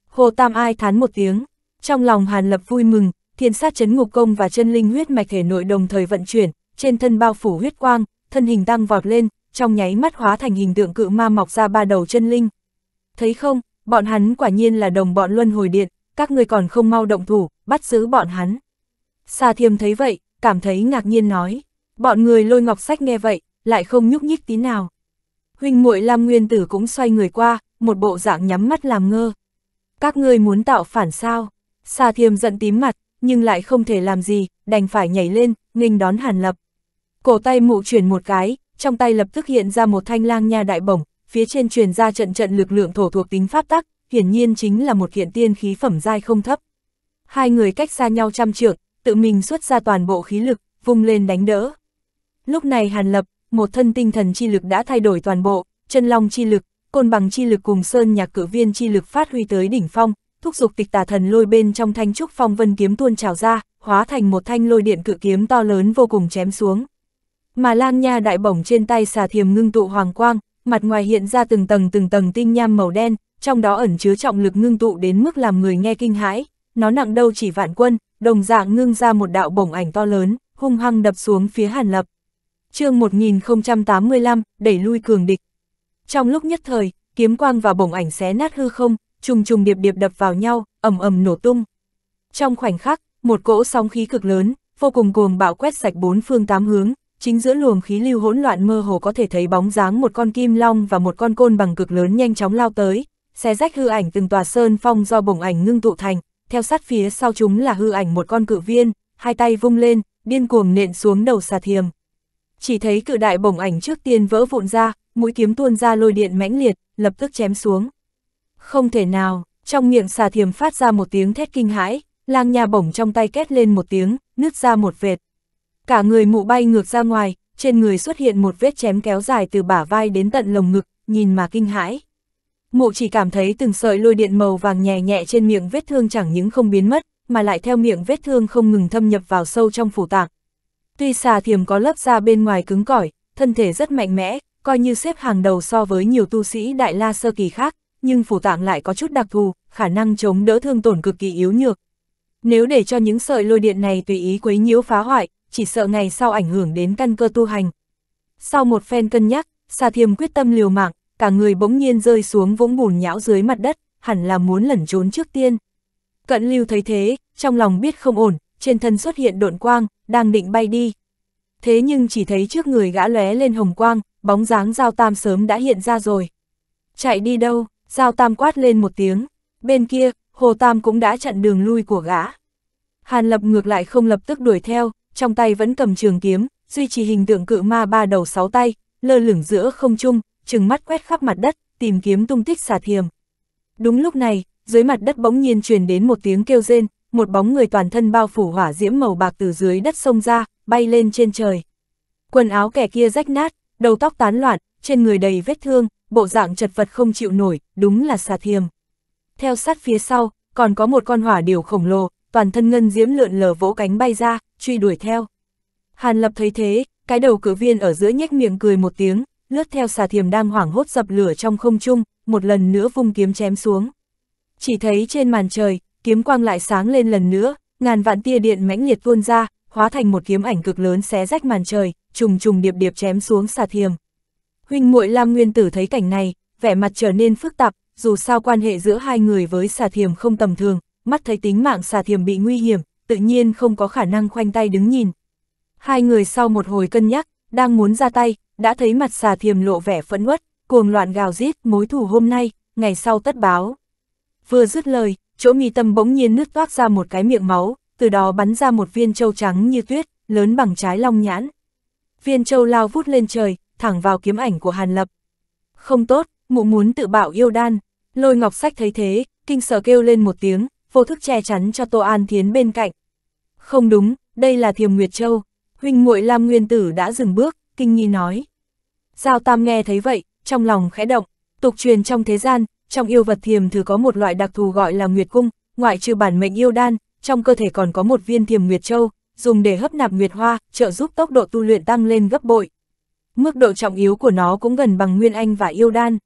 Hồ tam ai thán một tiếng, trong lòng hàn lập vui mừng, thiên sát chấn ngục công và chân linh huyết mạch thể nội đồng thời vận chuyển, trên thân bao phủ huyết quang, thân hình tăng vọt lên, trong nháy mắt hóa thành hình tượng cự ma mọc ra ba đầu chân linh thấy không, bọn hắn quả nhiên là đồng bọn luân hồi điện, các người còn không mau động thủ, bắt giữ bọn hắn. Sa thiêm thấy vậy, cảm thấy ngạc nhiên nói, bọn người lôi ngọc sách nghe vậy, lại không nhúc nhích tí nào. Huynh muội Lam Nguyên Tử cũng xoay người qua, một bộ dạng nhắm mắt làm ngơ. Các ngươi muốn tạo phản sao? Sa thiêm giận tím mặt, nhưng lại không thể làm gì, đành phải nhảy lên, nghênh đón hàn lập. Cổ tay mụ chuyển một cái, trong tay lập tức hiện ra một thanh lang nha đại bổng, phía trên truyền ra trận trận lực lượng thổ thuộc tính pháp tắc, hiển nhiên chính là một kiện tiên khí phẩm giai không thấp. Hai người cách xa nhau trăm trượng, tự mình xuất ra toàn bộ khí lực, vung lên đánh đỡ. Lúc này Hàn Lập, một thân tinh thần chi lực đã thay đổi toàn bộ, chân long chi lực, côn bằng chi lực cùng sơn nhạc cử viên chi lực phát huy tới đỉnh phong, thúc dục tịch tà thần lôi bên trong thanh trúc phong vân kiếm tuôn trào ra, hóa thành một thanh lôi điện cự kiếm to lớn vô cùng chém xuống. Mà Lang Nha đại bổng trên tay xà thiềm ngưng tụ hoàng quang, mặt ngoài hiện ra từng tầng từng tầng tinh nham màu đen, trong đó ẩn chứa trọng lực ngưng tụ đến mức làm người nghe kinh hãi, nó nặng đâu chỉ vạn quân, đồng dạng ngưng ra một đạo bổng ảnh to lớn, hung hăng đập xuống phía Hàn Lập. chương 1085, đẩy lui cường địch. Trong lúc nhất thời, kiếm quang và bổng ảnh xé nát hư không, trùng trùng điệp điệp đập vào nhau, ầm ầm nổ tung. Trong khoảnh khắc, một cỗ sóng khí cực lớn, vô cùng cuồng bạo quét sạch bốn phương tám hướng, chính giữa luồng khí lưu hỗn loạn mơ hồ có thể thấy bóng dáng một con kim long và một con côn bằng cực lớn nhanh chóng lao tới, xé rách hư ảnh từng tòa sơn phong do bổng ảnh ngưng tụ thành, theo sát phía sau chúng là hư ảnh một con cự viên, hai tay vung lên, điên cuồng nện xuống đầu xà thiềm. Chỉ thấy cự đại bổng ảnh trước tiên vỡ vụn ra, mũi kiếm tuôn ra lôi điện mãnh liệt, lập tức chém xuống. Không thể nào, trong miệng xà thiềm phát ra một tiếng thét kinh hãi, lang nhà bổng trong tay kết lên một tiếng, nứt ra một vệt cả người mụ bay ngược ra ngoài, trên người xuất hiện một vết chém kéo dài từ bả vai đến tận lồng ngực, nhìn mà kinh hãi. Mụ chỉ cảm thấy từng sợi lôi điện màu vàng nhẹ nhẹ trên miệng vết thương chẳng những không biến mất, mà lại theo miệng vết thương không ngừng thâm nhập vào sâu trong phủ tạng. Tuy xà thiềm có lớp da bên ngoài cứng cỏi, thân thể rất mạnh mẽ, coi như xếp hàng đầu so với nhiều tu sĩ đại la sơ kỳ khác, nhưng phủ tạng lại có chút đặc thù, khả năng chống đỡ thương tổn cực kỳ yếu nhược. Nếu để cho những sợi lôi điện này tùy ý quấy nhiễu phá hoại, chỉ sợ ngày sau ảnh hưởng đến căn cơ tu hành. Sau một phen cân nhắc, Sa Thiêm quyết tâm liều mạng, cả người bỗng nhiên rơi xuống vũng bùn nhão dưới mặt đất, hẳn là muốn lẩn trốn trước tiên. Cận Lưu thấy thế, trong lòng biết không ổn, trên thân xuất hiện độn quang, đang định bay đi. Thế nhưng chỉ thấy trước người gã lóe lên hồng quang, bóng dáng Giao Tam sớm đã hiện ra rồi. Chạy đi đâu, Giao Tam quát lên một tiếng, bên kia, Hồ Tam cũng đã chặn đường lui của gã. Hàn Lập ngược lại không lập tức đuổi theo, trong tay vẫn cầm trường kiếm, duy trì hình tượng cự ma ba đầu sáu tay, lơ lửng giữa không trung, trừng mắt quét khắp mặt đất, tìm kiếm tung tích xà thiềm. Đúng lúc này, dưới mặt đất bỗng nhiên truyền đến một tiếng kêu rên, một bóng người toàn thân bao phủ hỏa diễm màu bạc từ dưới đất sông ra, bay lên trên trời. Quần áo kẻ kia rách nát, đầu tóc tán loạn, trên người đầy vết thương, bộ dạng chật vật không chịu nổi, đúng là xà thiềm. Theo sát phía sau, còn có một con hỏa điều khổng lồ, toàn thân ngân diễm lượn lờ vỗ cánh bay ra, truy đuổi theo. Hàn Lập thấy thế, cái đầu cửa viên ở giữa nhếch miệng cười một tiếng, lướt theo xà thiềm đang hoảng hốt dập lửa trong không trung, một lần nữa vung kiếm chém xuống. Chỉ thấy trên màn trời, kiếm quang lại sáng lên lần nữa, ngàn vạn tia điện mãnh liệt tuôn ra, hóa thành một kiếm ảnh cực lớn xé rách màn trời, trùng trùng điệp điệp chém xuống xà thiềm. Huynh muội Lam Nguyên Tử thấy cảnh này, vẻ mặt trở nên phức tạp, dù sao quan hệ giữa hai người với xà thiềm không tầm thường, mắt thấy tính mạng xà thiềm bị nguy hiểm, tự nhiên không có khả năng khoanh tay đứng nhìn. Hai người sau một hồi cân nhắc, đang muốn ra tay, đã thấy mặt xà thiềm lộ vẻ phẫn uất, cuồng loạn gào rít mối thủ hôm nay, ngày sau tất báo. Vừa dứt lời, chỗ mi tâm bỗng nhiên nứt toát ra một cái miệng máu, từ đó bắn ra một viên châu trắng như tuyết, lớn bằng trái long nhãn. Viên châu lao vút lên trời, thẳng vào kiếm ảnh của Hàn Lập. Không tốt, mụ muốn tự bảo yêu đan. Lôi ngọc sách thấy thế, kinh sợ kêu lên một tiếng, vô thức che chắn cho Tô An Thiến bên cạnh, không đúng, đây là Thiềm Nguyệt Châu. Huynh muội Lam Nguyên Tử đã dừng bước, kinh nghi nói. Giao Tam nghe thấy vậy, trong lòng khẽ động, tục truyền trong thế gian, trong yêu vật thiềm thử có một loại đặc thù gọi là Nguyệt Cung, ngoại trừ bản mệnh yêu đan, trong cơ thể còn có một viên Thiềm Nguyệt Châu, dùng để hấp nạp Nguyệt Hoa, trợ giúp tốc độ tu luyện tăng lên gấp bội. Mức độ trọng yếu của nó cũng gần bằng Nguyên Anh và yêu đan.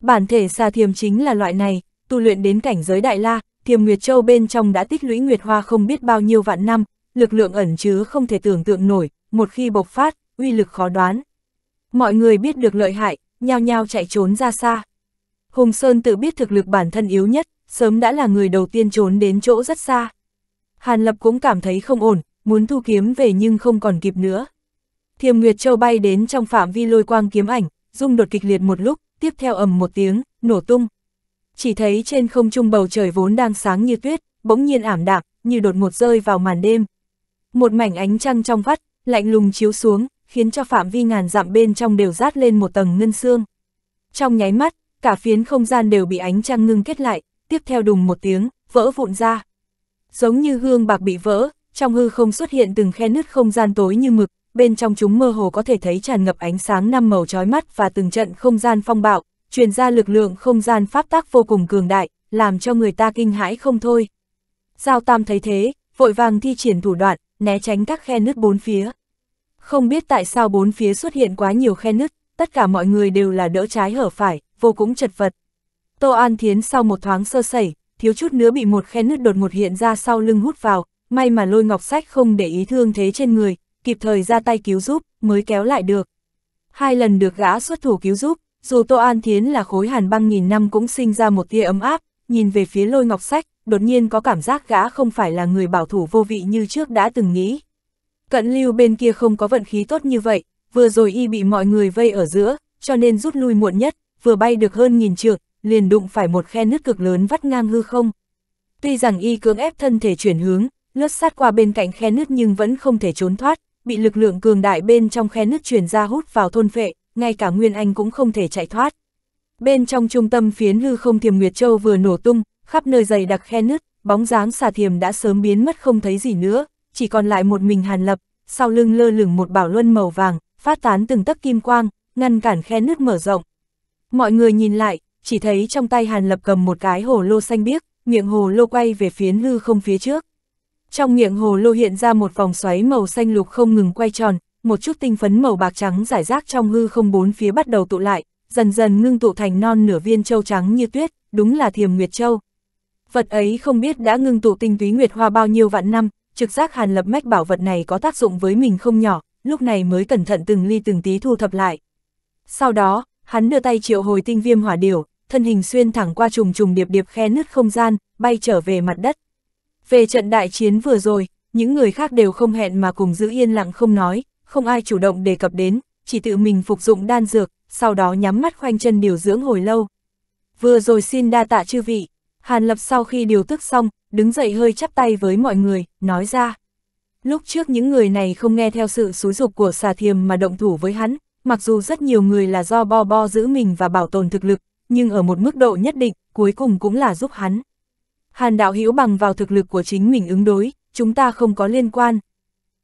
Bản thể xa thiềm chính là loại này, tu luyện đến cảnh giới đại la, Thiềm Nguyệt Châu bên trong đã tích lũy Nguyệt Hoa không biết bao nhiêu vạn năm, lực lượng ẩn chứa không thể tưởng tượng nổi, một khi bộc phát, uy lực khó đoán. Mọi người biết được lợi hại, nhao nhao chạy trốn ra xa. Hùng Sơn tự biết thực lực bản thân yếu nhất, sớm đã là người đầu tiên trốn đến chỗ rất xa. Hàn Lập cũng cảm thấy không ổn, muốn thu kiếm về nhưng không còn kịp nữa. Thiềm Nguyệt Châu bay đến trong phạm vi lôi quang kiếm ảnh, rung đột kịch liệt một lúc, tiếp theo ầm một tiếng, nổ tung chỉ thấy trên không trung bầu trời vốn đang sáng như tuyết, bỗng nhiên ảm đạm, như đột ngột rơi vào màn đêm. Một mảnh ánh trăng trong vắt, lạnh lùng chiếu xuống, khiến cho phạm vi ngàn dặm bên trong đều rát lên một tầng ngân xương. Trong nháy mắt, cả phiến không gian đều bị ánh trăng ngưng kết lại, tiếp theo đùng một tiếng, vỡ vụn ra. Giống như hương bạc bị vỡ, trong hư không xuất hiện từng khe nứt không gian tối như mực, bên trong chúng mơ hồ có thể thấy tràn ngập ánh sáng năm màu chói mắt và từng trận không gian phong bạo, truyền ra lực lượng không gian pháp tác vô cùng cường đại, làm cho người ta kinh hãi không thôi. Giao Tam thấy thế, vội vàng thi triển thủ đoạn, né tránh các khe nứt bốn phía. Không biết tại sao bốn phía xuất hiện quá nhiều khe nứt, tất cả mọi người đều là đỡ trái hở phải, vô cùng chật vật. Tô An Thiến sau một thoáng sơ sẩy, thiếu chút nữa bị một khe nứt đột ngột hiện ra sau lưng hút vào, may mà lôi ngọc sách không để ý thương thế trên người, kịp thời ra tay cứu giúp, mới kéo lại được. Hai lần được gã xuất thủ cứu giúp, dù Tô An Thiến là khối hàn băng nghìn năm cũng sinh ra một tia ấm áp, nhìn về phía lôi ngọc sách, đột nhiên có cảm giác gã không phải là người bảo thủ vô vị như trước đã từng nghĩ. Cận lưu bên kia không có vận khí tốt như vậy, vừa rồi y bị mọi người vây ở giữa, cho nên rút lui muộn nhất, vừa bay được hơn nghìn trượng, liền đụng phải một khe nứt cực lớn vắt ngang hư không. Tuy rằng y cưỡng ép thân thể chuyển hướng, lướt sát qua bên cạnh khe nứt nhưng vẫn không thể trốn thoát, bị lực lượng cường đại bên trong khe nứt truyền ra hút vào thôn phệ, ngay cả Nguyên Anh cũng không thể chạy thoát. Bên trong trung tâm phiến hư không thiềm Nguyệt Châu vừa nổ tung, khắp nơi dày đặc khe nứt, bóng dáng xà thiềm đã sớm biến mất không thấy gì nữa, chỉ còn lại một mình Hàn Lập, sau lưng lơ lửng một bảo luân màu vàng, phát tán từng tấc kim quang, ngăn cản khe nứt mở rộng. Mọi người nhìn lại, chỉ thấy trong tay Hàn Lập cầm một cái hồ lô xanh biếc, miệng hồ lô quay về phiến hư không phía trước. Trong miệng hồ lô hiện ra một vòng xoáy màu xanh lục không ngừng quay tròn, một chút tinh phấn màu bạc trắng giải rác trong hư không bốn phía bắt đầu tụ lại, dần dần ngưng tụ thành non nửa viên châu trắng như tuyết, đúng là thiềm nguyệt châu. Vật ấy không biết đã ngưng tụ tinh túy nguyệt hoa bao nhiêu vạn năm, trực giác hàn lập mách bảo vật này có tác dụng với mình không nhỏ, lúc này mới cẩn thận từng ly từng tí thu thập lại. Sau đó, hắn đưa tay triệu hồi tinh viêm hỏa điểu, thân hình xuyên thẳng qua trùng trùng điệp điệp khe nứt không gian, bay trở về mặt đất. Về trận đại chiến vừa rồi, những người khác đều không hẹn mà cùng giữ yên lặng không nói, không ai chủ động đề cập đến, chỉ tự mình phục dụng đan dược, sau đó nhắm mắt khoanh chân điều dưỡng hồi lâu. Vừa rồi xin đa tạ chư vị, Hàn Lập sau khi điều tức xong, đứng dậy hơi chắp tay với mọi người, nói ra. Lúc trước những người này không nghe theo sự xúi dục của xà thiềm mà động thủ với hắn, mặc dù rất nhiều người là do bo bo giữ mình và bảo tồn thực lực, nhưng ở một mức độ nhất định, cuối cùng cũng là giúp hắn. Hàn đạo hữu bằng vào thực lực của chính mình ứng đối, chúng ta không có liên quan,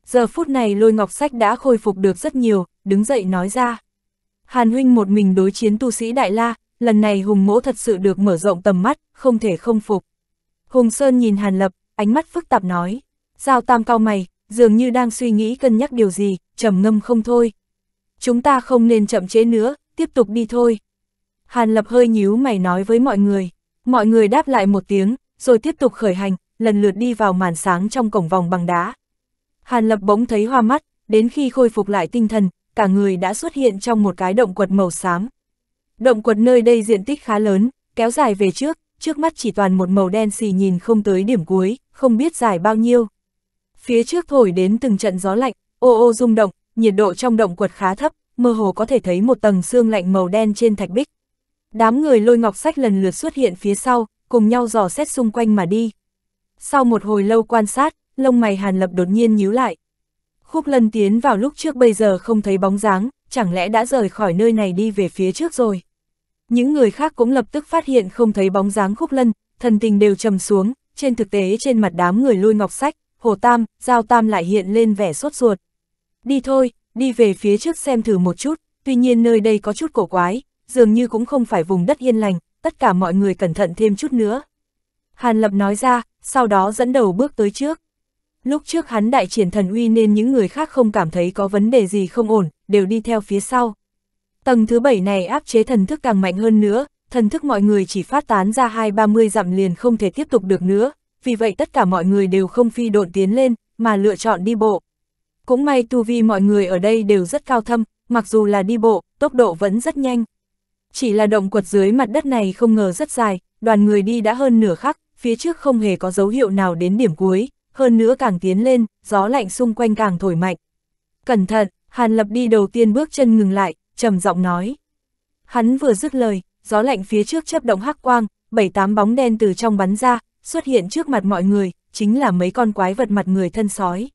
Giờ phút này lôi ngọc sách đã khôi phục được rất nhiều, đứng dậy nói ra. Hàn huynh một mình đối chiến tu sĩ Đại La, lần này Hùng mỗ thật sự được mở rộng tầm mắt, không thể không phục. Hùng Sơn nhìn Hàn Lập, ánh mắt phức tạp nói. Giao tam cao mày, dường như đang suy nghĩ cân nhắc điều gì, trầm ngâm không thôi. Chúng ta không nên chậm chế nữa, tiếp tục đi thôi. Hàn Lập hơi nhíu mày nói với mọi người. Mọi người đáp lại một tiếng, rồi tiếp tục khởi hành, lần lượt đi vào màn sáng trong cổng vòng bằng đá. Hàn Lập bỗng thấy hoa mắt, đến khi khôi phục lại tinh thần, cả người đã xuất hiện trong một cái động quật màu xám. Động quật nơi đây diện tích khá lớn, kéo dài về trước, trước mắt chỉ toàn một màu đen xì nhìn không tới điểm cuối, không biết dài bao nhiêu. Phía trước thổi đến từng trận gió lạnh, ô ô rung động, nhiệt độ trong động quật khá thấp, mơ hồ có thể thấy một tầng xương lạnh màu đen trên thạch bích. Đám người lôi ngọc sách lần lượt xuất hiện phía sau, cùng nhau dò xét xung quanh mà đi. Sau một hồi lâu quan sát, lông mày Hàn Lập đột nhiên nhíu lại. Khúc lân tiến vào lúc trước bây giờ không thấy bóng dáng, chẳng lẽ đã rời khỏi nơi này đi về phía trước rồi. Những người khác cũng lập tức phát hiện không thấy bóng dáng khúc lân, thần tình đều trầm xuống, trên thực tế trên mặt đám người lôi ngọc sách, hồ tam, giao tam lại hiện lên vẻ sốt ruột. Đi thôi, đi về phía trước xem thử một chút, tuy nhiên nơi đây có chút cổ quái, dường như cũng không phải vùng đất yên lành, tất cả mọi người cẩn thận thêm chút nữa. Hàn Lập nói ra, sau đó dẫn đầu bước tới trước. Lúc trước hắn đại triển thần uy nên những người khác không cảm thấy có vấn đề gì không ổn, đều đi theo phía sau. Tầng thứ bảy này áp chế thần thức càng mạnh hơn nữa, thần thức mọi người chỉ phát tán ra hai ba mươi dặm liền không thể tiếp tục được nữa, vì vậy tất cả mọi người đều không phi độn tiến lên, mà lựa chọn đi bộ. Cũng may tu vi mọi người ở đây đều rất cao thâm, mặc dù là đi bộ, tốc độ vẫn rất nhanh. Chỉ là động quật dưới mặt đất này không ngờ rất dài, đoàn người đi đã hơn nửa khắc, phía trước không hề có dấu hiệu nào đến điểm cuối, hơn nữa càng tiến lên, gió lạnh xung quanh càng thổi mạnh. Cẩn thận, Hàn Lập đi đầu tiên bước chân ngừng lại, trầm giọng nói. Hắn vừa dứt lời, gió lạnh phía trước chấp động hắc quang, bảy tám bóng đen từ trong bắn ra, xuất hiện trước mặt mọi người, chính là mấy con quái vật mặt người thân sói.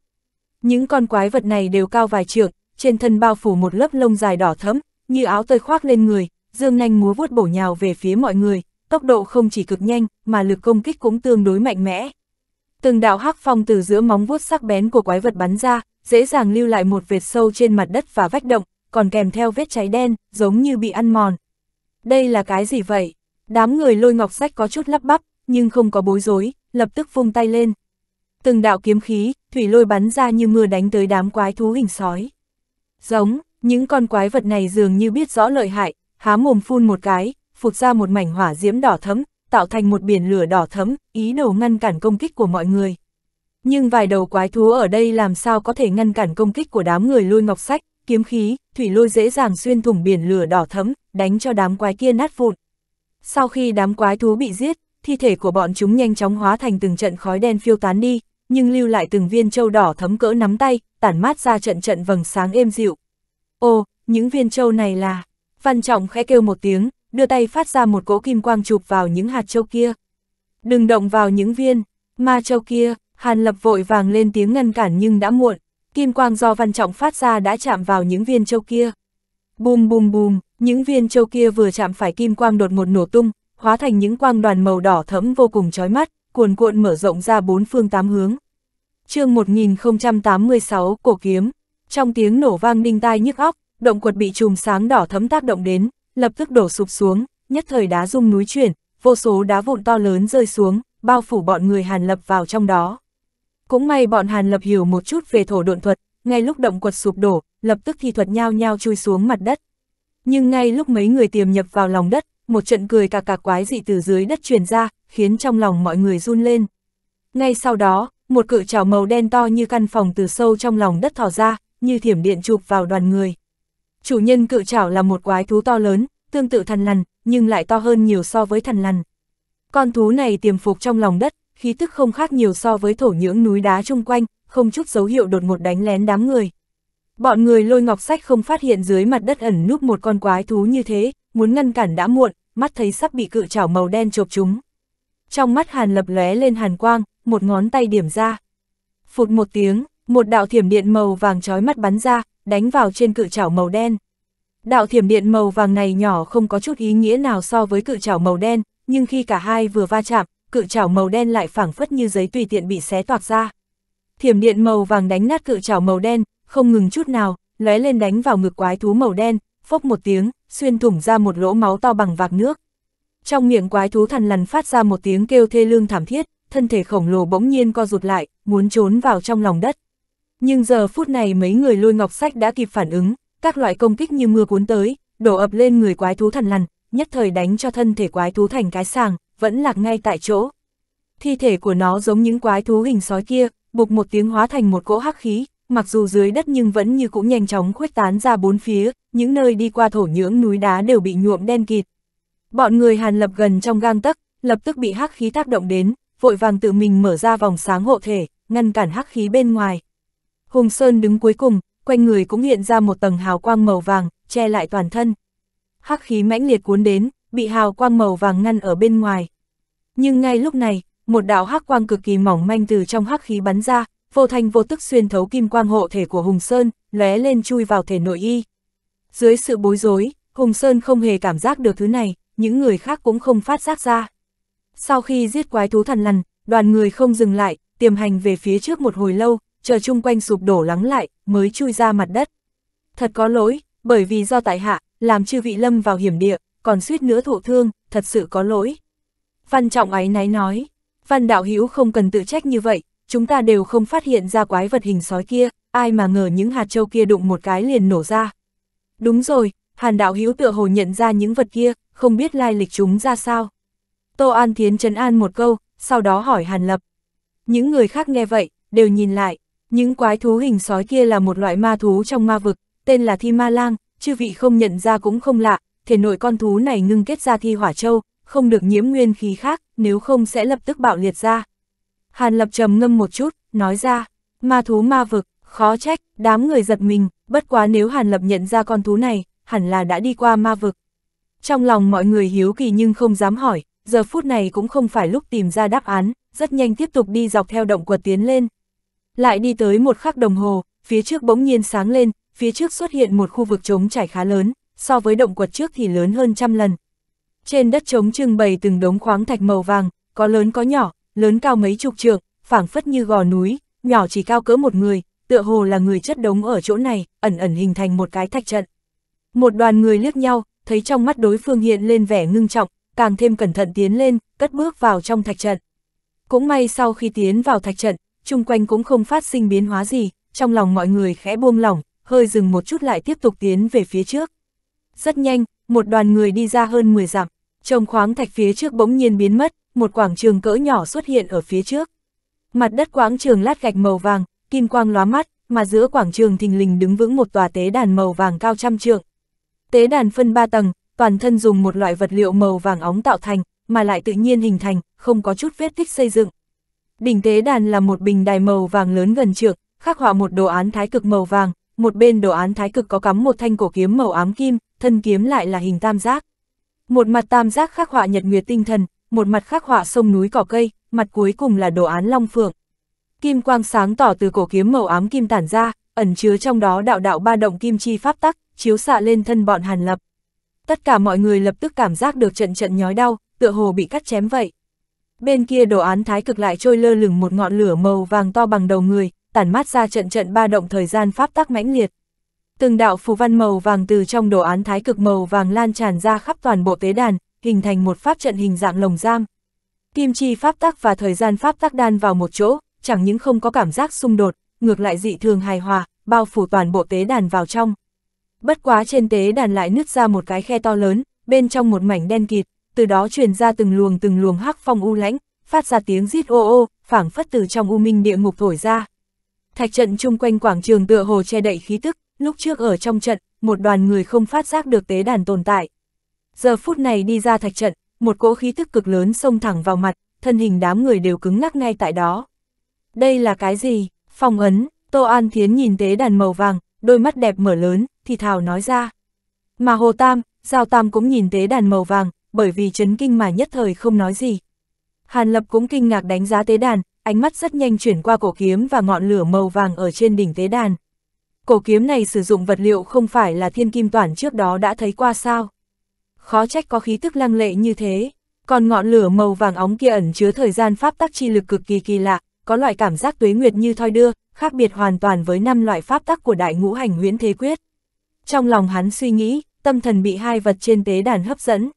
Những con quái vật này đều cao vài trượng, trên thân bao phủ một lớp lông dài đỏ thẫm, như áo tơi khoác lên người, dương nhanh múa vuốt bổ nhào về phía mọi người, tốc độ không chỉ cực nhanh, mà lực công kích cũng tương đối mạnh mẽ. Từng đạo hắc phong từ giữa móng vuốt sắc bén của quái vật bắn ra, dễ dàng lưu lại một vệt sâu trên mặt đất và vách động, còn kèm theo vết cháy đen, giống như bị ăn mòn. Đây là cái gì vậy? Đám người lôi ngọc sách có chút lắp bắp, nhưng không có bối rối, lập tức vung tay lên. Từng đạo kiếm khí, thủy lôi bắn ra như mưa đánh tới đám quái thú hình sói. Giống, những con quái vật này dường như biết rõ lợi hại, há mồm phun một cái, phụt ra một mảnh hỏa diễm đỏ thấm, tạo thành một biển lửa đỏ thấm, ý đồ ngăn cản công kích của mọi người. Nhưng vài đầu quái thú ở đây làm sao có thể ngăn cản công kích của đám người lôi ngọc sách, kiếm khí, thủy lôi dễ dàng xuyên thủng biển lửa đỏ thấm, đánh cho đám quái kia nát vụn. Sau khi đám quái thú bị giết, thi thể của bọn chúng nhanh chóng hóa thành từng trận khói đen phiêu tán đi, nhưng lưu lại từng viên châu đỏ thấm cỡ nắm tay, tản mát ra trận trận vầng sáng êm dịu. Ô, những viên châu này là... Văn Trọng khẽ kêu một tiếng, đưa tay phát ra một cỗ kim quang chụp vào những hạt châu kia. Đừng động vào những viên, ma châu kia, Hàn Lập vội vàng lên tiếng ngăn cản nhưng đã muộn, kim quang do văn trọng phát ra đã chạm vào những viên châu kia. Bùm bùm bùm, những viên châu kia vừa chạm phải kim quang đột ngột nổ tung, hóa thành những quang đoàn màu đỏ thẫm vô cùng chói mắt, cuồn cuộn mở rộng ra bốn phương tám hướng. chương 1086 Cổ Kiếm Trong tiếng nổ vang đinh tai nhức óc, động quật bị chùm sáng đỏ thấm tác động đến, lập tức đổ sụp xuống, nhất thời đá rung núi chuyển, vô số đá vụn to lớn rơi xuống, bao phủ bọn người Hàn Lập vào trong đó. Cũng may bọn Hàn Lập hiểu một chút về thổ độn thuật, ngay lúc động quật sụp đổ, lập tức thi thuật nhao nhao chui xuống mặt đất. Nhưng ngay lúc mấy người tiềm nhập vào lòng đất, một trận cười cà cà quái dị từ dưới đất truyền ra, khiến trong lòng mọi người run lên. Ngay sau đó, một cự trào màu đen to như căn phòng từ sâu trong lòng đất thò ra, như thiểm điện chụp vào đoàn người. Chủ nhân cự trảo là một quái thú to lớn, tương tự thần lằn, nhưng lại to hơn nhiều so với thần lằn. Con thú này tiềm phục trong lòng đất, khí tức không khác nhiều so với thổ nhưỡng núi đá chung quanh, không chút dấu hiệu đột ngột đánh lén đám người. Bọn người lôi ngọc sách không phát hiện dưới mặt đất ẩn núp một con quái thú như thế, muốn ngăn cản đã muộn, mắt thấy sắp bị cự trảo màu đen chộp chúng. Trong mắt Hàn lập lóe lên hàn quang, một ngón tay điểm ra. Phụt một tiếng, một đạo thiểm điện màu vàng chói mắt bắn ra, đánh vào trên cự chảo màu đen. Đạo thiểm điện màu vàng này nhỏ không có chút ý nghĩa nào so với cự chảo màu đen, nhưng khi cả hai vừa va chạm, cự chảo màu đen lại phảng phất như giấy tùy tiện bị xé toạc ra. Thiểm điện màu vàng đánh nát cự chảo màu đen, không ngừng chút nào, lóe lên đánh vào ngực quái thú màu đen, phốc một tiếng, xuyên thủng ra một lỗ máu to bằng vạc nước. Trong miệng quái thú thằn lằn phát ra một tiếng kêu thê lương thảm thiết, thân thể khổng lồ bỗng nhiên co rụt lại, muốn trốn vào trong lòng đất. Nhưng giờ phút này mấy người lôi ngọc sách đã kịp phản ứng, các loại công kích như mưa cuốn tới, đổ ập lên người quái thú thần lằn, nhất thời đánh cho thân thể quái thú thành cái sàng, vẫn lạc ngay tại chỗ. Thi thể của nó giống những quái thú hình sói kia, bục một tiếng hóa thành một cỗ hắc khí, mặc dù dưới đất nhưng vẫn như cũng nhanh chóng khuếch tán ra bốn phía, những nơi đi qua thổ nhưỡng núi đá đều bị nhuộm đen kịt. Bọn người Hàn Lập gần trong gang tấc, lập tức bị hắc khí tác động đến, vội vàng tự mình mở ra vòng sáng hộ thể, ngăn cản hắc khí bên ngoài. Hùng Sơn đứng cuối cùng, quanh người cũng hiện ra một tầng hào quang màu vàng, che lại toàn thân. Hắc khí mãnh liệt cuốn đến, bị hào quang màu vàng ngăn ở bên ngoài. Nhưng ngay lúc này, một đạo hắc quang cực kỳ mỏng manh từ trong hắc khí bắn ra, vô thanh vô tức xuyên thấu kim quang hộ thể của Hùng Sơn, lóe lên chui vào thể nội y. Dưới sự bối rối, Hùng Sơn không hề cảm giác được thứ này, những người khác cũng không phát giác ra. Sau khi giết quái thú thần lằn, đoàn người không dừng lại, tiềm hành về phía trước một hồi lâu, chờ chung quanh sụp đổ lắng lại, mới chui ra mặt đất. Thật có lỗi, bởi vì do tại hạ, làm chư vị lâm vào hiểm địa, còn suýt nữa thụ thương, thật sự có lỗi. Văn Trọng ấy náy nói, Văn Đạo Hữu không cần tự trách như vậy, chúng ta đều không phát hiện ra quái vật hình sói kia, ai mà ngờ những hạt châu kia đụng một cái liền nổ ra. Đúng rồi, Hàn Đạo Hữu tựa hồ nhận ra những vật kia, không biết lai lịch chúng ra sao. Tô An Thiến trấn an một câu, sau đó hỏi Hàn Lập. Những người khác nghe vậy, đều nhìn lại. Những quái thú hình sói kia là một loại ma thú trong ma vực, tên là thi ma lang, chư vị không nhận ra cũng không lạ, thể nội con thú này ngưng kết ra thi hỏa châu, không được nhiễm nguyên khí khác, nếu không sẽ lập tức bạo liệt ra. Hàn lập trầm ngâm một chút, nói ra, ma thú ma vực, khó trách, đám người giật mình, bất quá nếu Hàn lập nhận ra con thú này, hẳn là đã đi qua ma vực. Trong lòng mọi người hiếu kỳ nhưng không dám hỏi, giờ phút này cũng không phải lúc tìm ra đáp án, rất nhanh tiếp tục đi dọc theo động quật tiến lên, lại đi tới một khắc đồng hồ, phía trước bỗng nhiên sáng lên, phía trước xuất hiện một khu vực trống trải khá lớn, so với động quật trước thì lớn hơn trăm lần. Trên đất trống trưng bày từng đống khoáng thạch màu vàng, có lớn có nhỏ, lớn cao mấy chục trượng, phảng phất như gò núi, nhỏ chỉ cao cỡ một người, tựa hồ là người chất đống ở chỗ này, ẩn ẩn hình thành một cái thạch trận. Một đoàn người liếc nhau, thấy trong mắt đối phương hiện lên vẻ ngưng trọng, càng thêm cẩn thận tiến lên, cất bước vào trong thạch trận. Cũng may sau khi tiến vào thạch trận, chung quanh cũng không phát sinh biến hóa gì, trong lòng mọi người khẽ buông lỏng, hơi dừng một chút lại tiếp tục tiến về phía trước. Rất nhanh, một đoàn người đi ra hơn 10 dặm, trông khoáng thạch phía trước bỗng nhiên biến mất, một quảng trường cỡ nhỏ xuất hiện ở phía trước. Mặt đất quảng trường lát gạch màu vàng, kim quang lóa mắt, mà giữa quảng trường thình lình đứng vững một tòa tế đàn màu vàng cao trăm trượng. Tế đàn phân ba tầng, toàn thân dùng một loại vật liệu màu vàng óng tạo thành, mà lại tự nhiên hình thành, không có chút vết tích xây dựng. Đỉnh tế đàn là một bình đài màu vàng lớn gần trượng, khắc họa một đồ án thái cực màu vàng, một bên đồ án thái cực có cắm một thanh cổ kiếm màu ám kim, thân kiếm lại là hình tam giác. Một mặt tam giác khắc họa nhật nguyệt tinh thần, một mặt khắc họa sông núi cỏ cây, mặt cuối cùng là đồ án long phượng. Kim quang sáng tỏ từ cổ kiếm màu ám kim tản ra, ẩn chứa trong đó đạo đạo ba động kim chi pháp tắc, chiếu xạ lên thân bọn Hàn Lập. Tất cả mọi người lập tức cảm giác được trận trận nhói đau, tựa hồ bị cắt chém vậy. Bên kia đồ án thái cực lại trôi lơ lửng một ngọn lửa màu vàng to bằng đầu người, tản mát ra trận trận ba động thời gian pháp tắc mãnh liệt. Từng đạo phù văn màu vàng từ trong đồ án thái cực màu vàng lan tràn ra khắp toàn bộ tế đàn, hình thành một pháp trận hình dạng lồng giam. Kim chi pháp tắc và thời gian pháp tắc đan vào một chỗ, chẳng những không có cảm giác xung đột, ngược lại dị thường hài hòa, bao phủ toàn bộ tế đàn vào trong. Bất quá trên tế đàn lại nứt ra một cái khe to lớn, bên trong một mảnh đen kịt, từ đó truyền ra từng luồng từng luồng hắc phong u lãnh, phát ra tiếng rít ô ô, phảng phất từ trong u minh địa ngục thổi ra. Thạch trận chung quanh quảng trường tựa hồ che đậy khí tức, lúc trước ở trong trận, một đoàn người không phát giác được tế đàn tồn tại. Giờ phút này đi ra thạch trận, một cỗ khí tức cực lớn xông thẳng vào mặt, thân hình đám người đều cứng ngắc ngay tại đó. Đây là cái gì? Phong ấn, Tô An Thiến nhìn tế đàn màu vàng, đôi mắt đẹp mở lớn, thì thào nói ra. Mà Hồ Tam, Giao Tam cũng nhìn tế đàn màu vàng, bởi vì chấn kinh mà nhất thời không nói gì. Hàn Lập cũng kinh ngạc đánh giá tế đàn, ánh mắt rất nhanh chuyển qua cổ kiếm và ngọn lửa màu vàng ở trên đỉnh tế đàn. Cổ kiếm này sử dụng vật liệu không phải là thiên kim toàn trước đó đã thấy qua sao. Khó trách có khí tức lăng lệ như thế, còn ngọn lửa màu vàng óng kia ẩn chứa thời gian pháp tắc chi lực cực kỳ kỳ lạ, có loại cảm giác tuế nguyệt như thoi đưa, khác biệt hoàn toàn với năm loại pháp tắc của đại ngũ hành huyễn thế quyết. Trong lòng hắn suy nghĩ, tâm thần bị hai vật trên tế đàn hấp dẫn.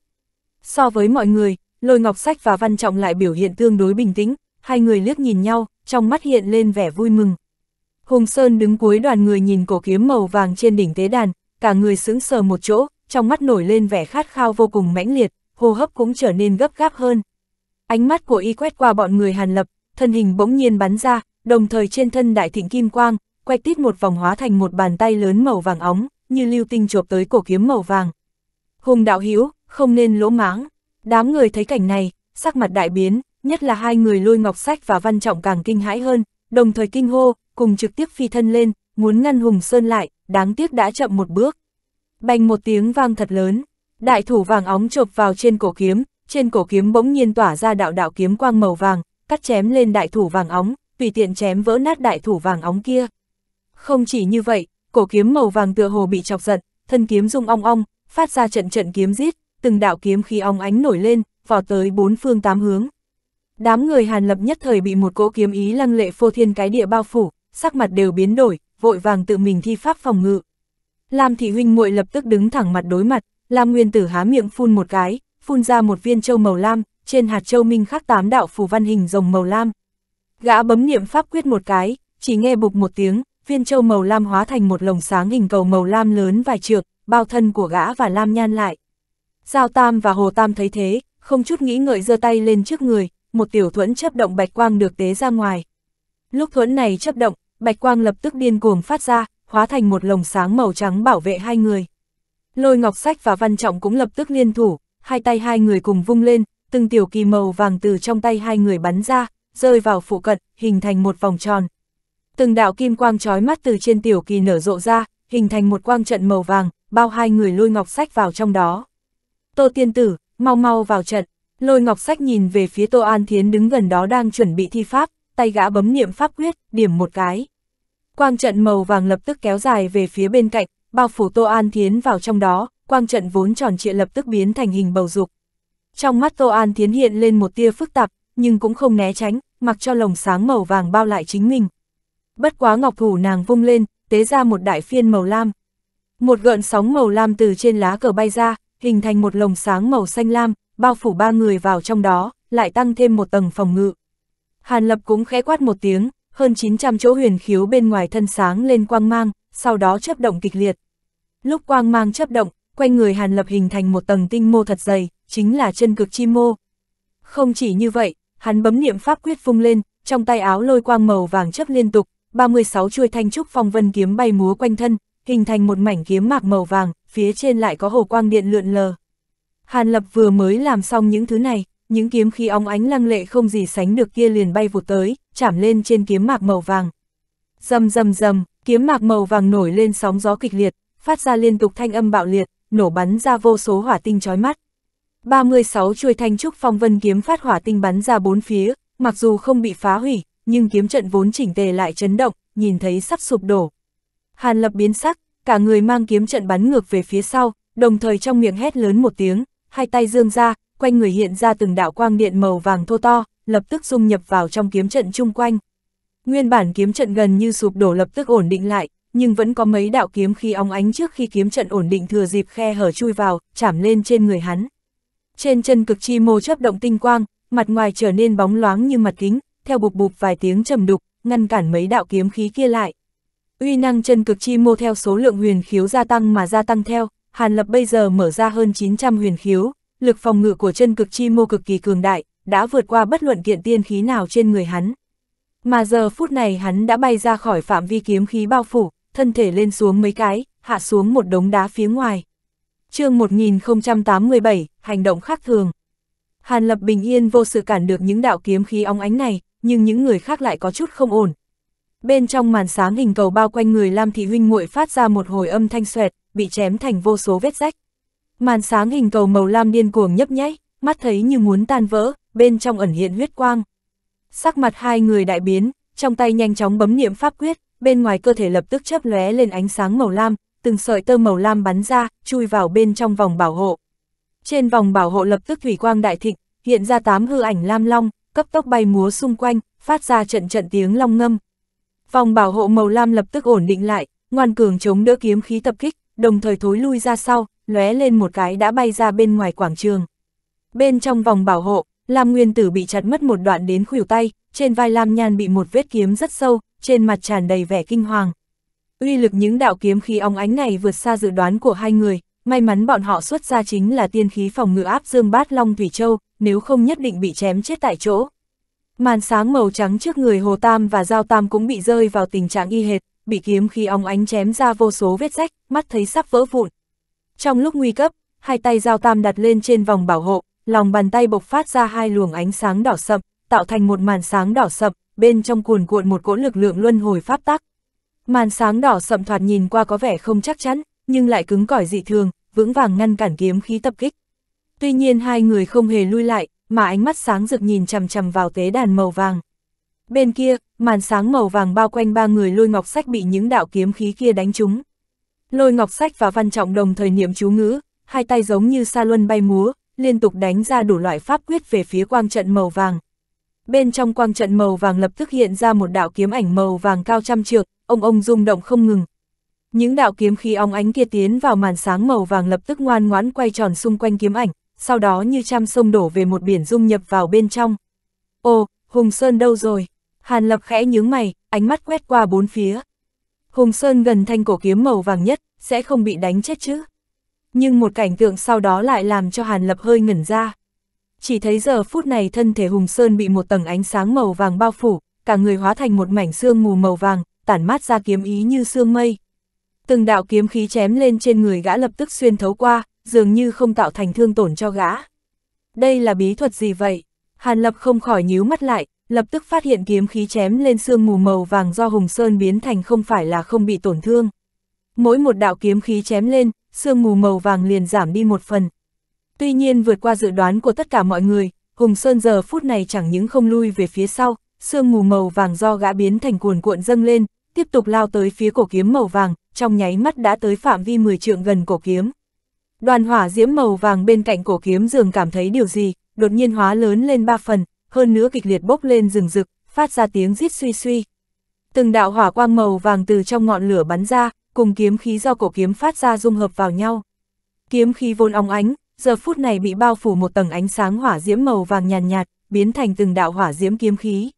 So với mọi người, lôi ngọc sách và văn trọng lại biểu hiện tương đối bình tĩnh, hai người liếc nhìn nhau, trong mắt hiện lên vẻ vui mừng. Hùng Sơn đứng cuối đoàn người nhìn cổ kiếm màu vàng trên đỉnh tế đàn, cả người sững sờ một chỗ, trong mắt nổi lên vẻ khát khao vô cùng mãnh liệt, hô hấp cũng trở nên gấp gáp hơn. Ánh mắt của y quét qua bọn người Hàn Lập, thân hình bỗng nhiên bắn ra, đồng thời trên thân đại thịnh kim quang, quay tít một vòng hóa thành một bàn tay lớn màu vàng óng, như lưu tinh chộp tới cổ kiếm màu vàng. Hùng đạo hữu không nên lỗ máng. Đám người thấy cảnh này, sắc mặt đại biến, nhất là hai người lôi ngọc sách và văn trọng càng kinh hãi hơn, đồng thời kinh hô, cùng trực tiếp phi thân lên, muốn ngăn Hùng Sơn lại, đáng tiếc đã chậm một bước. Bành một tiếng vang thật lớn, đại thủ vàng óng chộp vào trên cổ kiếm, trên cổ kiếm bỗng nhiên tỏa ra đạo đạo kiếm quang màu vàng, cắt chém lên đại thủ vàng óng, tùy tiện chém vỡ nát đại thủ vàng óng kia. Không chỉ như vậy, cổ kiếm màu vàng tựa hồ bị chọc giận, thân kiếm rung ong ong, phát ra trận trận kiếm giết, từng đạo kiếm khí óng ánh nổi lên, vỏ tới bốn phương tám hướng. Đám người Hàn Lập nhất thời bị một cỗ kiếm ý lăng lệ phô thiên cái địa bao phủ, sắc mặt đều biến đổi, vội vàng tự mình thi pháp phòng ngự. Lam thị huynh muội lập tức đứng thẳng mặt đối mặt, Lam Nguyên Tử há miệng phun một cái, phun ra một viên châu màu lam, trên hạt châu minh khắc tám đạo phù văn hình rồng màu lam. Gã bấm niệm pháp quyết một cái, chỉ nghe bục một tiếng, viên châu màu lam hóa thành một lồng sáng hình cầu màu lam lớn vài trượng, bao thân của gã và Lam Nhan lại. Giao Tam và Hồ Tam thấy thế, không chút nghĩ ngợi giơ tay lên trước người, một tiểu thuẫn chấp động bạch quang được tế ra ngoài. Lúc thuẫn này chấp động, bạch quang lập tức điên cuồng phát ra, hóa thành một lồng sáng màu trắng bảo vệ hai người. Lôi Ngọc Sách và Văn Trọng cũng lập tức liên thủ, hai tay hai người cùng vung lên, từng tiểu kỳ màu vàng từ trong tay hai người bắn ra, rơi vào phụ cận, hình thành một vòng tròn. Từng đạo kim quang trói mắt từ trên tiểu kỳ nở rộ ra, hình thành một quang trận màu vàng, bao hai người lôi ngọc sách vào trong đó. Tô tiên tử, mau mau vào trận, lôi ngọc sách nhìn về phía Tô An Thiến đứng gần đó đang chuẩn bị thi pháp, tay gã bấm niệm pháp quyết, điểm một cái. Quang trận màu vàng lập tức kéo dài về phía bên cạnh, bao phủ Tô An Thiến vào trong đó, quang trận vốn tròn trịa lập tức biến thành hình bầu dục. Trong mắt Tô An Thiến hiện lên một tia phức tạp, nhưng cũng không né tránh, mặc cho lồng sáng màu vàng bao lại chính mình. Bất quá ngọc thủ nàng vung lên, tế ra một đại phiên màu lam, một gợn sóng màu lam từ trên lá cờ bay ra, hình thành một lồng sáng màu xanh lam, bao phủ ba người vào trong đó, lại tăng thêm một tầng phòng ngự. Hàn Lập cũng khẽ quát một tiếng, hơn 900 chỗ huyền khiếu bên ngoài thân sáng lên quang mang, sau đó chấp động kịch liệt. Lúc quang mang chấp động, quanh người Hàn Lập hình thành một tầng tinh mô thật dày, chính là chân cực chi mô. Không chỉ như vậy, hắn bấm niệm pháp quyết phung lên, trong tay áo lôi quang màu vàng chấp liên tục, 36 chuôi thanh trúc phong vân kiếm bay múa quanh thân, hình thành một mảnh kiếm mạc màu vàng, phía trên lại có hồ quang điện lượn lờ. Hàn Lập vừa mới làm xong những thứ này, những kiếm khí óng ánh lăng lệ không gì sánh được kia liền bay vụt tới, chạm lên trên kiếm mạc màu vàng. rầm rầm rầm kiếm mạc màu vàng nổi lên sóng gió kịch liệt, phát ra liên tục thanh âm bạo liệt, nổ bắn ra vô số hỏa tinh chói mắt. 36 chuôi thanh trúc phong vân kiếm phát hỏa tinh bắn ra bốn phía, mặc dù không bị phá hủy, nhưng kiếm trận vốn chỉnh tề lại chấn động, nhìn thấy sắp sụp đổ, Hàn Lập biến sắc, cả người mang kiếm trận bắn ngược về phía sau, đồng thời trong miệng hét lớn một tiếng, hai tay dương ra, quanh người hiện ra từng đạo quang điện màu vàng thô to, lập tức dung nhập vào trong kiếm trận chung quanh. Nguyên bản kiếm trận gần như sụp đổ lập tức ổn định lại, nhưng vẫn có mấy đạo kiếm khi óng ánh trước khi kiếm trận ổn định thừa dịp khe hở chui vào, chạm lên trên người hắn. Trên chân cực chi mô chấp động tinh quang, mặt ngoài trở nên bóng loáng như mặt kính, theo bục bục vài tiếng trầm đục, ngăn cản mấy đạo kiếm khí kia lại uy năng chân cực chi mô theo số lượng huyền khiếu gia tăng mà gia tăng theo, Hàn Lập bây giờ mở ra hơn 900 huyền khiếu, lực phòng ngự của chân cực chi mô cực kỳ cường đại, đã vượt qua bất luận kiện tiên khí nào trên người hắn. Mà giờ phút này hắn đã bay ra khỏi phạm vi kiếm khí bao phủ, thân thể lên xuống mấy cái, hạ xuống một đống đá phía ngoài. chương 1087, hành động khác thường. Hàn Lập bình yên vô sự cản được những đạo kiếm khí óng ánh này, nhưng những người khác lại có chút không ổn, Bên trong màn sáng hình cầu bao quanh người Lam Thị Huynh nguội phát ra một hồi âm thanh xoẹt, bị chém thành vô số vết rách. Màn sáng hình cầu màu lam điên cuồng nhấp nháy, mắt thấy như muốn tan vỡ, bên trong ẩn hiện huyết quang. Sắc mặt hai người đại biến, trong tay nhanh chóng bấm niệm pháp quyết, bên ngoài cơ thể lập tức chớp lóe lên ánh sáng màu lam, từng sợi tơ màu lam bắn ra, chui vào bên trong vòng bảo hộ. Trên vòng bảo hộ lập tức thủy quang đại thịnh, hiện ra tám hư ảnh lam long, cấp tốc bay múa xung quanh, phát ra trận trận tiếng long ngâm. Vòng bảo hộ màu lam lập tức ổn định lại, ngoan cường chống đỡ kiếm khí tập kích, đồng thời thối lui ra sau, lóe lên một cái đã bay ra bên ngoài quảng trường. Bên trong vòng bảo hộ, Lam Nguyên Tử bị chặt mất một đoạn đến khuỷu tay, trên vai Lam Nhan bị một vết kiếm rất sâu, trên mặt tràn đầy vẻ kinh hoàng. Uy lực những đạo kiếm khí óng ánh này vượt xa dự đoán của hai người, may mắn bọn họ xuất ra chính là tiên khí phòng ngự áp dương bát Long Thủy Châu, nếu không nhất định bị chém chết tại chỗ. Màn sáng màu trắng trước người Hồ Tam và Giao Tam cũng bị rơi vào tình trạng y hệt, bị kiếm khí óng ánh chém ra vô số vết rách, mắt thấy sắp vỡ vụn. Trong lúc nguy cấp, hai tay Giao Tam đặt lên trên vòng bảo hộ, lòng bàn tay bộc phát ra hai luồng ánh sáng đỏ sậm, tạo thành một màn sáng đỏ sậm, bên trong cuồn cuộn một cỗ lực lượng luân hồi pháp tắc. Màn sáng đỏ sậm thoạt nhìn qua có vẻ không chắc chắn, nhưng lại cứng cỏi dị thường, vững vàng ngăn cản kiếm khí tập kích. Tuy nhiên hai người không hề lui lại, mà ánh mắt sáng rực nhìn chầm chầm vào tế đàn màu vàng. Bên kia, màn sáng màu vàng bao quanh ba người lôi ngọc sách bị những đạo kiếm khí kia đánh trúng. Lôi ngọc sách và văn trọng đồng thời niệm chú ngữ, hai tay giống như sa luân bay múa, liên tục đánh ra đủ loại pháp quyết về phía quang trận màu vàng. Bên trong quang trận màu vàng lập tức hiện ra một đạo kiếm ảnh màu vàng cao trăm trượng, ông ông rung động không ngừng. Những đạo kiếm khí óng ánh kia tiến vào màn sáng màu vàng lập tức ngoan ngoãn quay tròn xung quanh kiếm ảnh, sau đó như trăm sông đổ về một biển dung nhập vào bên trong. Ồ, Hùng Sơn đâu rồi? Hàn Lập khẽ nhướng mày, ánh mắt quét qua bốn phía. Hùng Sơn gần thanh cổ kiếm màu vàng nhất, sẽ không bị đánh chết chứ. Nhưng một cảnh tượng sau đó lại làm cho Hàn Lập hơi ngẩn ra. Chỉ thấy giờ phút này thân thể Hùng Sơn bị một tầng ánh sáng màu vàng bao phủ, cả người hóa thành một mảnh xương mù màu vàng, tản mát ra kiếm ý như sương mây. Từng đạo kiếm khí chém lên trên người gã lập tức xuyên thấu qua, dường như không tạo thành thương tổn cho gã. Đây là bí thuật gì vậy? Hàn Lập không khỏi nhíu mắt lại, lập tức phát hiện kiếm khí chém lên sương mù màu vàng do Hùng Sơn biến thành không phải là không bị tổn thương. Mỗi một đạo kiếm khí chém lên, sương mù màu vàng liền giảm đi một phần. Tuy nhiên vượt qua dự đoán của tất cả mọi người, Hùng Sơn giờ phút này chẳng những không lui về phía sau, sương mù màu vàng do gã biến thành cuồn cuộn dâng lên, tiếp tục lao tới phía cổ kiếm màu vàng, trong nháy mắt đã tới phạm vi 10 trượng gần cổ kiếm. Đoàn hỏa diễm màu vàng bên cạnh cổ kiếm dường cảm thấy điều gì, đột nhiên hóa lớn lên ba phần, hơn nữa kịch liệt bốc lên rừng rực, phát ra tiếng rít suy suy. Từng đạo hỏa quang màu vàng từ trong ngọn lửa bắn ra, cùng kiếm khí do cổ kiếm phát ra dung hợp vào nhau. Kiếm khí vốn óng ánh, giờ phút này bị bao phủ một tầng ánh sáng hỏa diễm màu vàng nhàn nhạt, nhạt, biến thành từng đạo hỏa diễm kiếm khí.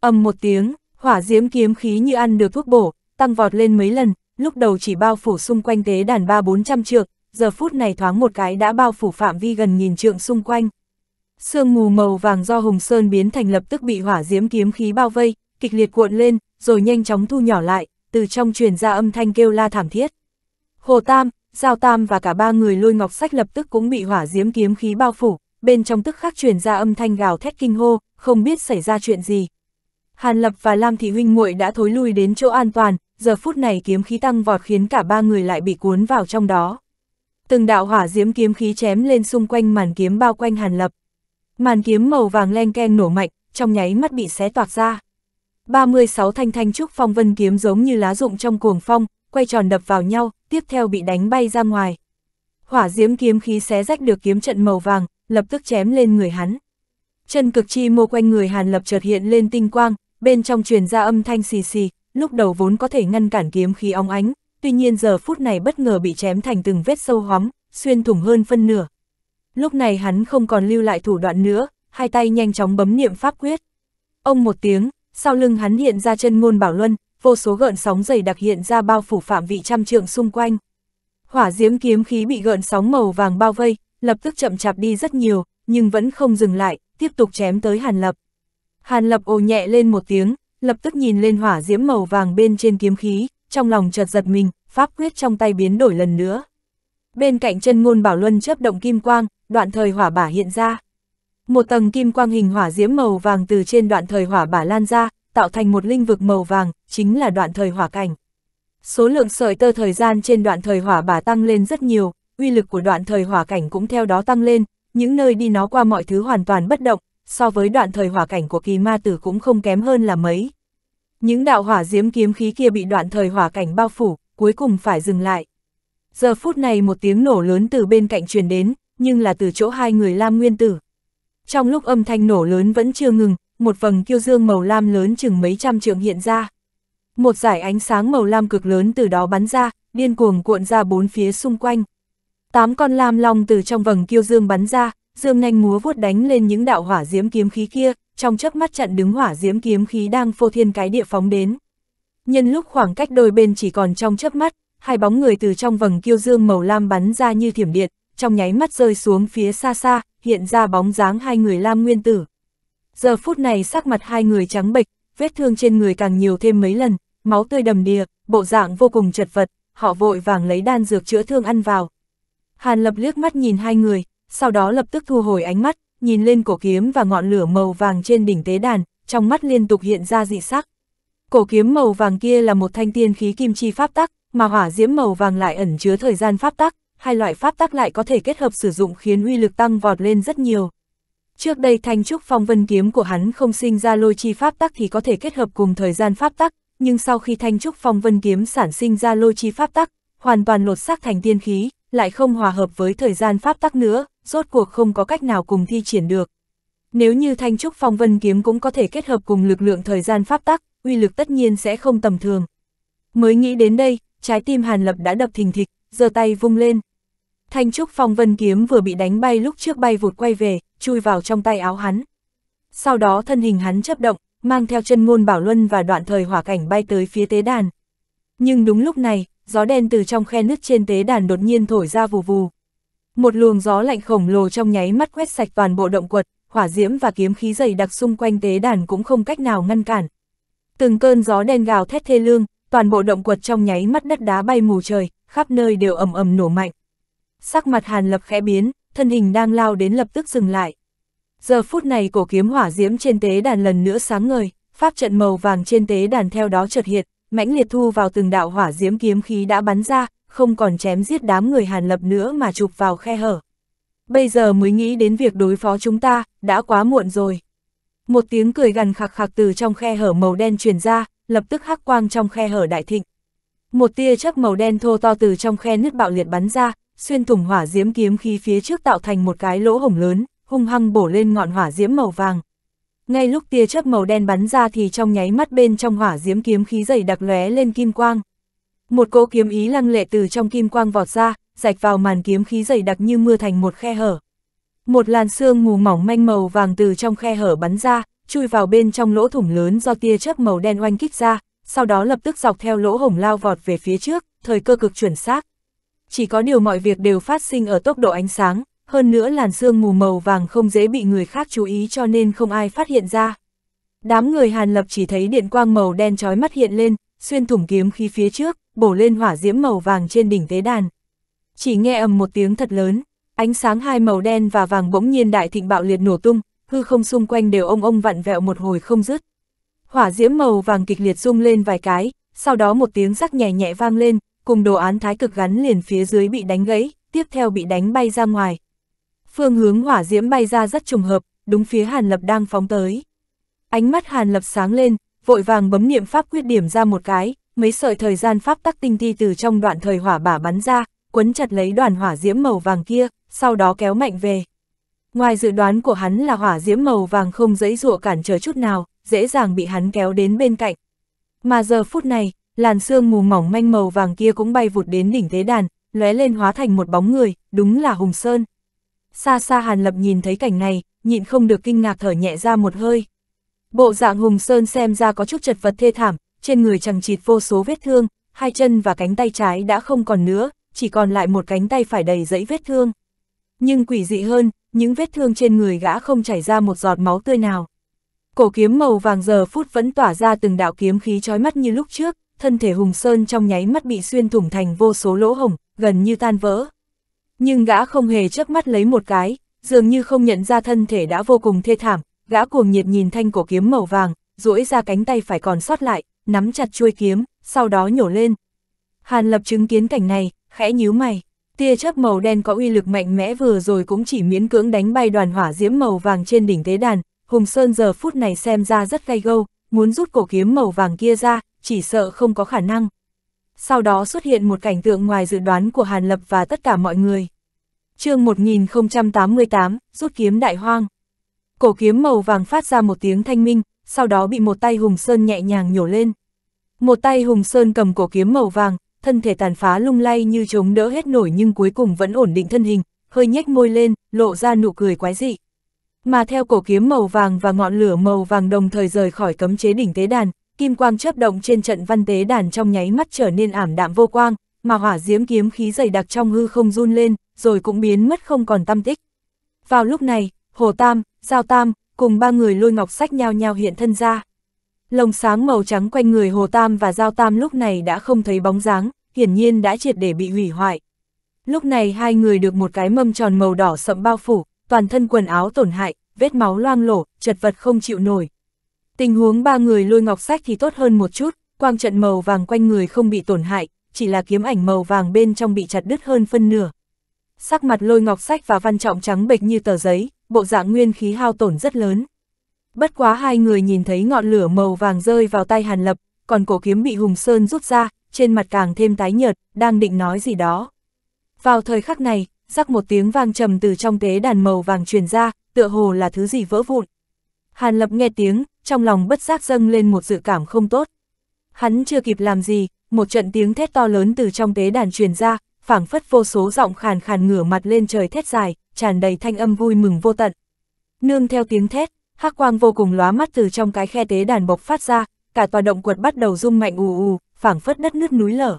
ầm một tiếng, hỏa diễm kiếm khí như ăn được thuốc bổ, tăng vọt lên mấy lần, lúc đầu chỉ bao phủ xung quanh tế đàn ba bốn trăm trượng, giờ phút này thoáng một cái đã bao phủ phạm vi gần nghìn trượng xung quanh. Sương mù màu vàng do Hùng Sơn biến thành lập tức bị hỏa diễm kiếm khí bao vây, kịch liệt cuộn lên, rồi nhanh chóng thu nhỏ lại, từ trong truyền ra âm thanh kêu la thảm thiết. Hồ Tam, Giao Tam và cả ba người lôi ngọc sách lập tức cũng bị hỏa diễm kiếm khí bao phủ, bên trong tức khắc truyền ra âm thanh gào thét kinh hô, không biết xảy ra chuyện gì. Hàn Lập và Lam Thị Huynh muội đã thối lui đến chỗ an toàn, giờ phút này kiếm khí tăng vọt khiến cả ba người lại bị cuốn vào trong đó từng đạo hỏa diễm kiếm khí chém lên xung quanh màn kiếm bao quanh Hàn Lập. Màn kiếm màu vàng len ken nổ mạnh, trong nháy mắt bị xé toạc ra. 36 thanh thanh trúc phong vân kiếm giống như lá rụng trong cuồng phong, quay tròn đập vào nhau, tiếp theo bị đánh bay ra ngoài. Hỏa diễm kiếm khí xé rách được kiếm trận màu vàng, lập tức chém lên người hắn. Chân cực chi mô quanh người Hàn Lập chợt hiện lên tinh quang, bên trong truyền ra âm thanh xì xì, lúc đầu vốn có thể ngăn cản kiếm khí óng ánh, tuy nhiên giờ phút này bất ngờ bị chém thành từng vết sâu hóm, xuyên thủng hơn phân nửa. Lúc này hắn không còn lưu lại thủ đoạn nữa, hai tay nhanh chóng bấm niệm pháp quyết. Ông một tiếng, sau lưng hắn hiện ra chân ngôn bảo luân, vô số gợn sóng dày đặc hiện ra bao phủ phạm vị trăm trượng xung quanh. Hỏa diễm kiếm khí bị gợn sóng màu vàng bao vây, lập tức chậm chạp đi rất nhiều, nhưng vẫn không dừng lại, tiếp tục chém tới Hàn Lập. Hàn Lập ồ nhẹ lên một tiếng, lập tức nhìn lên hỏa diễm màu vàng bên trên kiếm khí, trong lòng chợt giật mình, pháp quyết trong tay biến đổi lần nữa. Bên cạnh chân ngôn bảo luân chớp động kim quang, đoạn thời hỏa bả hiện ra. Một tầng kim quang hình hỏa diễm màu vàng từ trên đoạn thời hỏa bả lan ra, tạo thành một linh vực màu vàng, chính là đoạn thời hỏa cảnh. Số lượng sợi tơ thời gian trên đoạn thời hỏa bả tăng lên rất nhiều, uy lực của đoạn thời hỏa cảnh cũng theo đó tăng lên, những nơi đi nó qua mọi thứ hoàn toàn bất động, so với đoạn thời hỏa cảnh của kỳ ma tử cũng không kém hơn là mấy. Những đạo hỏa diễm kiếm khí kia bị đoạn thời hỏa cảnh bao phủ, cuối cùng phải dừng lại. Giờ phút này một tiếng nổ lớn từ bên cạnh truyền đến, nhưng là từ chỗ hai người Lam Nguyên Tử. Trong lúc âm thanh nổ lớn vẫn chưa ngừng, một vầng kiêu dương màu lam lớn chừng mấy trăm trượng hiện ra. Một giải ánh sáng màu lam cực lớn từ đó bắn ra, điên cuồng cuộn ra bốn phía xung quanh. Tám con lam long từ trong vầng kiêu dương bắn ra, dương nanh múa vuốt đánh lên những đạo hỏa diễm kiếm khí kia, trong chớp mắt chặn đứng hỏa diễm kiếm khí đang phô thiên cái địa phóng đến. Nhân lúc khoảng cách đôi bên chỉ còn trong chớp mắt, hai bóng người từ trong vầng kiêu dương màu lam bắn ra như thiểm điện, trong nháy mắt rơi xuống phía xa xa, hiện ra bóng dáng hai người lam nguyên tử. Giờ phút này sắc mặt hai người trắng bệch, vết thương trên người càng nhiều thêm mấy lần, máu tươi đầm đìa, bộ dạng vô cùng chật vật, họ vội vàng lấy đan dược chữa thương ăn vào. Hàn lập liếc mắt nhìn hai người, sau đó lập tức thu hồi ánh mắt, nhìn lên cổ kiếm và ngọn lửa màu vàng trên đỉnh tế đàn, trong mắt liên tục hiện ra dị sắc. Cổ kiếm màu vàng kia là một thanh tiên khí kim chi pháp tắc, mà hỏa diễm màu vàng lại ẩn chứa thời gian pháp tắc, hai loại pháp tắc lại có thể kết hợp sử dụng khiến uy lực tăng vọt lên rất nhiều. Trước đây thanh trúc phong vân kiếm của hắn không sinh ra lôi chi pháp tắc thì có thể kết hợp cùng thời gian pháp tắc, nhưng sau khi thanh trúc phong vân kiếm sản sinh ra lôi chi pháp tắc, hoàn toàn lột xác thành tiên khí, lại không hòa hợp với thời gian pháp tắc nữa, rốt cuộc không có cách nào cùng thi triển được. Nếu như thanh trúc phong vân kiếm cũng có thể kết hợp cùng lực lượng thời gian pháp tắc, uy lực tất nhiên sẽ không tầm thường. Mới nghĩ đến đây, trái tim Hàn Lập đã đập thình thịch, giơ tay vung lên. Thanh trúc phong vân kiếm vừa bị đánh bay lúc trước bay vụt quay về, chui vào trong tay áo hắn. Sau đó thân hình hắn chấp động, mang theo chân ngôn bảo luân và đoạn thời hỏa cảnh bay tới phía tế đàn. Nhưng đúng lúc này, gió đen từ trong khe nứt trên tế đàn đột nhiên thổi ra vù vù, một luồng gió lạnh khổng lồ trong nháy mắt quét sạch toàn bộ động quật, hỏa diễm và kiếm khí dày đặc xung quanh tế đàn cũng không cách nào ngăn cản. Từng cơn gió đen gào thét thê lương, toàn bộ động quật trong nháy mắt đất đá bay mù trời, khắp nơi đều ầm ầm nổ mạnh. Sắc mặt Hàn Lập khẽ biến, thân hình đang lao đến lập tức dừng lại. Giờ phút này cổ kiếm hỏa diễm trên tế đàn lần nữa sáng ngời, pháp trận màu vàng trên tế đàn theo đó chợt hiện, mãnh liệt thu vào từng đạo hỏa diễm kiếm khí đã bắn ra, không còn chém giết đám người Hàn Lập nữa mà chụp vào khe hở. Bây giờ mới nghĩ đến việc đối phó chúng ta, đã quá muộn rồi. Một tiếng cười gằn khạc khạc từ trong khe hở màu đen truyền ra, lập tức hắc quang trong khe hở đại thịnh. Một tia chớp màu đen thô to từ trong khe nứt bạo liệt bắn ra, xuyên thủng hỏa diễm kiếm khí phía trước tạo thành một cái lỗ hổng lớn, hung hăng bổ lên ngọn hỏa diễm màu vàng. Ngay lúc tia chớp màu đen bắn ra thì trong nháy mắt bên trong hỏa diễm kiếm khí dày đặc lóe lên kim quang, một cỗ kiếm ý lăng lệ từ trong kim quang vọt ra, rạch vào màn kiếm khí dày đặc như mưa thành một khe hở. Một làn sương mù mỏng manh màu vàng từ trong khe hở bắn ra, chui vào bên trong lỗ thủng lớn do tia chớp màu đen oanh kích ra, sau đó lập tức dọc theo lỗ hổng lao vọt về phía trước, thời cơ cực chuẩn xác. Chỉ có điều mọi việc đều phát sinh ở tốc độ ánh sáng, hơn nữa làn sương mù màu vàng không dễ bị người khác chú ý cho nên không ai phát hiện ra. Đám người Hàn Lập chỉ thấy điện quang màu đen chói mắt hiện lên, xuyên thủng kiếm khí phía trước, bổ lên hỏa diễm màu vàng trên đỉnh tế đàn. Chỉ nghe ầm một tiếng thật lớn, ánh sáng hai màu đen và vàng bỗng nhiên đại thịnh bạo liệt nổ tung, hư không xung quanh đều ông ông vặn vẹo một hồi không dứt. Hỏa diễm màu vàng kịch liệt rung lên vài cái, sau đó một tiếng rắc nhẹ nhẹ vang lên, cùng đồ án thái cực gắn liền phía dưới bị đánh gãy, tiếp theo bị đánh bay ra ngoài. Phương hướng hỏa diễm bay ra rất trùng hợp, đúng phía Hàn Lập đang phóng tới. Ánh mắt Hàn Lập sáng lên, vội vàng bấm niệm pháp quyết điểm ra một cái, mấy sợi thời gian pháp tắc tinh thi từ trong đoạn thời hỏa bả bắn ra, quấn chặt lấy đoàn hỏa diễm màu vàng kia, sau đó kéo mạnh về. Ngoài dự đoán của hắn là hỏa diễm màu vàng không dễ dụa cản trở chút nào, dễ dàng bị hắn kéo đến bên cạnh. Mà giờ phút này, làn sương mù mỏng manh màu vàng kia cũng bay vụt đến đỉnh thế đàn, lóe lên hóa thành một bóng người, đúng là Hùng Sơn. Xa xa Hàn Lập nhìn thấy cảnh này, nhịn không được kinh ngạc thở nhẹ ra một hơi. Bộ dạng Hùng Sơn xem ra có chút chật vật thê thảm, trên người chẳng chịt vô số vết thương, hai chân và cánh tay trái đã không còn nữa, chỉ còn lại một cánh tay phải đầy dẫy vết thương. Nhưng quỷ dị hơn, những vết thương trên người gã không chảy ra một giọt máu tươi nào. Cổ kiếm màu vàng giờ phút vẫn tỏa ra từng đạo kiếm khí chói mắt như lúc trước, thân thể Hùng Sơn trong nháy mắt bị xuyên thủng thành vô số lỗ hồng, gần như tan vỡ. Nhưng gã không hề chớp mắt lấy một cái, dường như không nhận ra thân thể đã vô cùng thê thảm, Gã cuồng nhiệt nhìn thanh cổ kiếm màu vàng, duỗi ra cánh tay phải còn sót lại, nắm chặt chuôi kiếm, sau đó nhổ lên. Hàn Lập chứng kiến cảnh này, khẽ nhíu mày. Tia chớp màu đen có uy lực mạnh mẽ vừa rồi cũng chỉ miễn cưỡng đánh bay đoàn hỏa diễm màu vàng trên đỉnh tế đàn, Hùng Sơn giờ phút này xem ra rất gay gâu, muốn rút cổ kiếm màu vàng kia ra, chỉ sợ không có khả năng. Sau đó xuất hiện một cảnh tượng ngoài dự đoán của Hàn Lập và tất cả mọi người. chương 1088, rút kiếm đại hoang. Cổ kiếm màu vàng phát ra một tiếng thanh minh, sau đó bị một tay Hùng Sơn nhẹ nhàng nhổ lên. Một tay Hùng Sơn cầm cổ kiếm màu vàng, thân thể tàn phá lung lay như chống đỡ hết nổi nhưng cuối cùng vẫn ổn định thân hình, hơi nhếch môi lên, lộ ra nụ cười quái dị. Mà theo cổ kiếm màu vàng và ngọn lửa màu vàng đồng thời rời khỏi cấm chế đỉnh tế đàn, kim quang chớp động trên trận văn tế đàn trong nháy mắt trở nên ảm đạm vô quang, mà hỏa diễm kiếm khí dày đặc trong hư không run lên, rồi cũng biến mất không còn tâm tích. Vào lúc này, Hồ Tam, Giao Tam, cùng ba người lôi ngọc sách nhau nhau hiện thân ra. Lồng sáng màu trắng quanh người Hồ Tam và Giao Tam lúc này đã không thấy bóng dáng, hiển nhiên đã triệt để bị hủy hoại. Lúc này hai người được một cái mâm tròn màu đỏ sậm bao phủ, toàn thân quần áo tổn hại, vết máu loang lổ, chật vật không chịu nổi. Tình huống ba người lôi ngọc sách thì tốt hơn một chút, quang trận màu vàng quanh người không bị tổn hại, chỉ là kiếm ảnh màu vàng bên trong bị chặt đứt hơn phân nửa, sắc mặt lôi ngọc sách và văn trọng trắng bệch như tờ giấy, bộ dạng nguyên khí hao tổn rất lớn. Bất quá hai người nhìn thấy ngọn lửa màu vàng rơi vào tay Hàn Lập, còn cổ kiếm bị Hùng Sơn rút ra, trên mặt càng thêm tái nhợt, đang định nói gì đó. Vào thời khắc này, rắc một tiếng vang trầm từ trong tế đàn màu vàng truyền ra, tựa hồ là thứ gì vỡ vụn. Hàn Lập nghe tiếng, trong lòng bất giác dâng lên một dự cảm không tốt. Hắn chưa kịp làm gì, một trận tiếng thét to lớn từ trong tế đàn truyền ra, phảng phất vô số giọng khàn khàn ngửa mặt lên trời thét dài, tràn đầy thanh âm vui mừng vô tận. Nương theo tiếng thét, hắc quang vô cùng lóa mắt từ trong cái khe tế đàn bộc phát ra, cả tòa động quật bắt đầu rung mạnh ù ù, phảng phất đất nứt núi lở.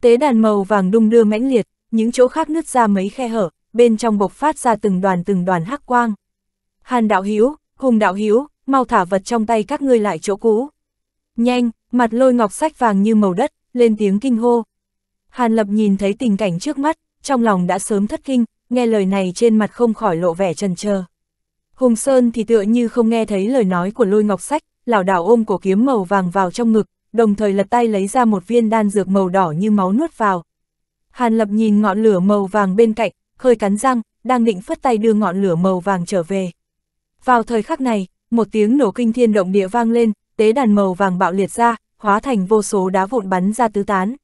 Tế đàn màu vàng đung đưa mãnh liệt, những chỗ khác nứt ra mấy khe hở, bên trong bộc phát ra từng đoàn từng đoàn hắc quang. Hàn đạo hiếu, hùng đạo hiếu, mau thả vật trong tay các ngươi lại chỗ cũ. Nhanh, mặt lôi ngọc sách vàng như màu đất, lên tiếng kinh hô. Hàn Lập nhìn thấy tình cảnh trước mắt, trong lòng đã sớm thất kinh, nghe lời này trên mặt không khỏi lộ vẻ trần trờ. Hùng Sơn thì tựa như không nghe thấy lời nói của lôi ngọc sách, lảo đảo ôm cổ kiếm màu vàng vào trong ngực, đồng thời lật tay lấy ra một viên đan dược màu đỏ như máu nuốt vào. Hàn Lập nhìn ngọn lửa màu vàng bên cạnh, hơi cắn răng, đang định phất tay đưa ngọn lửa màu vàng trở về. Vào thời khắc này, một tiếng nổ kinh thiên động địa vang lên, tế đàn màu vàng bạo liệt ra, hóa thành vô số đá vụn bắn ra tứ tán.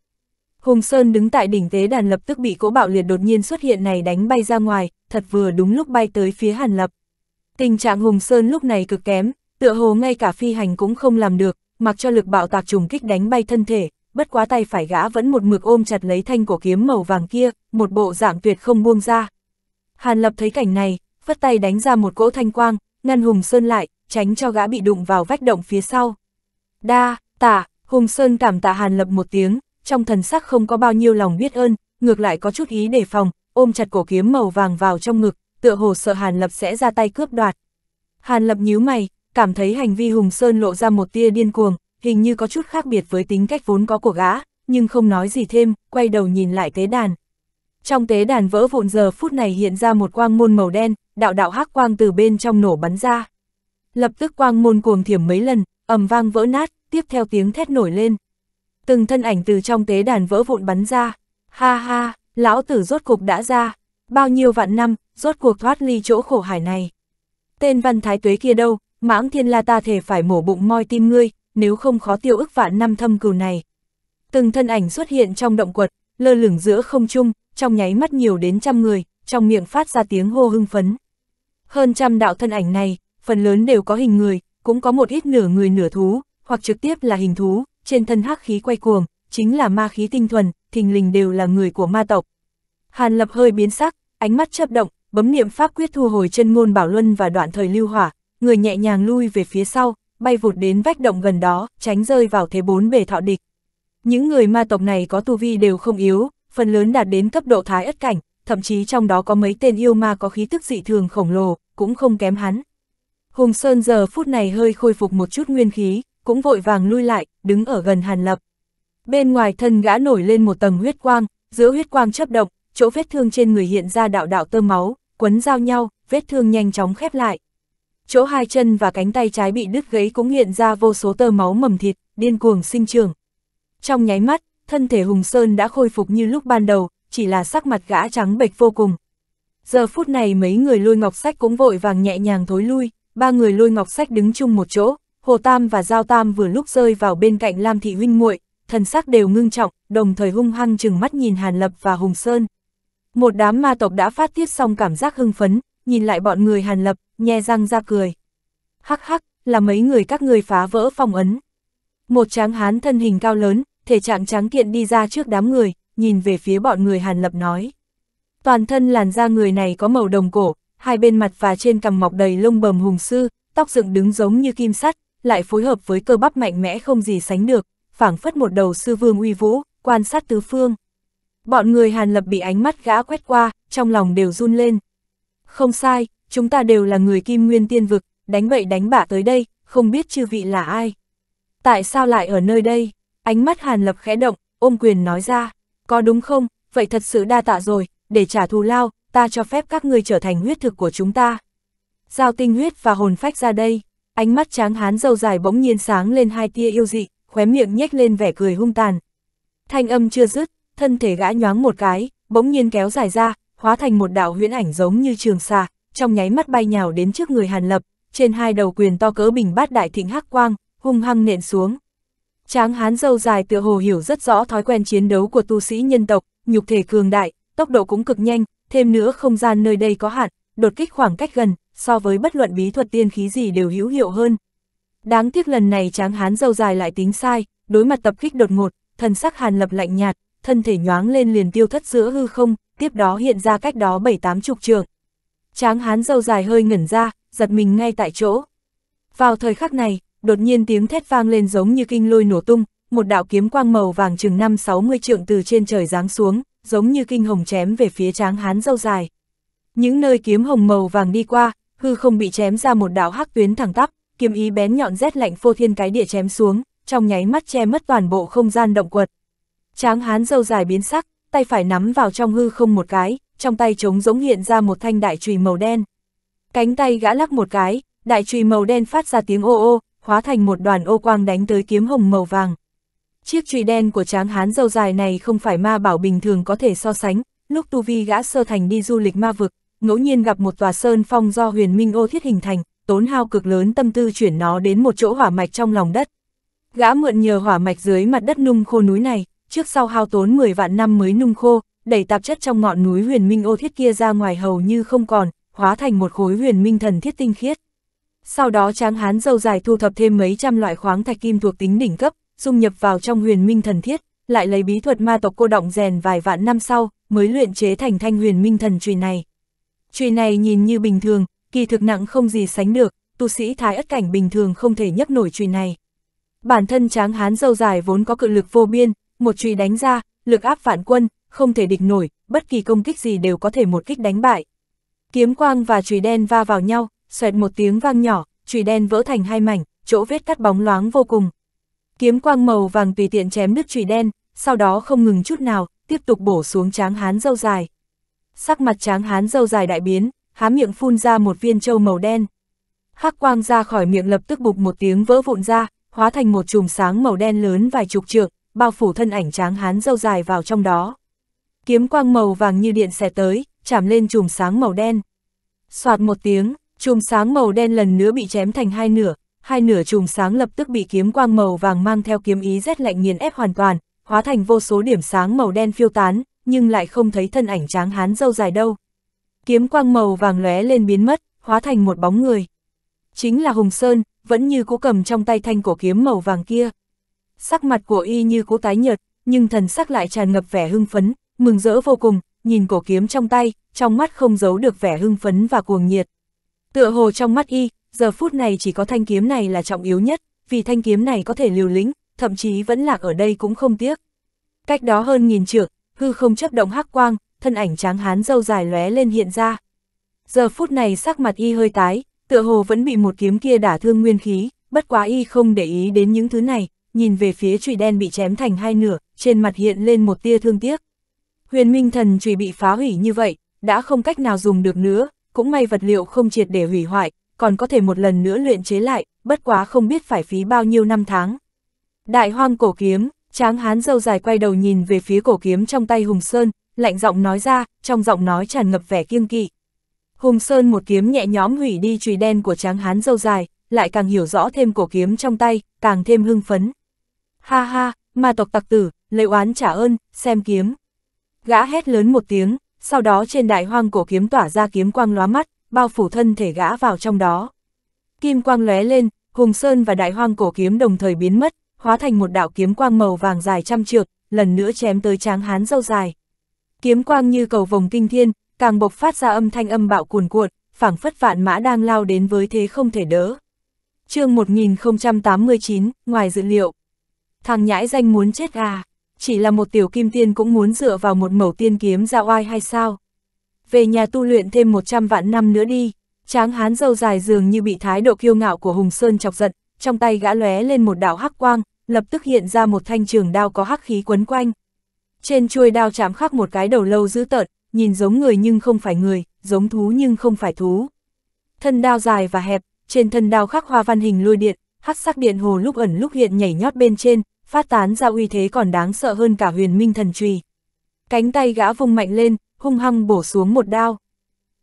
Hùng Sơn đứng tại đỉnh tế đàn lập tức bị cỗ bạo liệt đột nhiên xuất hiện này đánh bay ra ngoài, thật vừa đúng lúc bay tới phía Hàn Lập. Tình trạng Hùng Sơn lúc này cực kém, tựa hồ ngay cả phi hành cũng không làm được, mặc cho lực bạo tạc trùng kích đánh bay thân thể, bất quá tay phải gã vẫn một mực ôm chặt lấy thanh của kiếm màu vàng kia, một bộ dạng tuyệt không buông ra. Hàn Lập thấy cảnh này, phất tay đánh ra một cỗ thanh quang, ngăn Hùng Sơn lại, tránh cho gã bị đụng vào vách động phía sau. Đa, tạ, Hùng Sơn cảm tạ Hàn Lập một tiếng, trong thần sắc không có bao nhiêu lòng biết ơn, ngược lại có chút ý đề phòng, ôm chặt cổ kiếm màu vàng vào trong ngực, tựa hồ sợ Hàn Lập sẽ ra tay cướp đoạt. Hàn Lập nhíu mày, cảm thấy hành vi Hùng Sơn lộ ra một tia điên cuồng, hình như có chút khác biệt với tính cách vốn có của gã, nhưng không nói gì thêm, quay đầu nhìn lại tế đàn. Trong tế đàn vỡ vụn giờ phút này hiện ra một quang môn màu đen, đạo đạo hắc quang từ bên trong nổ bắn ra. Lập tức quang môn cuồng thiểm mấy lần, ầm vang vỡ nát, tiếp theo tiếng thét nổi lên từng thân ảnh từ trong tế đàn vỡ vụn bắn ra. Ha ha, lão tử rốt cục đã ra, bao nhiêu vạn năm, rốt cuộc thoát ly chỗ khổ hải này. Tên văn thái tuế kia đâu, mãng thiên la ta thể phải mổ bụng moi tim ngươi, nếu không khó tiêu ức vạn năm thâm cừu này. Từng thân ảnh xuất hiện trong động quật, lơ lửng giữa không trung, trong nháy mắt nhiều đến trăm người, trong miệng phát ra tiếng hô hưng phấn. Hơn trăm đạo thân ảnh này, phần lớn đều có hình người, cũng có một ít nửa người nửa thú, hoặc trực tiếp là hình thú, trên thân hắc khí quay cuồng, chính là ma khí tinh thuần, thình lình đều là người của ma tộc. Hàn Lập hơi biến sắc, ánh mắt chớp động, bấm niệm pháp quyết thu hồi chân ngôn bảo luân và đoạn thời lưu hỏa, người nhẹ nhàng lui về phía sau, bay vụt đến vách động gần đó, tránh rơi vào thế bốn bề thọ địch. Những người ma tộc này có tu vi đều không yếu, phần lớn đạt đến cấp độ thái ất cảnh, thậm chí trong đó có mấy tên yêu ma có khí tức dị thường khổng lồ, cũng không kém hắn. Hùng Sơn giờ phút này hơi khôi phục một chút nguyên khí, cũng vội vàng lui lại, đứng ở gần Hàn Lập. Bên ngoài thân gã nổi lên một tầng huyết quang, giữa huyết quang chấp động, chỗ vết thương trên người hiện ra đạo đạo tơ máu, quấn giao nhau, vết thương nhanh chóng khép lại. Chỗ hai chân và cánh tay trái bị đứt gãy cũng hiện ra vô số tơ máu mầm thịt, điên cuồng sinh trưởng. Trong nháy mắt, thân thể Hùng Sơn đã khôi phục như lúc ban đầu, chỉ là sắc mặt gã trắng bệch vô cùng. Giờ phút này mấy người lôi ngọc sách cũng vội vàng nhẹ nhàng thối lui, ba người lôi ngọc sách đứng chung một chỗ, Hồ Tam và Giao Tam vừa lúc rơi vào bên cạnh Lam Thị huynh muội, thần sắc đều ngưng trọng, đồng thời hung hăng chừng mắt nhìn Hàn Lập và Hùng Sơn. Một đám ma tộc đã phát tiết xong cảm giác hưng phấn, nhìn lại bọn người Hàn Lập, nhe răng ra cười. Hắc hắc, là mấy người các người phá vỡ phong ấn. Một tráng hán thân hình cao lớn, thể trạng tráng kiện đi ra trước đám người, nhìn về phía bọn người Hàn Lập nói. Toàn thân làn da người này có màu đồng cổ, hai bên mặt và trên cằm mọc đầy lông bầm hùng sư, tóc dựng đứng giống như kim sắt, lại phối hợp với cơ bắp mạnh mẽ không gì sánh được, phảng phất một đầu sư vương uy vũ, quan sát tứ phương. Bọn người Hàn Lập bị ánh mắt gã quét qua, trong lòng đều run lên. Không sai, chúng ta đều là người kim nguyên tiên vực, đánh bậy đánh bạ tới đây, không biết chư vị là ai. Tại sao lại ở nơi đây? Ánh mắt Hàn Lập khẽ động, ôm quyền nói ra. Có đúng không, vậy thật sự đa tạ rồi, để trả thù lao, ta cho phép các ngươi trở thành huyết thực của chúng ta. Giao tinh huyết và hồn phách ra đây. Ánh mắt tráng hán dâu dài bỗng nhiên sáng lên hai tia yêu dị, khóe miệng nhếch lên vẻ cười hung tàn. Thanh âm chưa dứt, thân thể gã nhoáng một cái, bỗng nhiên kéo dài ra, hóa thành một đạo huyễn ảnh giống như trường xà, trong nháy mắt bay nhào đến trước người Hàn Lập, trên hai đầu quyền to cỡ bình bát đại thịnh hắc quang, hung hăng nện xuống. Tráng hán dâu dài tựa hồ hiểu rất rõ thói quen chiến đấu của tu sĩ nhân tộc, nhục thể cường đại, tốc độ cũng cực nhanh, thêm nữa không gian nơi đây có hạn, đột kích khoảng cách gần, so với bất luận bí thuật tiên khí gì đều hữu hiệu hơn. Đáng tiếc lần này tráng hán dâu dài lại tính sai, đối mặt tập kích đột ngột, thần sắc hàn lập lạnh nhạt, thân thể nhoáng lên liền tiêu thất giữa hư không, tiếp đó hiện ra cách đó bảy tám chục trường. Tráng hán dâu dài hơi ngẩn ra, giật mình ngay tại chỗ. Vào thời khắc này, đột nhiên tiếng thét vang lên giống như kinh lôi nổ tung, một đạo kiếm quang màu vàng chừng 5-60 trượng từ trên trời giáng xuống, giống như kinh hồng chém về phía tráng hán dâu dài. Những nơi kiếm hồng màu vàng đi qua, hư không bị chém ra một đạo hắc tuyến thẳng tắp, kiếm ý bén nhọn rét lạnh phô thiên cái địa chém xuống, trong nháy mắt che mất toàn bộ không gian động quật. Tráng hán dâu dài biến sắc, tay phải nắm vào trong hư không một cái, trong tay trống giống hiện ra một thanh đại chùy màu đen. Cánh tay gã lắc một cái, đại chùy màu đen phát ra tiếng ô ô, hóa thành một đoàn ô quang đánh tới kiếm hồng màu vàng. Chiếc chùy đen của tráng hán dâu dài này không phải ma bảo bình thường có thể so sánh, lúc tu vi gã sơ thành đi du lịch ma vực, ngẫu nhiên gặp một tòa sơn phong do huyền minh ô thiết hình thành, tốn hao cực lớn tâm tư chuyển nó đến một chỗ hỏa mạch trong lòng đất. Gã mượn nhờ hỏa mạch dưới mặt đất nung khô núi này, trước sau hao tốn 10 vạn năm mới nung khô, đẩy tạp chất trong ngọn núi huyền minh ô thiết kia ra ngoài hầu như không còn, hóa thành một khối huyền minh thần thiết tinh khiết. Sau đó tráng hán dâu dài thu thập thêm mấy trăm loại khoáng thạch kim thuộc tính đỉnh cấp, dung nhập vào trong huyền minh thần thiết, lại lấy bí thuật ma tộc cô động rèn vài vạn năm sau, mới luyện chế thành thanh huyền minh thần chùy này. Chùy này nhìn như bình thường, kỳ thực nặng không gì sánh được, tu sĩ thái ất cảnh bình thường không thể nhấc nổi chùy này. Bản thân tráng hán dâu dài vốn có cự lực vô biên, một chùy đánh ra, lực áp vạn quân, không thể địch nổi, bất kỳ công kích gì đều có thể một kích đánh bại. Kiếm quang và chùy đen va vào nhau, xoẹt một tiếng vang nhỏ, chùy đen vỡ thành hai mảnh, chỗ vết cắt bóng loáng vô cùng. Kiếm quang màu vàng tùy tiện chém đứt chùy đen, sau đó không ngừng chút nào, tiếp tục bổ xuống tráng hán dâu dài sắc mặt tráng hán dâu dài đại biến, há miệng phun ra một viên châu màu đen. Hắc quang ra khỏi miệng lập tức bục một tiếng vỡ vụn ra, hóa thành một chùm sáng màu đen lớn vài chục trượng, bao phủ thân ảnh tráng hán dâu dài vào trong đó. Kiếm quang màu vàng như điện xẻ tới, chạm lên chùm sáng màu đen. Soạt một tiếng, chùm sáng màu đen lần nữa bị chém thành hai nửa, hai nửa chùm sáng lập tức bị kiếm quang màu vàng mang theo kiếm ý rét lạnh nghiền ép hoàn toàn, hóa thành vô số điểm sáng màu đen phiêu tán, nhưng lại không thấy thân ảnh tráng hán dâu dài đâu. Kiếm quang màu vàng lóe lên biến mất, hóa thành một bóng người. Chính là Hùng Sơn, vẫn như cố cầm trong tay thanh cổ kiếm màu vàng kia. Sắc mặt của y như cố tái nhợt, nhưng thần sắc lại tràn ngập vẻ hưng phấn, mừng rỡ vô cùng, nhìn cổ kiếm trong tay, trong mắt không giấu được vẻ hưng phấn và cuồng nhiệt. Tựa hồ trong mắt y, giờ phút này chỉ có thanh kiếm này là trọng yếu nhất, vì thanh kiếm này có thể liều lĩnh, thậm chí vẫn lạc ở đây cũng không tiếc. Cách đó hơn nghìn trượng, hư không chấp động hắc quang, thân ảnh tráng hán dâu dài lóe lên hiện ra. Giờ phút này sắc mặt y hơi tái, tựa hồ vẫn bị một kiếm kia đả thương nguyên khí, bất quá y không để ý đến những thứ này, nhìn về phía chùy đen bị chém thành hai nửa, trên mặt hiện lên một tia thương tiếc. Huyền Minh Thần chùy bị phá hủy như vậy, đã không cách nào dùng được nữa, cũng may vật liệu không triệt để hủy hoại, còn có thể một lần nữa luyện chế lại, bất quá không biết phải phí bao nhiêu năm tháng. Đại hoang cổ kiếm, Tráng hán dâu dài quay đầu nhìn về phía cổ kiếm trong tay Hùng Sơn, lạnh giọng nói ra, trong giọng nói tràn ngập vẻ kiêng kỵ. Hùng Sơn một kiếm nhẹ nhõm hủy đi chùy đen của tráng hán dâu dài, lại càng hiểu rõ thêm cổ kiếm trong tay, càng thêm hưng phấn. Ha ha, ma tộc tặc tử, lấy oán trả ơn, xem kiếm. Gã hét lớn một tiếng, sau đó trên đại hoang cổ kiếm tỏa ra kiếm quang lóa mắt, bao phủ thân thể gã vào trong đó. Kim quang lóe lên, Hùng Sơn và đại hoang cổ kiếm đồng thời biến mất, hóa thành một đạo kiếm quang màu vàng dài trăm trượt lần nữa chém tới tráng hán dâu dài. Kiếm quang như cầu vồng kinh thiên, càng bộc phát ra âm thanh âm bạo cuồn cuộn, phảng phất vạn mã đang lao đến với thế không thể đỡ. chương 1089, ngoài dự liệu. Thằng nhãi danh muốn chết à, chỉ là một tiểu kim tiên cũng muốn dựa vào một mẩu tiên kiếm ra oai hay sao? Về nhà tu luyện thêm 100 vạn năm nữa đi, tráng hán dâu dài dường như bị thái độ kiêu ngạo của Hùng Sơn chọc giận, trong tay gã lóe lên một đạo hắc quang, lập tức hiện ra một thanh trường đao có hắc khí quấn quanh. Trên chuôi đao chạm khắc một cái đầu lâu dữ tợn, nhìn giống người nhưng không phải người, giống thú nhưng không phải thú. Thân đao dài và hẹp, trên thân đao khắc hoa văn hình lôi điện, hắc sắc điện hồ lúc ẩn lúc hiện nhảy nhót bên trên, phát tán ra uy thế còn đáng sợ hơn cả huyền minh thần trùy. Cánh tay gã vung mạnh lên, hung hăng bổ xuống một đao.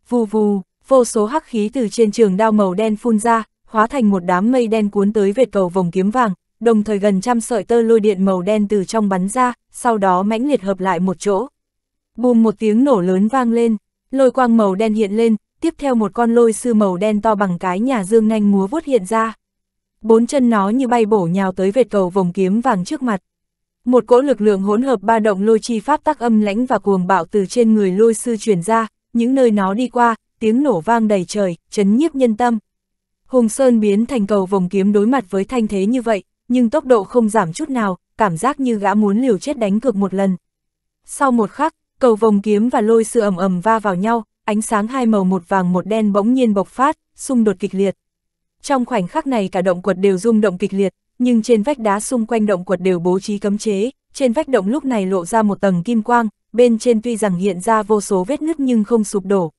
Vù vù, vô số hắc khí từ trên trường đao màu đen phun ra, hóa thành một đám mây đen cuốn tới vệt cầu vòng kiếm vàng, đồng thời gần trăm sợi tơ lôi điện màu đen từ trong bắn ra, sau đó mãnh liệt hợp lại một chỗ. Bùm một tiếng nổ lớn vang lên, lôi quang màu đen hiện lên, tiếp theo một con lôi sư màu đen to bằng cái nhà dương nhanh múa vuốt hiện ra. Bốn chân nó như bay bổ nhào tới vệt cầu vòng kiếm vàng trước mặt. Một cỗ lực lượng hỗn hợp ba động lôi chi pháp tác âm lãnh và cuồng bạo từ trên người lôi sư truyền ra, những nơi nó đi qua, tiếng nổ vang đầy trời, chấn nhiếp nhân tâm. Hùng Sơn biến thành cầu vòng kiếm đối mặt với thanh thế như vậy, nhưng tốc độ không giảm chút nào, cảm giác như gã muốn liều chết đánh cược một lần. Sau một khắc, cầu vòng kiếm và lôi sự ầm ầm va vào nhau, ánh sáng hai màu một vàng một đen bỗng nhiên bộc phát, xung đột kịch liệt. Trong khoảnh khắc này cả động quật đều rung động kịch liệt, nhưng trên vách đá xung quanh động quật đều bố trí cấm chế, trên vách động lúc này lộ ra một tầng kim quang, bên trên tuy rằng hiện ra vô số vết nứt nhưng không sụp đổ.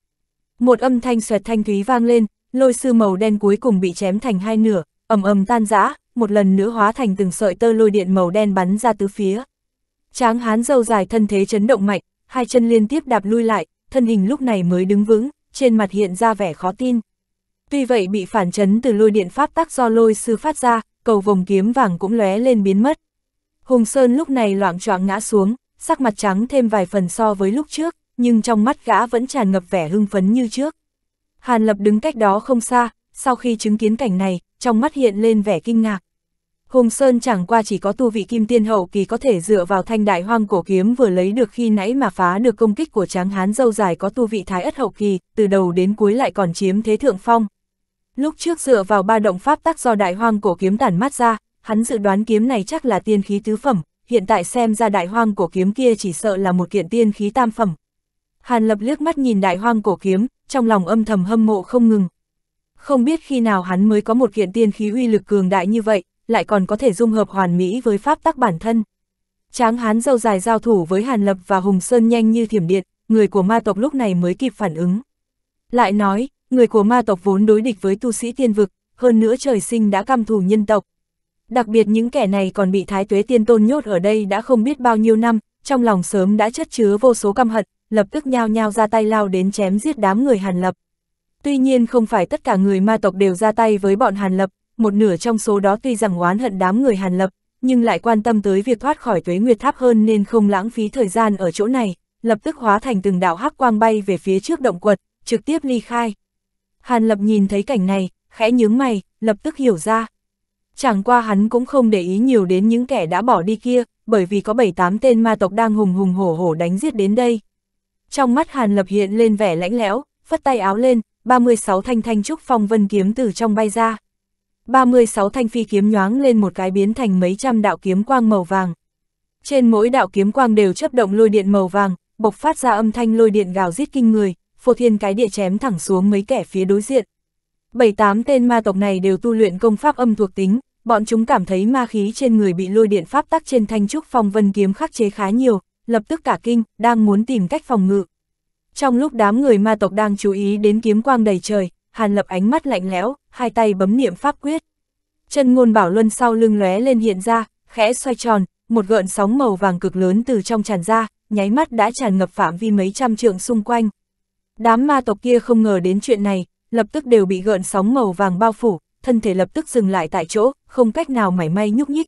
Một âm thanh xoẹt thanh thúy vang lên, lôi sư màu đen cuối cùng bị chém thành hai nửa, ầm ầm tan rã, một lần nữa hóa thành từng sợi tơ lôi điện màu đen bắn ra tứ phía. Tráng hán dâu dài thân thế chấn động mạnh, hai chân liên tiếp đạp lui lại, thân hình lúc này mới đứng vững, trên mặt hiện ra vẻ khó tin. Tuy vậy bị phản chấn từ lôi điện pháp tắc do lôi sư phát ra, cầu vòng kiếm vàng cũng lóe lên biến mất. Hùng Sơn lúc này loạn choạng ngã xuống, sắc mặt trắng thêm vài phần so với lúc trước, nhưng trong mắt gã vẫn tràn ngập vẻ hưng phấn như trước. Hàn Lập đứng cách đó không xa, sau khi chứng kiến cảnh này, trong mắt hiện lên vẻ kinh ngạc. Hùng Sơn chẳng qua chỉ có tu vị kim tiên hậu kỳ có thể dựa vào thanh đại hoang cổ kiếm vừa lấy được khi nãy mà phá được công kích của tráng hán dâu dài có tu vị thái ất hậu kỳ, từ đầu đến cuối lại còn chiếm thế thượng phong. Lúc trước dựa vào ba động pháp tác do đại hoang cổ kiếm tản mắt ra, hắn dự đoán kiếm này chắc là tiên khí tứ phẩm, hiện tại xem ra đại hoang cổ kiếm kia chỉ sợ là một kiện tiên khí tam phẩm. Hàn lập liếc mắt nhìn đại hoang cổ kiếm, trong lòng âm thầm hâm mộ không ngừng. Không biết khi nào hắn mới có một kiện tiên khí uy lực cường đại như vậy, lại còn có thể dung hợp hoàn mỹ với pháp tắc bản thân. Tráng hán dâu dài giao thủ với Hàn Lập và Hùng Sơn nhanh như thiểm điện, người của ma tộc lúc này mới kịp phản ứng. Lại nói, người của ma tộc vốn đối địch với tu sĩ tiên vực, hơn nữa trời sinh đã căm thù nhân tộc. Đặc biệt những kẻ này còn bị thái tuế tiên tôn nhốt ở đây đã không biết bao nhiêu năm, trong lòng sớm đã chất chứa vô số căm hận, lập tức nhao nhao ra tay lao đến chém giết đám người Hàn Lập. Tuy nhiên không phải tất cả người ma tộc đều ra tay với bọn Hàn Lập, một nửa trong số đó tuy rằng oán hận đám người Hàn Lập, nhưng lại quan tâm tới việc thoát khỏi tuế nguyệt tháp hơn nên không lãng phí thời gian ở chỗ này, lập tức hóa thành từng đạo hắc quang bay về phía trước động quật, trực tiếp ly khai. Hàn Lập nhìn thấy cảnh này, khẽ nhướng mày, lập tức hiểu ra. Chẳng qua hắn cũng không để ý nhiều đến những kẻ đã bỏ đi kia, bởi vì có bảy tám tên ma tộc đang hùng hùng hổ hổ đánh giết đến đây. Trong mắt Hàn Lập hiện lên vẻ lãnh lẽo, phất tay áo lên, 36 thanh thanh trúc phong vân kiếm từ trong bay ra. 36 thanh phi kiếm nhoáng lên một cái biến thành mấy trăm đạo kiếm quang màu vàng. Trên mỗi đạo kiếm quang đều chấp động lôi điện màu vàng, bộc phát ra âm thanh lôi điện gào rít kinh người, phô thiên cái địa chém thẳng xuống mấy kẻ phía đối diện. Bảy tám tên ma tộc này đều tu luyện công pháp âm thuộc tính, bọn chúng cảm thấy ma khí trên người bị lôi điện pháp tắc trên thanh trúc phong vân kiếm khắc chế khá nhiều, lập tức cả kinh, đang muốn tìm cách phòng ngự. Trong lúc đám người ma tộc đang chú ý đến kiếm quang đầy trời, Hàn Lập ánh mắt lạnh lẽo, hai tay bấm niệm pháp quyết. Chân ngôn bảo luân sau lưng lóe lên hiện ra, khẽ xoay tròn, một gợn sóng màu vàng cực lớn từ trong tràn ra, nháy mắt đã tràn ngập phạm vi mấy trăm trượng xung quanh. Đám ma tộc kia không ngờ đến chuyện này, lập tức đều bị gợn sóng màu vàng bao phủ, thân thể lập tức dừng lại tại chỗ, không cách nào mảy may nhúc nhích.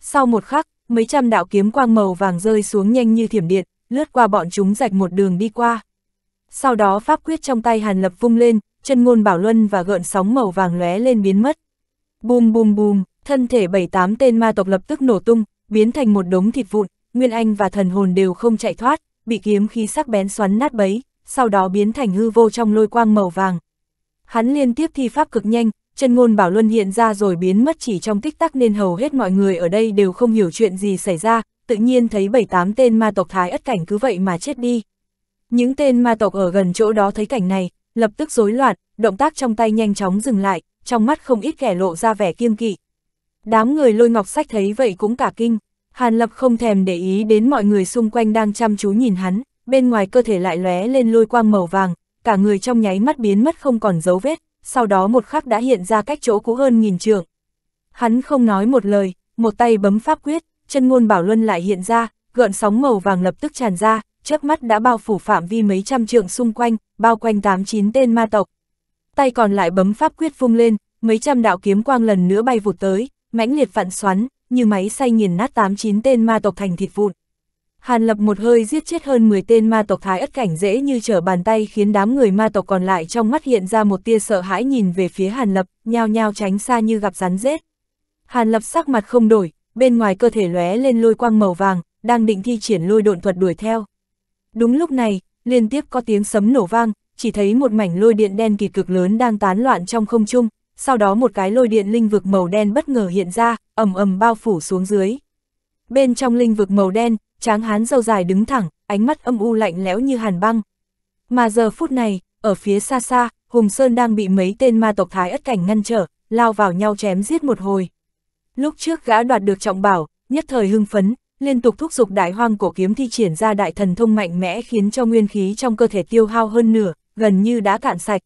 Sau một khắc, mấy trăm đạo kiếm quang màu vàng rơi xuống nhanh như thiểm điện, lướt qua bọn chúng rạch một đường đi qua sau đó pháp quyết trong tay Hàn Lập vung lên, chân ngôn bảo luân và gợn sóng màu vàng lóe lên biến mất. Bùm bùm bùm, thân thể bảy tám tên ma tộc lập tức nổ tung, biến thành một đống thịt vụn, Nguyên Anh và thần hồn đều không chạy thoát, bị kiếm khí sắc bén xoắn nát bấy, sau đó biến thành hư vô trong lôi quang màu vàng. Hắn liên tiếp thi pháp cực nhanh, chân ngôn bảo luân hiện ra rồi biến mất chỉ trong tích tắc nên hầu hết mọi người ở đây đều không hiểu chuyện gì xảy ra, tự nhiên thấy bảy tám tên ma tộc thái ất cảnh cứ vậy mà chết đi. Những tên ma tộc ở gần chỗ đó thấy cảnh này, lập tức rối loạn, động tác trong tay nhanh chóng dừng lại, trong mắt không ít kẻ lộ ra vẻ kiêng kỵ. Đám người lôi ngọc sách thấy vậy cũng cả kinh, Hàn Lập không thèm để ý đến mọi người xung quanh đang chăm chú nhìn hắn, bên ngoài cơ thể lại lóe lên lôi quang màu vàng, cả người trong nháy mắt biến mất không còn dấu vết, sau đó một khắc đã hiện ra cách chỗ cũ hơn nghìn trượng. Hắn không nói một lời, một tay bấm pháp quyết, chân ngôn bảo luân lại hiện ra, gợn sóng màu vàng lập tức tràn ra, chớp mắt đã bao phủ phạm vi mấy trăm trượng xung quanh, bao quanh tám chín tên ma tộc. Tay còn lại bấm pháp quyết vung lên, mấy trăm đạo kiếm quang lần nữa bay vụt tới, mãnh liệt vặn xoắn, như máy xay nghiền nát tám chín tên ma tộc thành thịt vụn. Hàn Lập một hơi giết chết hơn 10 tên ma tộc thái ất cảnh dễ như trở bàn tay khiến đám người ma tộc còn lại trong mắt hiện ra một tia sợ hãi nhìn về phía Hàn Lập, nhao nhao tránh xa như gặp rắn rết. Hàn Lập sắc mặt không đổi, bên ngoài cơ thể lóe lên lôi quang màu vàng, đang định thi triển lôi độn thuật đuổi theo. Đúng lúc này, liên tiếp có tiếng sấm nổ vang, chỉ thấy một mảnh lôi điện đen kịt cực lớn đang tán loạn trong không trung, sau đó một cái lôi điện linh vực màu đen bất ngờ hiện ra, ầm ầm bao phủ xuống dưới. Bên trong linh vực màu đen, tráng hán dâu dài đứng thẳng, ánh mắt âm u lạnh lẽo như hàn băng. Mà giờ phút này, ở phía xa xa, Hùng Sơn đang bị mấy tên ma tộc thái ất cảnh ngăn trở, lao vào nhau chém giết một hồi. Lúc trước gã đoạt được trọng bảo, nhất thời hưng phấn, liên tục thúc giục đại hoang cổ kiếm thi triển ra đại thần thông mạnh mẽ khiến cho nguyên khí trong cơ thể tiêu hao hơn nửa, gần như đã cạn sạch.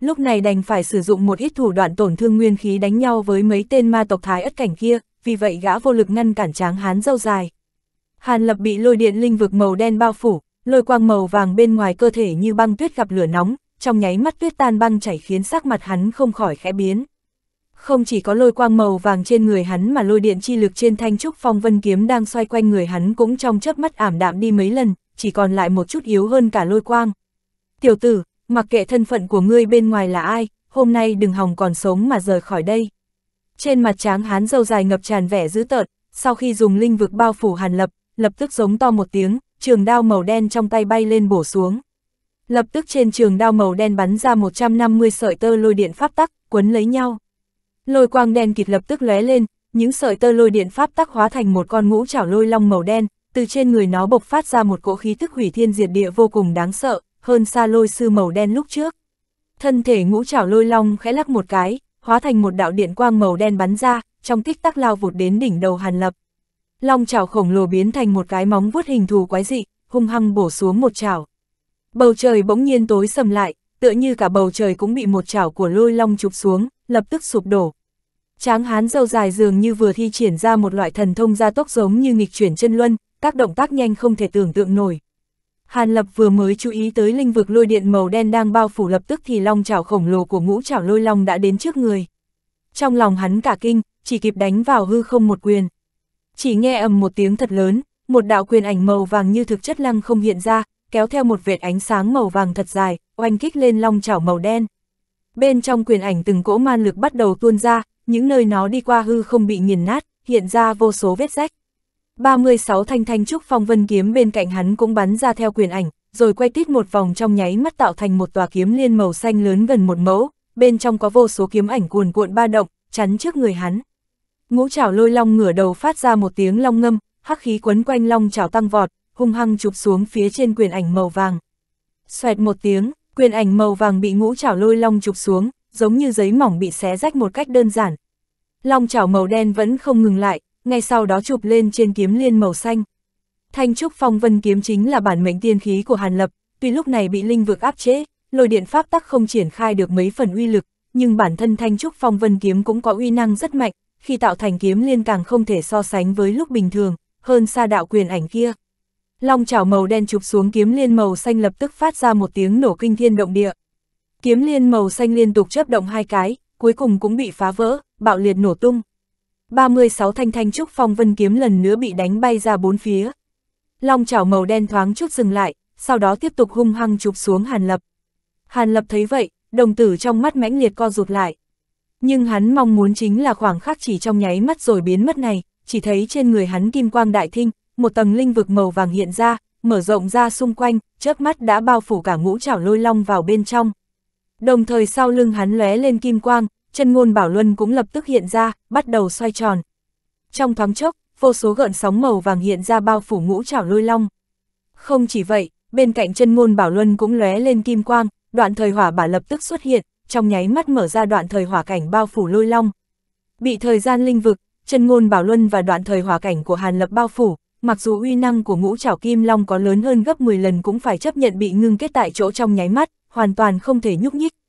Lúc này đành phải sử dụng một ít thủ đoạn tổn thương nguyên khí đánh nhau với mấy tên ma tộc thái ất cảnh kia, vì vậy gã vô lực ngăn cản tráng hán dâu dài. Hàn lập bị lôi điện linh vực màu đen bao phủ, lôi quang màu vàng bên ngoài cơ thể như băng tuyết gặp lửa nóng, trong nháy mắt tuyết tan băng chảy khiến sắc mặt hắn không khỏi khẽ biến không chỉ có lôi quang màu vàng trên người hắn mà lôi điện chi lực trên thanh trúc phong vân kiếm đang xoay quanh người hắn cũng trong chớp mắt ảm đạm đi mấy lần, chỉ còn lại một chút yếu hơn cả lôi quang. Tiểu tử, mặc kệ thân phận của ngươi bên ngoài là ai, hôm nay đừng hòng còn sống mà rời khỏi đây. Trên mặt tráng hắn dâu dài ngập tràn vẻ dữ tợn, sau khi dùng linh vực bao phủ hàn lập, lập tức giống to một tiếng, trường đao màu đen trong tay bay lên bổ xuống. Lập tức trên trường đao màu đen bắn ra 150 sợi tơ lôi điện pháp tắc, quấn lấy nhau. Lôi quang đen kịt lập tức lóe lên, những sợi tơ lôi điện pháp tắc hóa thành một con ngũ chảo lôi long màu đen, từ trên người nó bộc phát ra một cỗ khí tức hủy thiên diệt địa vô cùng đáng sợ, hơn xa lôi sư màu đen lúc trước. Thân thể ngũ chảo lôi long khẽ lắc một cái, hóa thành một đạo điện quang màu đen bắn ra, trong tích tắc lao vụt đến đỉnh đầu Hàn Lập. Long chảo khổng lồ biến thành một cái móng vuốt hình thù quái dị, hung hăng bổ xuống một chảo. Bầu trời bỗng nhiên tối sầm lại, tựa như cả bầu trời cũng bị một chảo của lôi long chụp xuống, lập tức sụp đổ. Tráng hán dâu dài dường như vừa thi triển ra một loại thần thông gia tốc giống như nghịch chuyển chân luân, các động tác nhanh không thể tưởng tượng nổi. Hàn Lập vừa mới chú ý tới linh vực lôi điện màu đen đang bao phủ lập tức thì long chảo khổng lồ của ngũ chảo lôi long đã đến trước người. Trong lòng hắn cả kinh, chỉ kịp đánh vào hư không một quyền. Chỉ nghe ầm một tiếng thật lớn, một đạo quyền ảnh màu vàng như thực chất lăng không hiện ra, kéo theo một vệt ánh sáng màu vàng thật dài, oanh kích lên long chảo màu đen. Bên trong quyền ảnh từng cỗ man lực bắt đầu tuôn ra, những nơi nó đi qua hư không bị nghiền nát, hiện ra vô số vết rách. 36 thanh thanh trúc phong vân kiếm bên cạnh hắn cũng bắn ra theo quyền ảnh, rồi quay tít một vòng trong nháy mắt tạo thành một tòa kiếm liên màu xanh lớn gần một mẫu, bên trong có vô số kiếm ảnh cuồn cuộn ba động, chắn trước người hắn. Ngũ chảo lôi long ngửa đầu phát ra một tiếng long ngâm, hắc khí quấn quanh long chảo tăng vọt, hung hăng chụp xuống phía trên quyền ảnh màu vàng. Xoẹt một tiếng, Quyền ảnh màu vàng bị ngũ chảo lôi long chụp xuống, giống như giấy mỏng bị xé rách một cách đơn giản. Long chảo màu đen vẫn không ngừng lại, ngay sau đó chụp lên trên kiếm liên màu xanh. Thanh trúc phong vân kiếm chính là bản mệnh tiên khí của Hàn Lập, tuy lúc này bị linh vực áp chế, lôi điện pháp tắc không triển khai được mấy phần uy lực, nhưng bản thân thanh trúc phong vân kiếm cũng có uy năng rất mạnh, khi tạo thành kiếm liên càng không thể so sánh với lúc bình thường, hơn xa đạo quyền ảnh kia long chảo màu đen chụp xuống kiếm liên màu xanh lập tức phát ra một tiếng nổ kinh thiên động địa. Kiếm liên màu xanh liên tục chớp động hai cái, cuối cùng cũng bị phá vỡ, bạo liệt nổ tung. 36 thanh thanh trúc phong vân kiếm lần nữa bị đánh bay ra bốn phía. Long chảo màu đen thoáng chút dừng lại, sau đó tiếp tục hung hăng chụp xuống Hàn Lập. Hàn Lập thấy vậy, đồng tử trong mắt mãnh liệt co rụt lại. Nhưng hắn mong muốn chính là khoảng khắc chỉ trong nháy mắt rồi biến mất này, chỉ thấy trên người hắn kim quang đại thinh, một tầng linh vực màu vàng hiện ra, mở rộng ra xung quanh, chớp mắt đã bao phủ cả ngũ trảo lôi long vào bên trong. Đồng thời sau lưng hắn lóe lên kim quang, chân ngôn bảo luân cũng lập tức hiện ra, bắt đầu xoay tròn. Trong thoáng chốc, vô số gợn sóng màu vàng hiện ra bao phủ ngũ trảo lôi long. Không chỉ vậy, bên cạnh chân ngôn bảo luân cũng lóe lên kim quang, đoạn thời hỏa bả lập tức xuất hiện, trong nháy mắt mở ra đoạn thời hỏa cảnh bao phủ lôi long. Bị thời gian linh vực, chân ngôn bảo luân và đoạn thời hỏa cảnh của Hàn Lập bao phủ, mặc dù uy năng của ngũ trảo kim long có lớn hơn gấp 10 lần cũng phải chấp nhận bị ngưng kết tại chỗ trong nháy mắt, hoàn toàn không thể nhúc nhích.